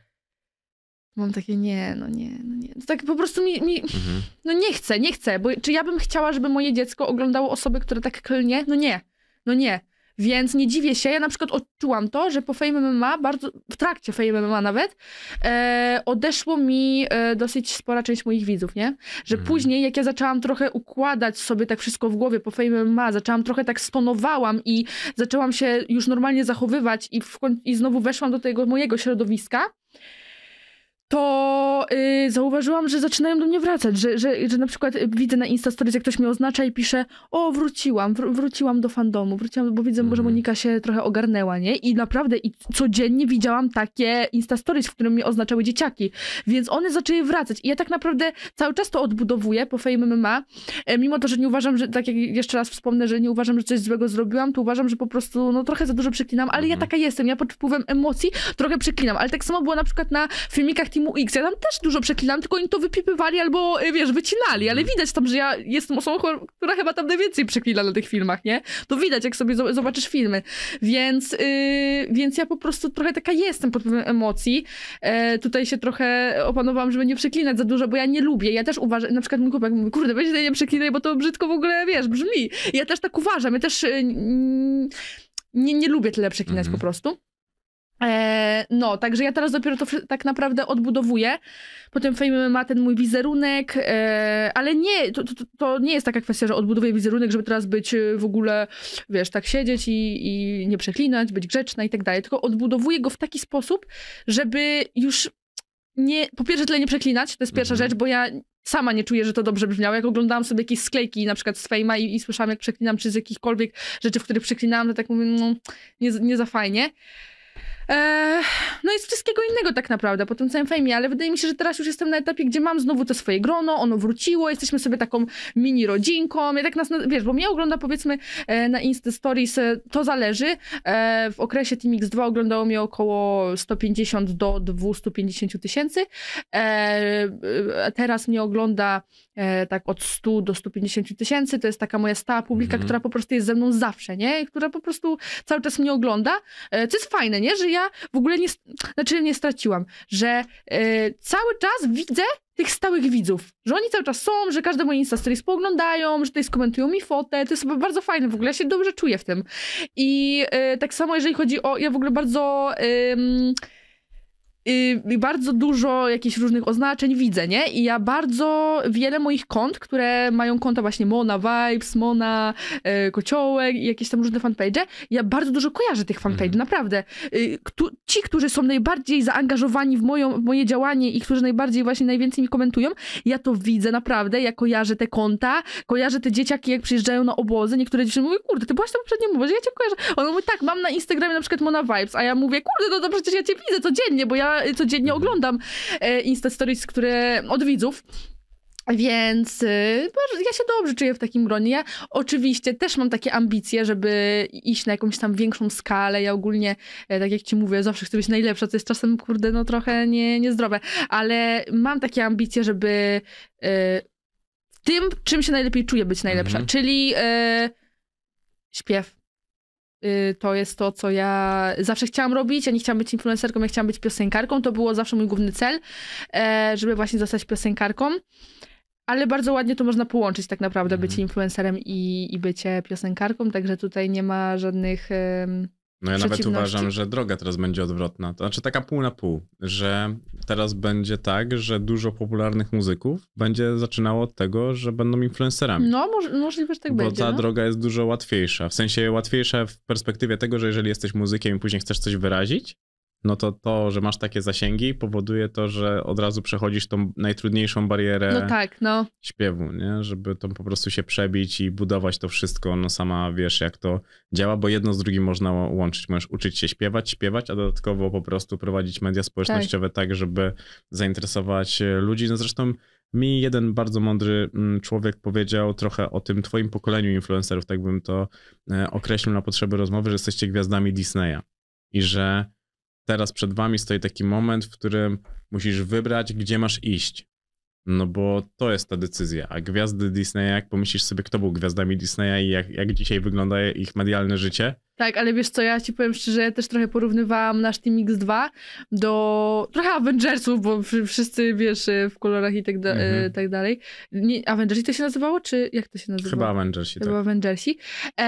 Mam takie, nie, no nie, no nie. To tak po prostu mi, mi mhm. no nie chcę, nie chcę, bo czy ja bym chciała, żeby moje dziecko oglądało osoby, które tak klnie? No nie, no nie. Więc nie dziwię się, ja na przykład odczułam to, że po Fame MMA, bardzo, w trakcie Fame MMA nawet, e, odeszło mi e, dosyć spora część moich widzów, nie? Że mhm. później, jak ja zaczęłam trochę układać sobie tak wszystko w głowie po Fame MMA, zaczęłam trochę tak stonowałam i zaczęłam się już normalnie zachowywać i, w, i znowu weszłam do tego mojego środowiska, to y, zauważyłam, że zaczynają do mnie wracać, że, że, że na przykład y, widzę na Insta Stories, jak ktoś mnie oznacza i pisze, o wróciłam, wr wróciłam do fandomu, wróciłam, bo widzę, mm. że mhm. Monika się trochę ogarnęła, nie? I naprawdę i codziennie widziałam takie Insta Stories, w którym mnie oznaczały dzieciaki, więc one zaczęły wracać i ja tak naprawdę cały czas to odbudowuję po Fame MMA, e, mimo to, że nie uważam, że, tak jak jeszcze raz wspomnę, że nie uważam, że coś złego zrobiłam, to uważam, że po prostu, no trochę za dużo przeklinam, ale mm. ja mhm. taka jestem, ja pod wpływem emocji trochę przeklinam, ale tak samo było na przykład na filmikach Team Teamu X. Ja tam też dużo przeklinam, tylko oni to wypipywali albo, y, wiesz, wycinali, ale mhm. widać tam, że ja jestem osobą, która chyba tam najwięcej przeklina na tych filmach, nie? To widać, jak sobie zobaczysz filmy. Więc, yy, więc ja po prostu trochę taka jestem pod wpływem emocji. E, tutaj się trochę opanowałam, żeby nie przeklinać za dużo, bo ja nie lubię. Ja też uważam, na przykład mój chłopak mówi, kurde, weź nie przeklinaj, bo to brzydko w ogóle, wiesz, brzmi. Ja też tak uważam, ja też... Yy, nie, nie lubię tyle przeklinać mm -hmm. po prostu. E, no, także ja teraz dopiero to tak naprawdę odbudowuję. Potem Fame ma ten mój wizerunek, e, ale nie, to, to, to, nie jest taka kwestia, że odbudowuję wizerunek, żeby teraz być e, w ogóle, wiesz, tak siedzieć i, i nie przeklinać, być grzeczna i tak dalej. Tylko odbudowuję go w taki sposób, żeby już nie, po pierwsze tyle nie przeklinać, to jest pierwsza mhm. rzecz, bo ja sama nie czuję, że to dobrze brzmiało. Jak oglądałam sobie jakieś sklejki na przykład z Fejma i, i, słyszałam, jak przeklinam, czy z jakichkolwiek rzeczy, w których przeklinałam, to tak mówię, no nie, nie za fajnie no i z wszystkiego innego tak naprawdę, po tym całym fejmie, ale wydaje mi się, że teraz już jestem na etapie, gdzie mam znowu to swoje grono, ono wróciło, jesteśmy sobie taką mini rodzinką, ja tak nas, wiesz, bo mnie ogląda powiedzmy e, na Insta Stories, e, to zależy, e, w okresie Team X2 oglądało mnie około 150 do 250 tysięcy, teraz mnie ogląda tak od 100 do 150 tysięcy, to jest taka moja stała publika, mm. która po prostu jest ze mną zawsze, nie, która po prostu cały czas mnie ogląda, co jest fajne, nie, że ja w ogóle nie, znaczy nie straciłam, że y, cały czas widzę tych stałych widzów, że oni cały czas są, że każde moje Insta spoglądają, że tutaj skomentują mi fotę, to jest bardzo fajne, w ogóle ja się dobrze czuję w tym. I y, tak samo jeżeli chodzi o, ja w ogóle bardzo... Y, Yy, bardzo dużo jakichś różnych oznaczeń widzę, nie? I ja bardzo wiele moich kont, które mają konta właśnie Mona Vibes, Mona yy, Kociołek i jakieś tam różne fanpage, ja bardzo dużo kojarzę tych fanpage, mm. naprawdę. Yy, kto, ci, którzy są najbardziej zaangażowani w, moją, w moje działanie i którzy najbardziej właśnie najwięcej mi komentują, ja to widzę naprawdę, ja kojarzę te konta, kojarzę te dzieciaki, jak przyjeżdżają na obozy, niektóre dziewczyny mówią, kurde, ty byłaś tam poprzednim obozie, ja cię kojarzę. On mówi, tak, mam na Instagramie na przykład Mona Vibes, a ja mówię, kurde, no to przecież ja cię widzę codziennie, bo ja ja codziennie mhm. oglądam e, Insta Stories, które od widzów. Więc y, ja się dobrze czuję w takim gronie. Ja oczywiście też mam takie ambicje, żeby iść na jakąś tam większą skalę. Ja ogólnie, e, tak jak ci mówię, zawsze chcę być najlepsza, co jest czasem, kurde, no trochę nie, niezdrowe. Ale mam takie ambicje, żeby e, w tym, czym się najlepiej czuję, być najlepsza. Mhm. Czyli śpiew. Y, to jest to, co ja zawsze chciałam robić. Ja nie chciałam być influencerką, ja chciałam być piosenkarką. To było zawsze mój główny cel, e, żeby właśnie zostać piosenkarką. Ale bardzo ładnie to można połączyć tak naprawdę, mm. bycie influencerem i, i bycie piosenkarką, także tutaj nie ma żadnych no ja nawet uważam, że droga teraz będzie odwrotna. To znaczy taka pół na pół, że teraz będzie tak, że dużo popularnych muzyków będzie zaczynało od tego, że będą influencerami. No, moż możliwe, że tak Bo będzie. Bo ta no. droga jest dużo łatwiejsza. W sensie łatwiejsza w perspektywie tego, że jeżeli jesteś muzykiem i później chcesz coś wyrazić, no to to, że masz takie zasięgi, powoduje to, że od razu przechodzisz tą najtrudniejszą barierę no tak, no. śpiewu, nie? żeby tą po prostu się przebić i budować to wszystko. No sama wiesz, jak to działa, bo jedno z drugim można łączyć. Możesz uczyć się śpiewać, śpiewać, a dodatkowo po prostu prowadzić media społecznościowe tak, tak żeby zainteresować e, ludzi. No zresztą mi jeden bardzo mądry mm, człowiek powiedział trochę o tym twoim pokoleniu influencerów, tak bym to e, określił na potrzeby rozmowy, że jesteście gwiazdami Disneya i że teraz przed wami stoi taki moment, w którym musisz wybrać, gdzie masz iść. No bo to jest ta decyzja. A gwiazdy Disneya, jak pomyślisz sobie, kto był gwiazdami Disneya i jak, jak dzisiaj wygląda ich medialne życie, tak, ale wiesz co, ja ci powiem szczerze, ja też trochę porównywałam nasz Team X2 do trochę Avengersów, bo wszyscy, wiesz, e, w kolorach i tak, da e, mhm. tak dalej. Nie, Avengersi to się nazywało, czy jak to się nazywało? Chyba Avengersi, Chyba tak. Avengersi. E,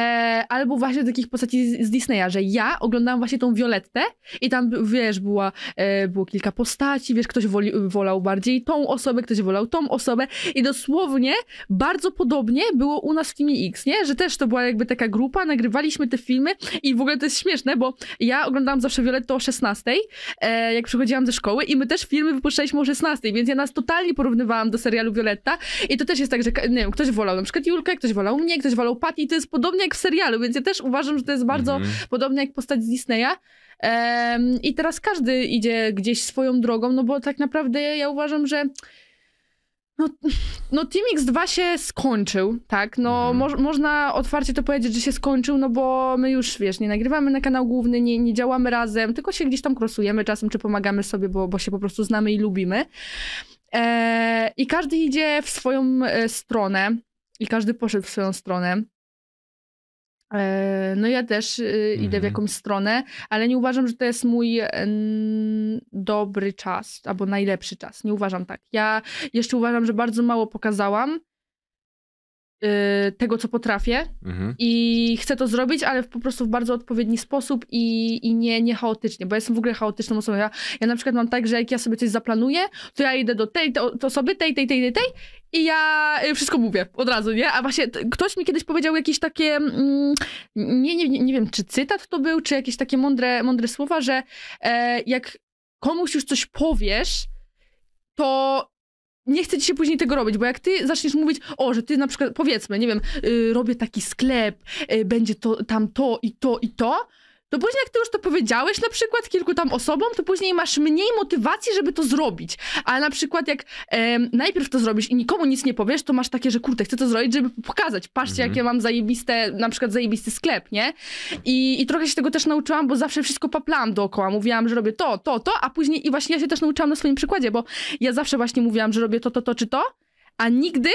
albo właśnie takich postaci z, Disneya, że ja oglądałam właśnie tą Violettę i tam, wiesz, była, e, było kilka postaci, wiesz, ktoś woli, wolał bardziej tą osobę, ktoś wolał tą osobę i dosłownie bardzo podobnie było u nas w Team X, nie? Że też to była jakby taka grupa, nagrywaliśmy te filmy, i w ogóle to jest śmieszne, bo ja oglądałam zawsze Violetto o 16, e, jak przychodziłam ze szkoły i my też filmy wypuszczaliśmy o 16, więc ja nas totalnie porównywałam do serialu Violetta i to też jest tak, że nie wiem, ktoś wolał na przykład Julkę, ktoś wolał mnie, ktoś wolał Patty i to jest podobnie jak w serialu, więc ja też uważam, że to jest bardzo mm -hmm. podobnie jak postać z Disneya. Um, I teraz każdy idzie gdzieś swoją drogą, no bo tak naprawdę ja uważam, że no, no Team X2 się skończył, tak? No mhm. mo można otwarcie to powiedzieć, że się skończył, no bo my już, wiesz, nie nagrywamy na kanał główny, nie, nie działamy razem, tylko się gdzieś tam krosujemy czasem, czy pomagamy sobie, bo, bo się po prostu znamy i lubimy. Eee, I każdy idzie w swoją e, stronę i każdy poszedł w swoją stronę. E, no ja też y, idę w mhm. jakąś stronę, ale nie uważam, że to jest mój dobry czas albo najlepszy czas. Nie uważam tak. Ja jeszcze uważam, że bardzo mało pokazałam Y, tego, co potrafię mhm. i chcę to zrobić, ale po prostu w bardzo odpowiedni sposób i, i nie, nie chaotycznie, bo ja jestem w ogóle chaotyczną osobą. Ja, ja na przykład mam tak, że jak ja sobie coś zaplanuję, to ja idę do tej, to, osoby, tej, tej, tej, tej, tej i ja y, wszystko mówię od razu, nie? A właśnie ktoś mi kiedyś powiedział jakieś takie, mm, nie, nie, nie wiem, czy cytat to był, czy jakieś takie mądre, mądre słowa, że e, jak komuś już coś powiesz, to nie chcę ci się później tego robić, bo jak ty zaczniesz mówić, o, że ty na przykład, powiedzmy, nie wiem, y, robię taki sklep, y, będzie to, tam to i to i to, to no później jak ty już to powiedziałeś na przykład kilku tam osobom, to później masz mniej motywacji, żeby to zrobić. Ale na przykład jak e, najpierw to zrobisz i nikomu nic nie powiesz, to masz takie, że kurde, chcę to zrobić, żeby pokazać, patrzcie mhm. jakie mam zajebiste, na przykład zajebisty sklep, nie? I, I trochę się tego też nauczyłam, bo zawsze wszystko paplałam dookoła, mówiłam, że robię to, to, to, a później i właśnie ja się też nauczyłam na swoim przykładzie, bo ja zawsze właśnie mówiłam, że robię to, to, to czy to, a nigdy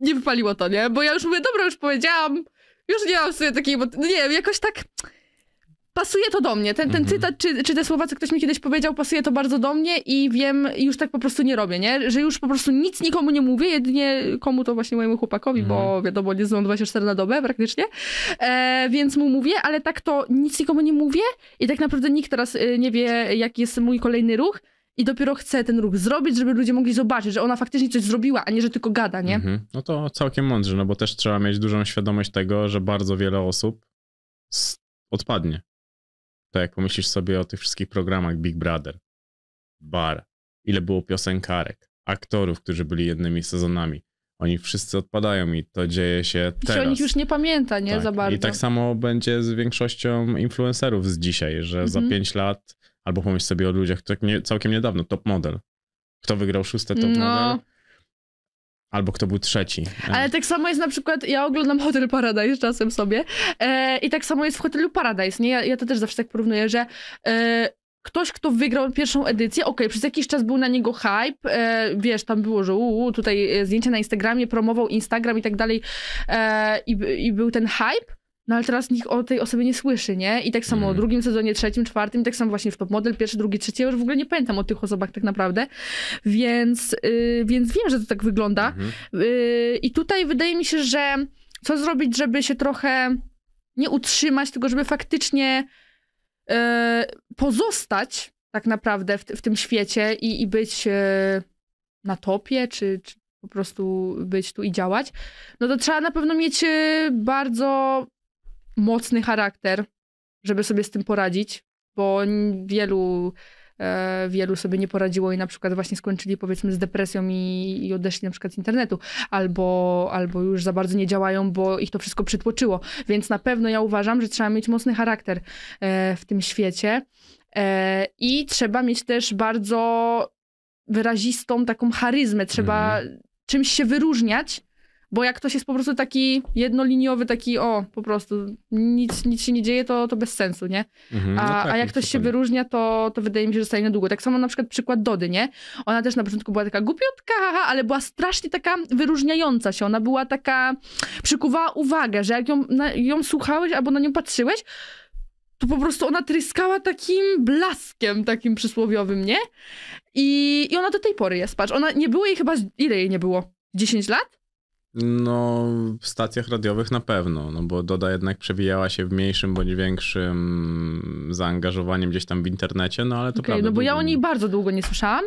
nie wypaliło to, nie? Bo ja już mówię, dobra, już powiedziałam, już nie mam sobie takiej, nie wiem, jakoś tak pasuje to do mnie. Ten, ten mhm. cytat, czy, czy te słowa, co ktoś mi kiedyś powiedział, pasuje to bardzo do mnie i wiem, już tak po prostu nie robię, nie? Że już po prostu nic nikomu nie mówię, jedynie komu to właśnie mojemu chłopakowi, no. bo mhm. wiadomo, nie znam 24 na dobę praktycznie, e, więc mu mówię, ale tak to nic nikomu nie mówię i tak naprawdę nikt teraz e, nie wie, jaki jest mój kolejny ruch i dopiero chcę ten ruch zrobić, żeby ludzie mogli zobaczyć, że ona faktycznie coś zrobiła, a nie, że tylko gada, nie? Mhm. No to całkiem mądrze, no bo też trzeba mieć dużą świadomość tego, że bardzo wiele osób odpadnie to jak pomyślisz sobie o tych wszystkich programach Big Brother, Bar, ile było piosenkarek, aktorów, którzy byli jednymi sezonami, oni wszyscy odpadają i to dzieje się teraz. I się o nich już nie pamięta, nie? Tak. Za bardzo. I tak samo będzie z większością influencerów z dzisiaj, że za mhm. pięć lat, albo pomyśl sobie o ludziach, to nie, całkiem niedawno, top model. Kto wygrał szóste top no. model? Albo kto był trzeci. Ale tak samo jest na przykład, ja oglądam Hotel Paradise czasem sobie e, i tak samo jest w Hotelu Paradise, nie? Ja, ja to też zawsze tak porównuję, że e, ktoś, kto wygrał pierwszą edycję, okej, okay, przez jakiś czas był na niego hype, e, wiesz, tam było, że uu, tutaj e, zdjęcia na Instagramie, promował Instagram i tak dalej e, i, i był ten hype, no ale teraz nikt o tej osobie nie słyszy, nie? I tak samo mm. o drugim sezonie, trzecim, czwartym, tak samo właśnie w Top Model, pierwszy, drugi, trzeci. Ja już w ogóle nie pamiętam o tych osobach tak naprawdę. Więc, yy, więc wiem, że to tak wygląda. Mm -hmm. yy, I tutaj wydaje mi się, że co zrobić, żeby się trochę nie utrzymać, tylko żeby faktycznie yy, pozostać tak naprawdę w, w tym świecie i, i być y, na topie, czy, czy po prostu być tu i działać, no to trzeba na pewno mieć y, bardzo mocny charakter, żeby sobie z tym poradzić, bo wielu, e, wielu sobie nie poradziło i na przykład właśnie skończyli powiedzmy z depresją i, i odeszli na przykład z internetu, albo, albo już za bardzo nie działają, bo ich to wszystko przytłoczyło. Więc na pewno ja uważam, że trzeba mieć mocny charakter e, w tym świecie. E, I trzeba mieć też bardzo wyrazistą taką charyzmę. Trzeba mm. czymś się wyróżniać, bo jak ktoś jest po prostu taki jednoliniowy, taki o, po prostu nic, nic się nie dzieje, to, to bez sensu, nie? Mhm, no a, tak, a jak ktoś się wyróżnia, to, to wydaje mi się, że zostaje na długo. Tak samo na przykład przykład Dody, nie? Ona też na początku była taka głupiutka, haha, ale była strasznie taka wyróżniająca się. Ona była taka, przykuwała uwagę, że jak ją, na, ją słuchałeś albo na nią patrzyłeś, to po prostu ona tryskała takim blaskiem, takim przysłowiowym, nie? I, i ona do tej pory jest, patrz. Ona nie było jej chyba, ile jej nie było? 10 lat? No, w stacjach radiowych na pewno, no bo Doda jednak przewijała się w mniejszym bądź większym zaangażowaniem gdzieś tam w internecie, no ale to okay, prawda. No bo długo... ja o niej bardzo długo nie słyszałam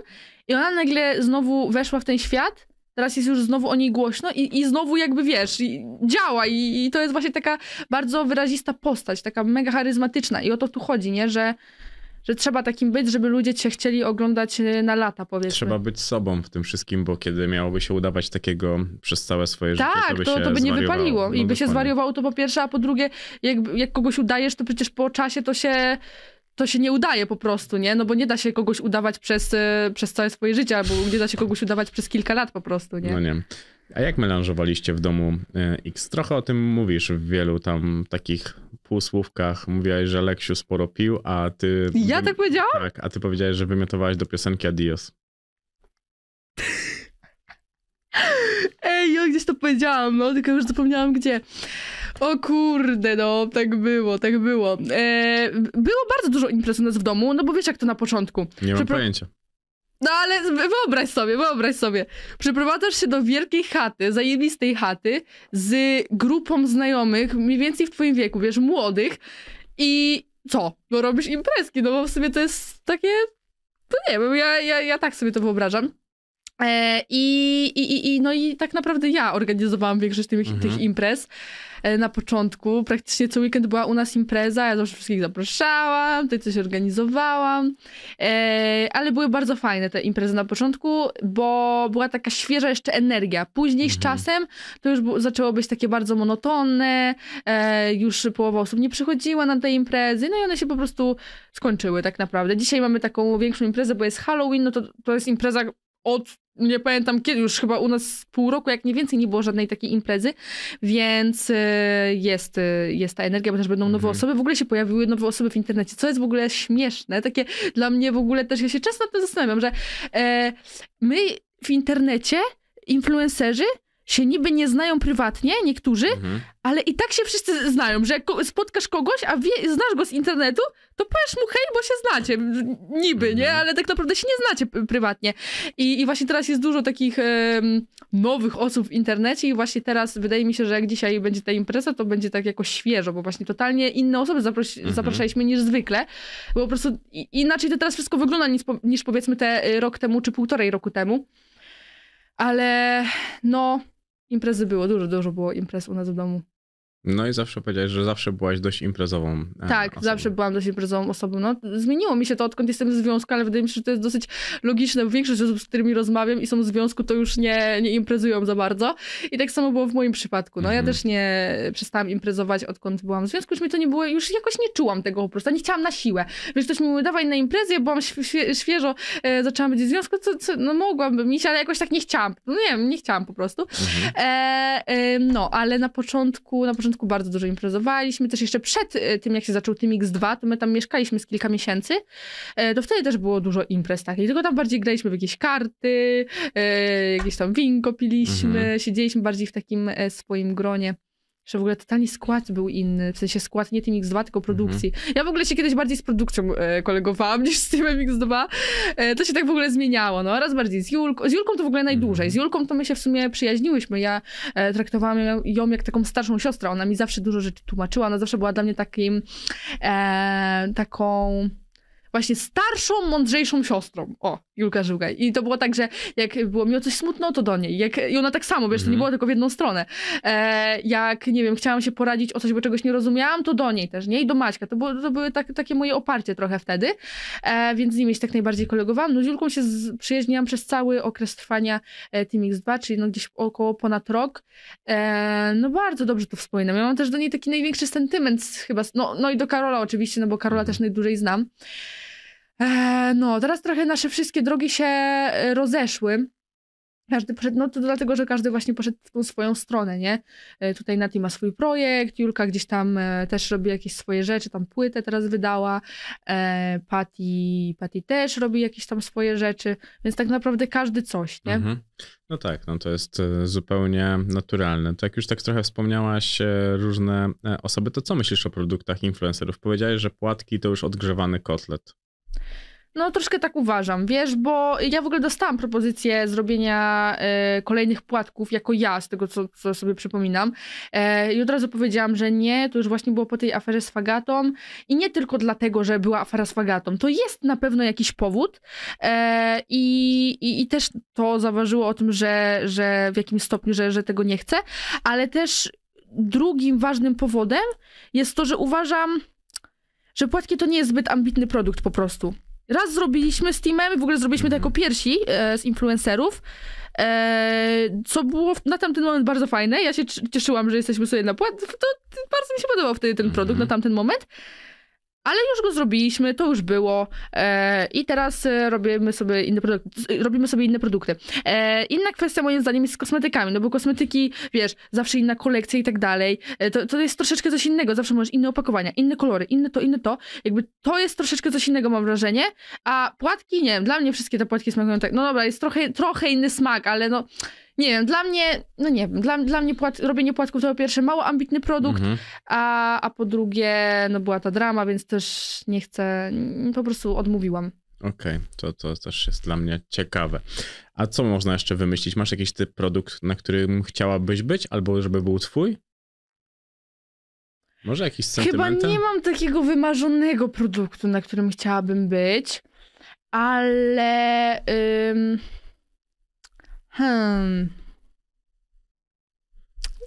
i ona nagle znowu weszła w ten świat, teraz jest już znowu o niej głośno i, i znowu jakby wiesz, i działa i, i to jest właśnie taka bardzo wyrazista postać, taka mega charyzmatyczna i o to tu chodzi, nie, że że trzeba takim być, żeby ludzie cię chcieli oglądać e, na lata, powiedzmy. Trzeba być sobą w tym wszystkim, bo kiedy miałoby się udawać takiego przez całe swoje tak, życie, to by to, się to by nie wypaliło. No I by się zwariowało to po pierwsze, a po drugie, jak, jak kogoś udajesz, to przecież po czasie to się to się nie udaje po prostu, nie? No bo nie da się kogoś udawać przez, e, przez całe swoje życie, albo nie da się kogoś udawać przez kilka lat po prostu, nie? No nie. A jak melanżowaliście w domu e, X? Trochę o tym mówisz w wielu tam takich półsłówkach mówiłaś, że Leksiu sporo pił, a ty... Ja tak powiedziałam? Tak, a ty powiedziałeś, że wymiotowałaś do piosenki Adios. Ej, ja gdzieś to powiedziałam, no, tylko już zapomniałam gdzie. O kurde, no, tak było, tak było. E, było bardzo dużo imprez u nas w domu, no bo wiesz jak to na początku. Nie mam pojęcia. No ale wyobraź sobie, wyobraź sobie. Przeprowadzasz się do wielkiej chaty, zajebistej chaty, z grupą znajomych, mniej więcej w twoim wieku, wiesz, młodych i co? Bo robisz imprezki, no bo w sobie to jest takie... To no nie wiem, ja, ja, ja tak sobie to wyobrażam. E, I, i, i, no i tak naprawdę ja organizowałam większość tych, mhm. tych imprez e, na początku. Praktycznie co weekend była u nas impreza, ja zawsze wszystkich zapraszałam, tutaj coś organizowałam, e, ale były bardzo fajne te imprezy na początku, bo była taka świeża jeszcze energia. Później mhm. z czasem to już zaczęło być takie bardzo monotonne, już połowa osób nie przychodziła na te imprezy, no i one się po prostu skończyły tak naprawdę. Dzisiaj mamy taką większą imprezę, bo jest Halloween, no to, to jest impreza od nie pamiętam kiedy, już chyba u nas pół roku, jak nie więcej, nie było żadnej takiej imprezy, więc y, jest, y, jest ta energia, bo też będą nowe mhm. osoby. W ogóle się pojawiły nowe osoby w internecie, co jest w ogóle śmieszne. Takie dla mnie w ogóle też ja się często nad tym zastanawiam, że e, my w internecie, influencerzy, się niby nie znają prywatnie, niektórzy, mhm. ale i tak się wszyscy znają, że jak spotkasz kogoś, a wie, znasz go z internetu, to powiesz mu hej, bo się znacie, niby, mhm. nie? Ale tak naprawdę się nie znacie prywatnie. I, i właśnie teraz jest dużo takich nowych osób w internecie i właśnie teraz wydaje mi się, że jak dzisiaj będzie ta impreza, to będzie tak jakoś świeżo, bo właśnie totalnie inne osoby zapros mhm. zapraszaliśmy niż zwykle, bo po prostu inaczej to teraz wszystko wygląda niż, niż powiedzmy te y, rok temu czy półtorej roku temu. Ale no, imprezy było, dużo, dużo było imprez u nas w domu. No i zawsze powiedziałeś, że zawsze byłaś dość imprezową. E, tak, osobą. zawsze byłam dość imprezową osobą. No, zmieniło mi się to, odkąd jestem w związku, ale wydaje mi się, że to jest dosyć logiczne, większość osób, z którymi rozmawiam i są w związku, to już nie, nie imprezują za bardzo. I tak samo było w moim przypadku. No, ja mhm. też nie przestałam imprezować, odkąd byłam w związku, już mi to nie było, już jakoś nie czułam tego po prostu, nie chciałam na siłę. Wiesz, ktoś mi mówił, dawaj na imprezję, byłam świe świeżo, e, zaczęłam być w związku, co, co, no mogłabym iść, ale jakoś tak nie chciałam. No nie wiem, nie chciałam po prostu. Mhm. e, e, no, ale na początku, na początku początku bardzo dużo imprezowaliśmy, też jeszcze przed e, tym, jak się zaczął tym X2, to my tam mieszkaliśmy z kilka miesięcy, e, to wtedy też było dużo imprez takich, tylko tam bardziej graliśmy w jakieś karty, e, jakieś tam winko piliśmy, mhm. siedzieliśmy bardziej w takim swoim gronie że w ogóle totalnie skład był inny, w sensie skład nie tym X2, tylko produkcji. Mhm. Ja w ogóle się kiedyś bardziej z produkcją e, kolegowałam (laughs) niż z tym X2. E, to się tak w ogóle zmieniało, no. Raz bardziej z Julką, z Julką to w ogóle najdłużej. Mhm. Z Julką to my się w sumie przyjaźniłyśmy. Ja e, traktowałam ją jak taką starszą siostrę. Ona mi zawsze dużo rzeczy tłumaczyła. Ona zawsze była dla mnie takim, e, taką właśnie starszą, mądrzejszą siostrą. O, Julka Żugaj. I to było tak, że jak było mi o coś smutno, to do niej. Jak, I ona tak samo, wiesz, mm. to nie mhm. było tylko w jedną stronę. E, jak, nie wiem, chciałam się poradzić o coś, bo czegoś nie rozumiałam, to do niej też, nie? I do Maćka. To, było, to były tak, takie moje oparcie trochę wtedy, e, więc z nimi się tak najbardziej kolegowałam. No z Julką się z, przyjaźniłam przez cały okres trwania e, Team X2, czyli no gdzieś około ponad rok. E, no bardzo dobrze to wspominam. Ja mam też do niej taki największy sentyment chyba, no, no i do Karola oczywiście, no bo Karola mm. też najdłużej znam. Eee, no, teraz trochę nasze wszystkie drogi się e, rozeszły. Każdy poszedł, no to dlatego, że każdy właśnie poszedł w tą swoją stronę, nie? E, tutaj Nati ma swój projekt, Julka gdzieś tam e, też robi jakieś swoje rzeczy, tam płytę teraz wydała, e, Patty, Patty też robi jakieś tam swoje rzeczy, więc tak naprawdę każdy coś, nie? Mhm. No tak, no to jest zupełnie naturalne. To jak już tak trochę wspomniałaś różne osoby, to co myślisz o produktach influencerów? Powiedziałeś, że płatki to już odgrzewany kotlet. No, troszkę tak uważam, wiesz, bo ja w ogóle dostałam propozycję zrobienia e, kolejnych płatków jako ja, z tego co, co sobie przypominam. E, I od razu powiedziałam, że nie, to już właśnie było po tej aferze z fagatą. I nie tylko dlatego, że była afera z fagatą. To jest na pewno jakiś powód. E, i, i, i, też to zaważyło o tym, że, że w jakim stopniu, że, że tego nie chcę. Ale też drugim ważnym powodem jest to, że uważam że płatki to nie jest zbyt ambitny produkt po prostu. Raz zrobiliśmy z teamem, w ogóle zrobiliśmy to mhm. jako pierwsi e, z influencerów, e, co było na tamten moment bardzo fajne. Ja się cieszyłam, że jesteśmy sobie na płat. To bardzo mi się podobał wtedy ten produkt mhm. na tamten moment. Ale już go zrobiliśmy, to już było e, i teraz e, robimy sobie inne, produkty, robimy sobie inne produkty. E, inna kwestia moim zdaniem jest z kosmetykami, no bo kosmetyki, wiesz, zawsze inna kolekcja i tak dalej. E, to, to jest troszeczkę coś innego, zawsze możesz inne opakowania, inne kolory, inne to, inne to. Jakby to jest troszeczkę coś innego mam wrażenie, a płatki, nie wiem, dla mnie wszystkie te płatki smakują tak, no dobra, jest trochę, trochę inny smak, ale no nie wiem, dla mnie, no nie wiem, dla, dla mnie płat, robienie płatków to po pierwsze mało ambitny produkt, mhm. a, a po drugie, no była ta drama, więc też nie chcę, po prostu odmówiłam. Okej, okay. to, to też jest dla mnie ciekawe. A co można jeszcze wymyślić? Masz jakiś typ produkt, na którym chciałabyś być, albo żeby był twój? Może jakiś sentymentem? Chyba nie mam takiego wymarzonego produktu, na którym chciałabym być, ale... Hmm.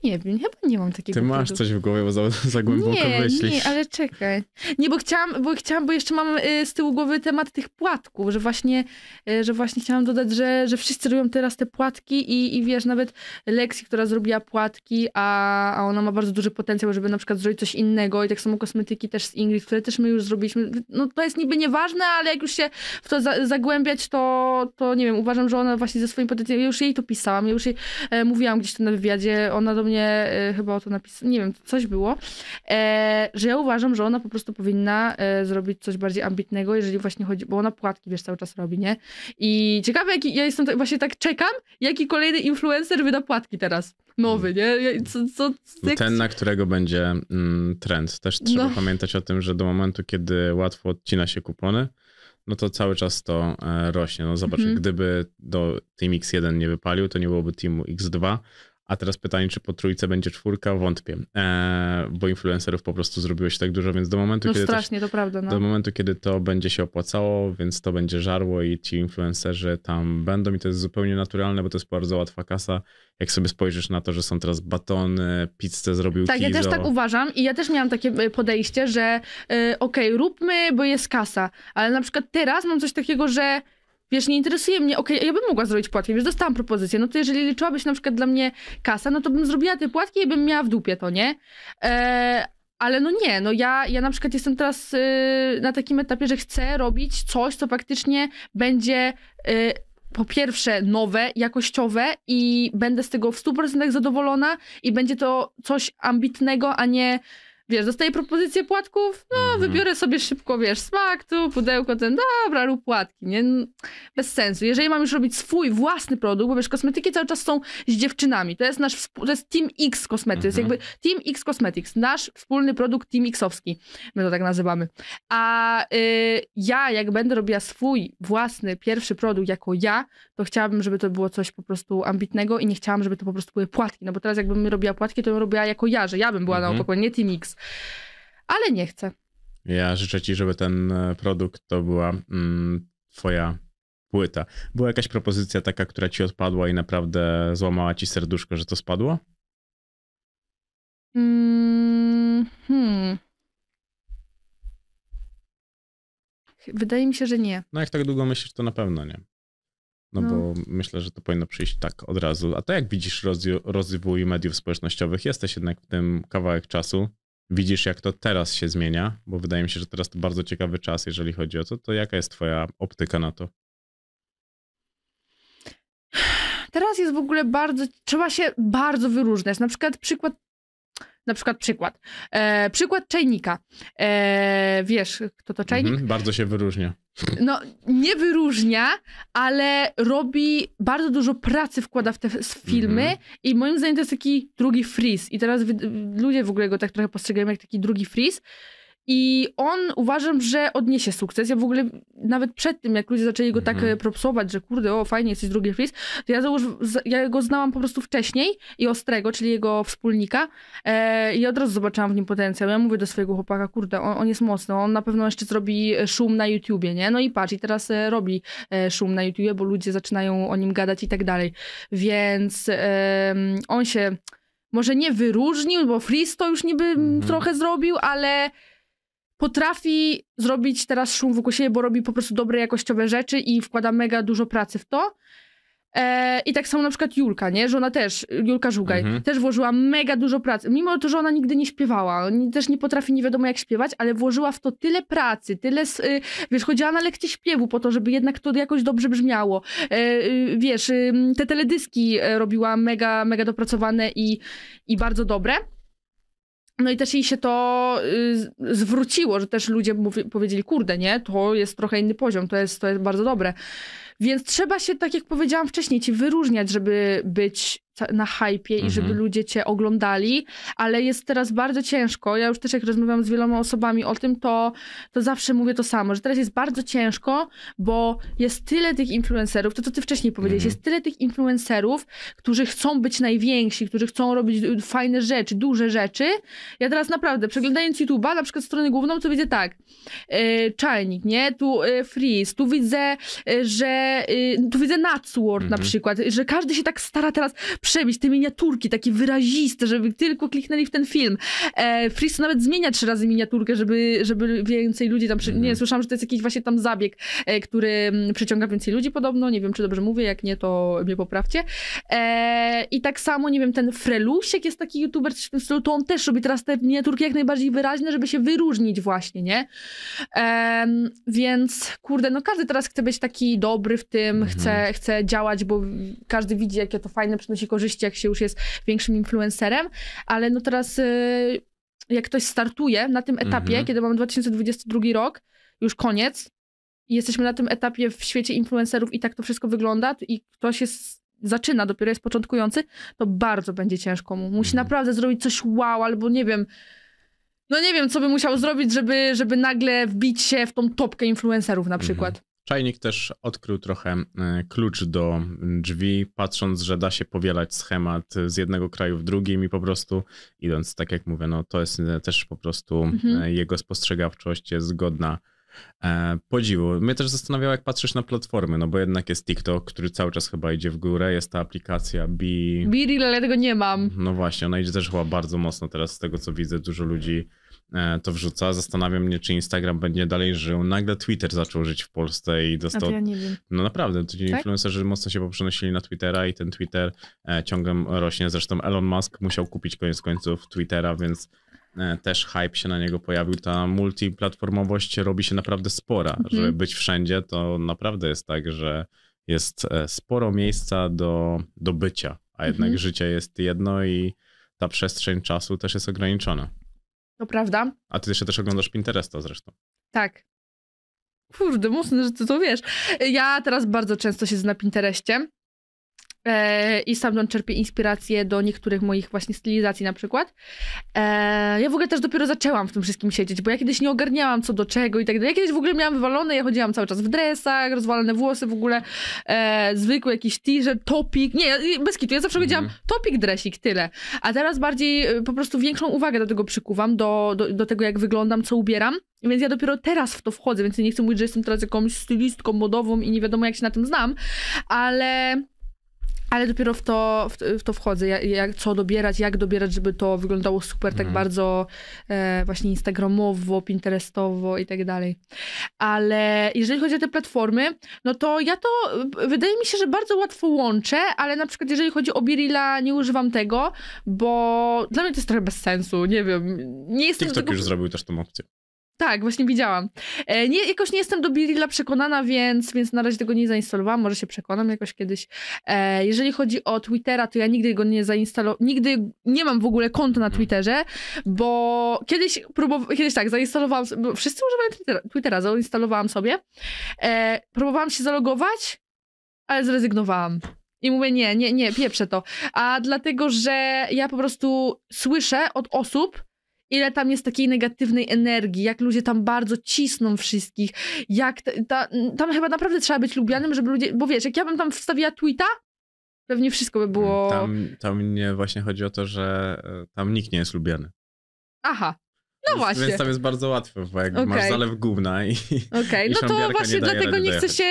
nie wiem, chyba nie mam takiego Ty masz produktu. coś w głowie, bo za, za głęboko nie, myślisz. Nie, ale czekaj. Nie, bo chciałam, bo chciałam, bo jeszcze mam y, z tyłu głowy temat tych płatków, że właśnie, y, że właśnie chciałam dodać, że, że wszyscy robią teraz te płatki i, i wiesz, nawet Lexi, która zrobiła płatki, a, a ona ma bardzo duży potencjał, żeby na przykład zrobić coś innego i tak samo kosmetyki też z Ingrid, które też my już zrobiliśmy. No to jest niby nieważne, ale jak już się w to za, zagłębiać, to, to nie wiem, uważam, że ona właśnie ze swoim potencjałem, ja już jej to pisałam, ja już jej e, mówiłam gdzieś to na wywiadzie, ona do mnie mnie e, chyba o to napis, nie wiem, coś było, e, że ja uważam, że ona po prostu powinna e, zrobić coś bardziej ambitnego, jeżeli właśnie chodzi, bo ona płatki, wiesz, cały czas robi, nie? I ciekawe, jaki, ja jestem, tak, właśnie tak czekam, jaki kolejny influencer wyda płatki teraz nowy, mm. nie? Co, co, jak... Ten, na którego będzie mm, trend. Też trzeba no. pamiętać o tym, że do momentu, kiedy łatwo odcina się kupony, no to cały czas to rośnie. No zobacz, mm -hmm. gdyby do Team X1 nie wypalił, to nie byłoby Teamu X2, a teraz pytanie, czy po trójce będzie czwórka? Wątpię, e, bo influencerów po prostu zrobiło się tak dużo, więc do momentu, no kiedy strasznie, to, to prawda, no. do momentu, kiedy to będzie się opłacało, więc to będzie żarło i ci influencerzy tam będą i to jest zupełnie naturalne, bo to jest bardzo łatwa kasa. Jak sobie spojrzysz na to, że są teraz batony, pizzę zrobił Tak, Kizo. ja też tak uważam i ja też miałam takie e, podejście, że y, okej, okay, róbmy, bo jest kasa, ale na przykład teraz mam coś takiego, że Wiesz, nie interesuje mnie, okej, okay, ja bym mogła zrobić płatki, wiesz, dostałam propozycję, no to jeżeli liczyłabyś na przykład dla mnie kasa, no to bym zrobiła te płatki i bym miała w dupie to, nie? E, ale no nie, no ja, ja na przykład jestem teraz y, na takim etapie, że chcę robić coś, co faktycznie będzie... Y, po pierwsze nowe, jakościowe i będę z tego w 100% zadowolona i będzie to coś ambitnego, a nie wiesz, dostaję propozycję płatków, no mhm. wybiorę sobie szybko, wiesz, smak tu, pudełko ten, dobra, lub płatki, nie? Bez sensu. Jeżeli mam już robić swój własny produkt, bo wiesz, kosmetyki cały czas są z dziewczynami, to jest nasz, to jest Team X Cosmetics, jest mhm. jakby Team X Cosmetics, nasz wspólny produkt Team Xowski, my to tak nazywamy. A y, ja, jak będę robiła swój własny pierwszy produkt jako ja, to chciałabym, żeby to było coś po prostu ambitnego i nie chciałam, żeby to po prostu były płatki, no bo teraz jakbym robiła płatki, to bym robiła jako ja, że ja bym była na mhm. opakowanie, nie Team X ale nie chcę. Ja życzę ci, żeby ten e, produkt to była mm, twoja płyta. Była jakaś propozycja taka, która ci odpadła i naprawdę złamała ci serduszko, że to spadło? Mm, hmm. Wydaje mi się, że nie. No jak tak długo myślisz, to na pewno nie. No, no, bo myślę, że to powinno przyjść tak od razu. A to jak widzisz rozwój mediów społecznościowych? Jesteś jednak w tym kawałek czasu widzisz, jak to teraz się zmienia, bo wydaje mi się, że teraz to bardzo ciekawy czas, jeżeli chodzi o to, to jaka jest twoja optyka na to? Teraz jest w ogóle bardzo, trzeba się bardzo wyróżniać. Na przykład przykład na przykład przykład. E, przykład czajnika. E, wiesz, kto to czajnik? Mhm, bardzo się wyróżnia. No, nie wyróżnia, ale robi bardzo dużo pracy, wkłada w te filmy mhm. i moim zdaniem to jest taki drugi freeze. I teraz ludzie w ogóle go tak trochę postrzegają jak taki drugi freeze. I on uważam, że odniesie sukces. Ja w ogóle nawet przed tym, jak ludzie zaczęli go tak mm. propsować, że kurde, o fajnie, jesteś drugi Fris, to ja, załóż, ja go znałam po prostu wcześniej i Ostrego, czyli jego wspólnika e, i od razu zobaczyłam w nim potencjał. Ja mówię do swojego chłopaka, kurde, on, on, jest mocny, on na pewno jeszcze zrobi e, szum na YouTubie, nie? No i patrz, i teraz e, robi szum na YouTubie, bo ludzie zaczynają o nim gadać i tak dalej. Więc e, on się może nie wyróżnił, bo Fris to już niby mm. trochę zrobił, ale potrafi zrobić teraz szum wokół siebie, bo robi po prostu dobre jakościowe rzeczy i wkłada mega dużo pracy w to. E, I tak samo na przykład Julka, nie? Że ona też, Julka Żugaj, mhm. też włożyła mega dużo pracy. Mimo to, że ona nigdy nie śpiewała, też nie potrafi nie wiadomo jak śpiewać, ale włożyła w to tyle pracy, tyle, y, wiesz, chodziła na lekcje śpiewu po to, żeby jednak to jakoś dobrze brzmiało. E, y, wiesz, te teledyski e, robiła mega, mega dopracowane i, i bardzo dobre. No i też jej się to y, zwróciło, że też ludzie mówi, powiedzieli, kurde, nie, to jest trochę inny poziom, to jest, to jest bardzo dobre. Więc trzeba się, tak jak powiedziałam wcześniej, ci wyróżniać, żeby być na hypie mhm. i żeby mhm. ludzie cię oglądali, ale jest teraz bardzo ciężko. Ja już też jak rozmawiam z wieloma osobami o tym, to, to zawsze mówię to samo, że teraz jest bardzo ciężko, bo jest tyle tych influencerów, to co ty wcześniej powiedziałeś, mhm. jest tyle tych influencerów, którzy chcą być najwięksi, którzy chcą robić y, fajne rzeczy, duże rzeczy. Ja teraz naprawdę, przeglądając YouTube'a, na przykład stronę główną, to widzę tak, yy, czajnik, nie? Tu y, freeze, tu widzę, yy, że, y, tu widzę Natsword mhm. na przykład, że każdy się tak stara teraz przebić, te miniaturki takie wyraziste, żeby tylko kliknęli w ten film. E, nawet zmienia trzy razy miniaturkę, żeby, żeby więcej ludzi tam... Przy... Mhm. Nie, słyszałam, że to jest jakiś właśnie tam zabieg, e, który mm, przyciąga więcej ludzi podobno, nie wiem, czy dobrze mówię, jak nie, to mnie poprawcie. E, I tak samo, nie wiem, ten Frelusiek jest taki youtuber, coś w tym stylu, to on też robi teraz te miniaturki jak najbardziej wyraźne, żeby się wyróżnić właśnie, nie? E, więc, kurde, no każdy teraz chce być taki dobry w tym, mhm. chce, chce działać, bo każdy widzi, jakie to fajne przynosi korzyści, jak się już jest większym influencerem, ale no teraz y, jak ktoś startuje na tym etapie, mhm. kiedy mamy 2022 rok, już koniec, i jesteśmy na tym etapie w świecie influencerów i tak to wszystko wygląda i ktoś jest zaczyna, dopiero jest początkujący, to bardzo będzie ciężko mu. Musi mhm. naprawdę zrobić coś wow, albo nie wiem, no nie wiem, co by musiał zrobić, żeby, żeby nagle wbić się w tą topkę influencerów na mhm. przykład. Czajnik też odkrył trochę e, klucz do drzwi, patrząc, że da się powielać schemat z jednego kraju w drugim i po prostu idąc, tak jak mówię, no to jest e, też po prostu e, mhm. jego spostrzegawczość jest godna podziwu. Mnie też zastanawiało, jak patrzysz na platformy, no bo jednak jest TikTok, który cały czas chyba idzie w górę, jest ta aplikacja Be... Be Real, ale ja tego nie mam. No właśnie, ona idzie też chyba bardzo mocno teraz, z tego co widzę, dużo ludzi E, to wrzuca. Zastanawiam mnie, czy Instagram będzie dalej żył. Nagle Twitter zaczął żyć w Polsce i dostał. Ja no naprawdę, ci tak? influencerzy mocno się poprzenosili na Twittera i ten Twitter e, ciągle rośnie. Zresztą Elon Musk musiał kupić koniec końców Twittera, więc e, też hype się na niego pojawił. Ta multiplatformowość robi się naprawdę spora. Mhm. Żeby być wszędzie, to naprawdę jest tak, że jest sporo miejsca do, do bycia, a jednak mhm. życie jest jedno i ta przestrzeń czasu też jest ograniczona. To prawda. A ty jeszcze też oglądasz Pinteresta zresztą. Tak. Kurde, mocno, że ty to wiesz. Ja teraz bardzo często siedzę na Pinterestie. E, i stamtąd czerpię inspirację do niektórych moich właśnie stylizacji na przykład. E, ja w ogóle też dopiero zaczęłam w tym wszystkim siedzieć, bo ja kiedyś nie ogarniałam co do czego i tak dalej. Ja kiedyś w ogóle miałam wywalone, ja chodziłam cały czas w dresach, rozwalone włosy w ogóle, e, zwykły jakiś t-shirt, topik, nie, bez kitu, ja zawsze mhm. chodziłam wiedziałam topik, dresik, tyle. A teraz bardziej po prostu większą uwagę do tego przykuwam, do, do, do tego jak wyglądam, co ubieram. Więc ja dopiero teraz w to wchodzę, więc nie chcę mówić, że jestem teraz jakąś stylistką modową i nie wiadomo jak się na tym znam, ale ale dopiero w to, w, to wchodzę, jak, jak, co dobierać, jak dobierać, żeby to wyglądało super, mm. tak mhm. bardzo e, właśnie instagramowo, pinterestowo i tak dalej. Ale jeżeli chodzi o te platformy, no to ja to, wydaje mi się, że bardzo łatwo łączę, ale na przykład jeżeli chodzi o Birilla, nie używam tego, bo dla mnie to jest trochę bez sensu, nie wiem. Nie jestem TikTok tego... już zrobił też tą opcję. Tak, właśnie widziałam. E, nie, jakoś nie jestem do Birilla przekonana, więc, więc na razie tego nie zainstalowałam. Może się przekonam jakoś kiedyś. E, jeżeli chodzi o Twittera, to ja nigdy go nie zainstalowałam. Nigdy nie mam w ogóle konta na mm. Twitterze, bo kiedyś próbowałam, kiedyś tak, zainstalowałam, bo wszyscy używają Twittera, Twittera zainstalowałam sobie. E, próbowałam się zalogować, ale zrezygnowałam. I mówię, nie, nie, nie, pieprzę to. A dlatego, że ja po prostu słyszę od osób, ile tam jest takiej negatywnej energii, jak ludzie tam bardzo cisną wszystkich, jak ta, ta, tam chyba naprawdę trzeba być lubianym, żeby ludzie, bo wiesz, jak ja bym tam wstawiła tweeta, pewnie wszystko by było... Tam, tam nie właśnie chodzi o to, że e, tam nikt nie jest lubiany. Aha, no właśnie. Więc tam jest bardzo łatwo, bo jak okay. masz zalew gówna i Okej, okay. no to właśnie nie dlatego nie chcę się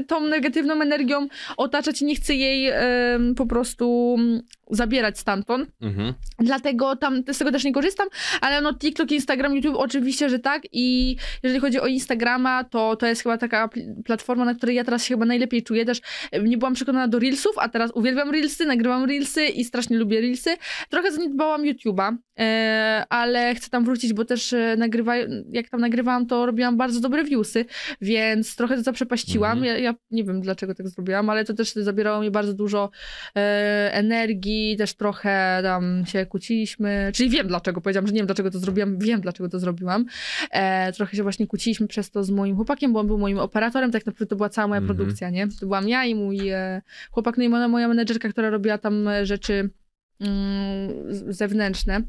y, tą negatywną energią otaczać i nie chcę jej y, po prostu mm, zabierać stamtąd. Mhm. Dlatego tam z tego też nie korzystam, ale no TikTok, Instagram, YouTube oczywiście, że tak i jeżeli chodzi o Instagrama, to to jest chyba taka platforma, na której ja teraz się chyba najlepiej czuję też. Nie byłam przekonana do Reelsów, a teraz uwielbiam Reelsy, nagrywam Reelsy i strasznie lubię Reelsy. Trochę zaniedbałam YouTube'a, E, ale chcę tam wrócić, bo też e, nagrywa, jak tam nagrywałam, to robiłam bardzo dobre viewsy, więc trochę to zaprzepaściłam. Mhm. Ja, ja, nie wiem, dlaczego tak zrobiłam, ale to też zabierało mi bardzo dużo e, energii, też trochę tam się kłóciliśmy, czyli wiem dlaczego, powiedziałam, że nie wiem dlaczego to zrobiłam, wiem dlaczego to zrobiłam. trochę się właśnie kłóciliśmy przez to z moim chłopakiem, bo on był moim operatorem, tak naprawdę to była cała moja mhm. produkcja, nie? To byłam ja i mój chłopak, no i moja menedżerka, która robiła tam rzeczy mm, zewnętrzne.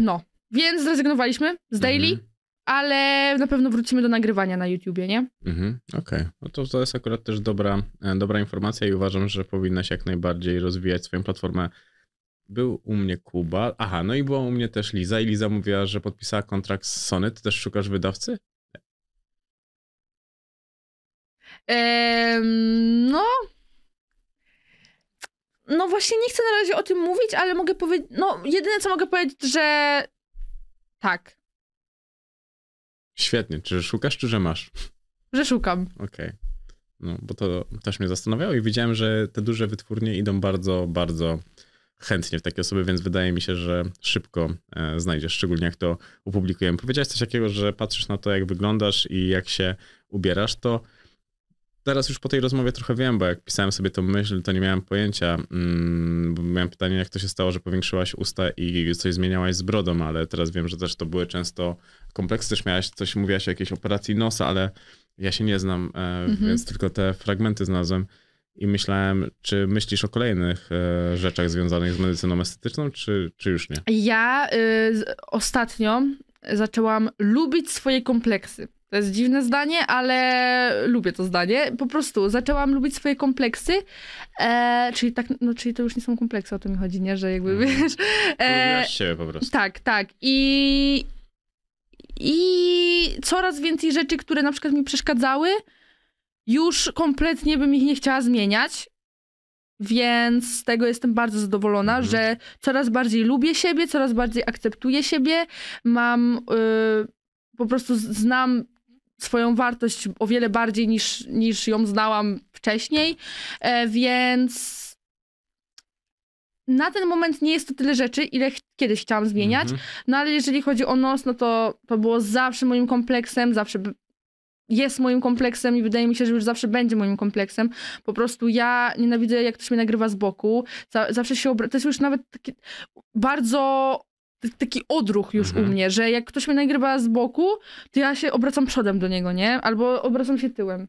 No, więc zrezygnowaliśmy z daily, mhm. ale na pewno wrócimy do nagrywania na YouTubie, nie? Mhm, okej. Okay. No to, to jest akurat też dobra, e, dobra informacja i uważam, że powinnaś jak najbardziej rozwijać swoją platformę. Był u mnie Kuba, aha, no i była u mnie też Liza i Liza mówiła, że podpisała kontrakt z Sony. Ty też szukasz wydawcy? Ehm, no, no właśnie nie chcę na razie o tym mówić, ale mogę powiedzieć, no jedyne co mogę powiedzieć, że tak. Świetnie. Czy szukasz, czy że masz? Że szukam. Okej. Okay. No, bo to też mnie zastanawiało i widziałem, że te duże wytwórnie idą bardzo, bardzo chętnie w takie osoby, więc wydaje mi się, że szybko e, znajdziesz, szczególnie jak to opublikujemy. Powiedziałeś coś takiego, że patrzysz na to, jak wyglądasz i jak się ubierasz, to teraz już po tej rozmowie trochę wiem, bo jak pisałem sobie tą myśl, to nie miałem pojęcia. Mm, bo miałem pytanie, jak to się stało, że powiększyłaś usta i coś zmieniałaś z brodą, ale teraz wiem, że też to były często kompleksy. Też miałaś coś, mówiłaś o jakiejś operacji nosa, ale ja się nie znam, e, mhm. więc tylko te fragmenty znalazłem. I myślałem, czy myślisz o kolejnych e, rzeczach związanych z medycyną estetyczną, czy, czy już nie? Ja y, ostatnio zaczęłam lubić swoje kompleksy. To jest dziwne zdanie, ale lubię to zdanie. Po prostu zaczęłam lubić swoje kompleksy, e, czyli tak, no czyli to już nie są kompleksy, o to mi chodzi, nie? Że jakby, mm. wiesz... E, Lubiłaś siebie po prostu. Tak, tak. I, I coraz więcej rzeczy, które na przykład mi przeszkadzały, już kompletnie bym ich nie chciała zmieniać. Więc z tego jestem bardzo zadowolona, mm. że coraz bardziej lubię siebie, coraz bardziej akceptuję siebie. Mam... Y, po prostu znam swoją wartość o wiele bardziej niż, niż ją znałam wcześniej, e, więc na ten moment nie jest to tyle rzeczy, ile ch kiedyś chciałam zmieniać, mhm. no ale jeżeli chodzi o nos, no to to było zawsze moim kompleksem, zawsze jest moim kompleksem i wydaje mi się, że już zawsze będzie moim kompleksem. Po prostu ja nienawidzę, jak ktoś mnie nagrywa z boku. Zawsze się obra... To jest już nawet takie bardzo taki odruch już mhm. u mnie, że jak ktoś mnie nagrywa z boku, to ja się obracam przodem do niego, nie? Albo obracam się tyłem.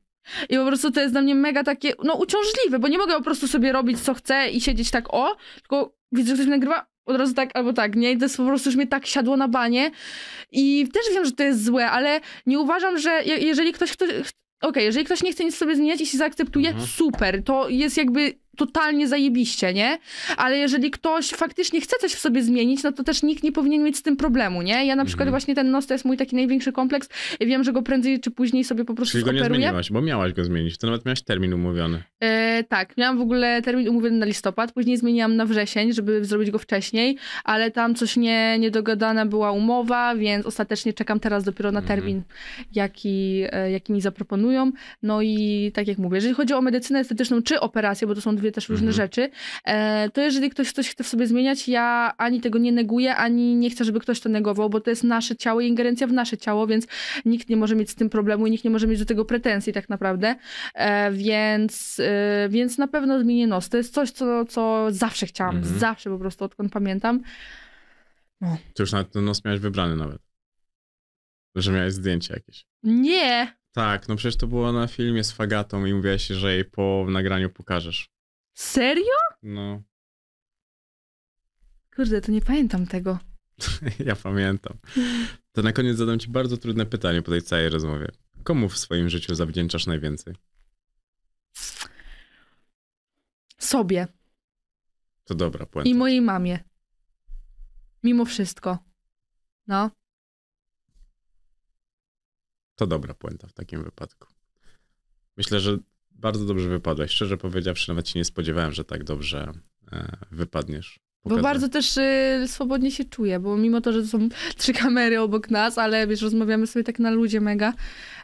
I po prostu to jest dla mnie mega takie, no uciążliwe, bo nie mogę po prostu sobie robić co chcę i siedzieć tak o, tylko widzę, że ktoś mnie nagrywa, od razu tak albo tak, nie? I to jest po prostu już mnie tak siadło na banie. I też wiem, że to jest złe, ale nie uważam, że jeżeli ktoś, kto, okej, okay, jeżeli ktoś nie chce nic sobie zmieniać i się zaakceptuje, mhm. super, to jest jakby totalnie zajebiście, nie? Ale jeżeli ktoś faktycznie chce coś w sobie zmienić, no to też nikt nie powinien mieć z tym problemu, nie? Ja na przykład mhm. właśnie ten nos to jest mój taki największy kompleks. wiem, że go prędzej czy później sobie po prostu Czyli go nie zmieniłaś, bo miałaś go zmienić. To nawet miałaś termin umówiony. E, tak, miałam w ogóle termin umówiony na listopad, później zmieniłam na wrzesień, żeby zrobić go wcześniej, ale tam coś nie, niedogadana była umowa, więc ostatecznie czekam teraz dopiero na mhm. termin, mhm. jaki, e, jaki mi zaproponują. No i tak jak mówię, jeżeli chodzi o medycynę estetyczną czy operację, bo to są dwie mówię też różne mhm. rzeczy, e, to jeżeli ktoś coś chce w sobie zmieniać, ja ani tego nie neguję, ani nie chcę, żeby ktoś to negował, bo to jest nasze ciało i ingerencja w nasze ciało, więc nikt nie może mieć z tym problemu i nikt nie może mieć do tego pretensji tak naprawdę, e, więc, e, więc na pewno zmienię nos. To jest coś, co, co zawsze chciałam, mhm. zawsze po prostu, odkąd pamiętam. No. Ty już nawet ten nos miałeś wybrany nawet. Że miałeś zdjęcie jakieś. Nie! Tak, no przecież to było na filmie z Fagatą i mówiłaś, że jej po nagraniu pokażesz. Serio? No. Kurde, to nie pamiętam tego. (laughs) ja pamiętam. To na koniec zadam ci bardzo trudne pytanie po tej całej rozmowie. Komu w swoim życiu zawdzięczasz najwięcej? Sobie. To dobra puenta. I mojej mamie. Mimo wszystko. No. To dobra puenta w takim wypadku. Myślę, że bardzo dobrze wypadłeś. Szczerze powiedziawszy, nawet się nie spodziewałem, że tak dobrze e, wypadniesz. Bo bardzo też y, swobodnie się czuję, bo mimo to, że to są (laughs) trzy kamery obok nas, ale wiesz, rozmawiamy sobie tak na ludzie mega.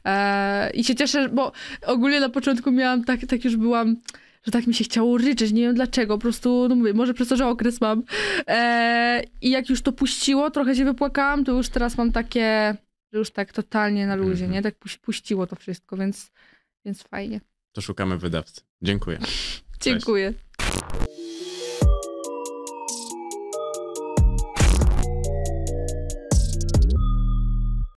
E, I się cieszę, bo ogólnie na początku miałam tak, tak już byłam że tak mi się chciało ryczeć, nie wiem dlaczego, po prostu, no mówię, może przez to, że okres mam. E, I jak już to puściło, trochę się wypłakałam, to już teraz mam takie, że już tak totalnie na ludzie, mm -hmm. nie? Tak puściło to wszystko, więc, więc fajnie to szukamy wydawcy. Dziękuję. (laughs) Dziękuję.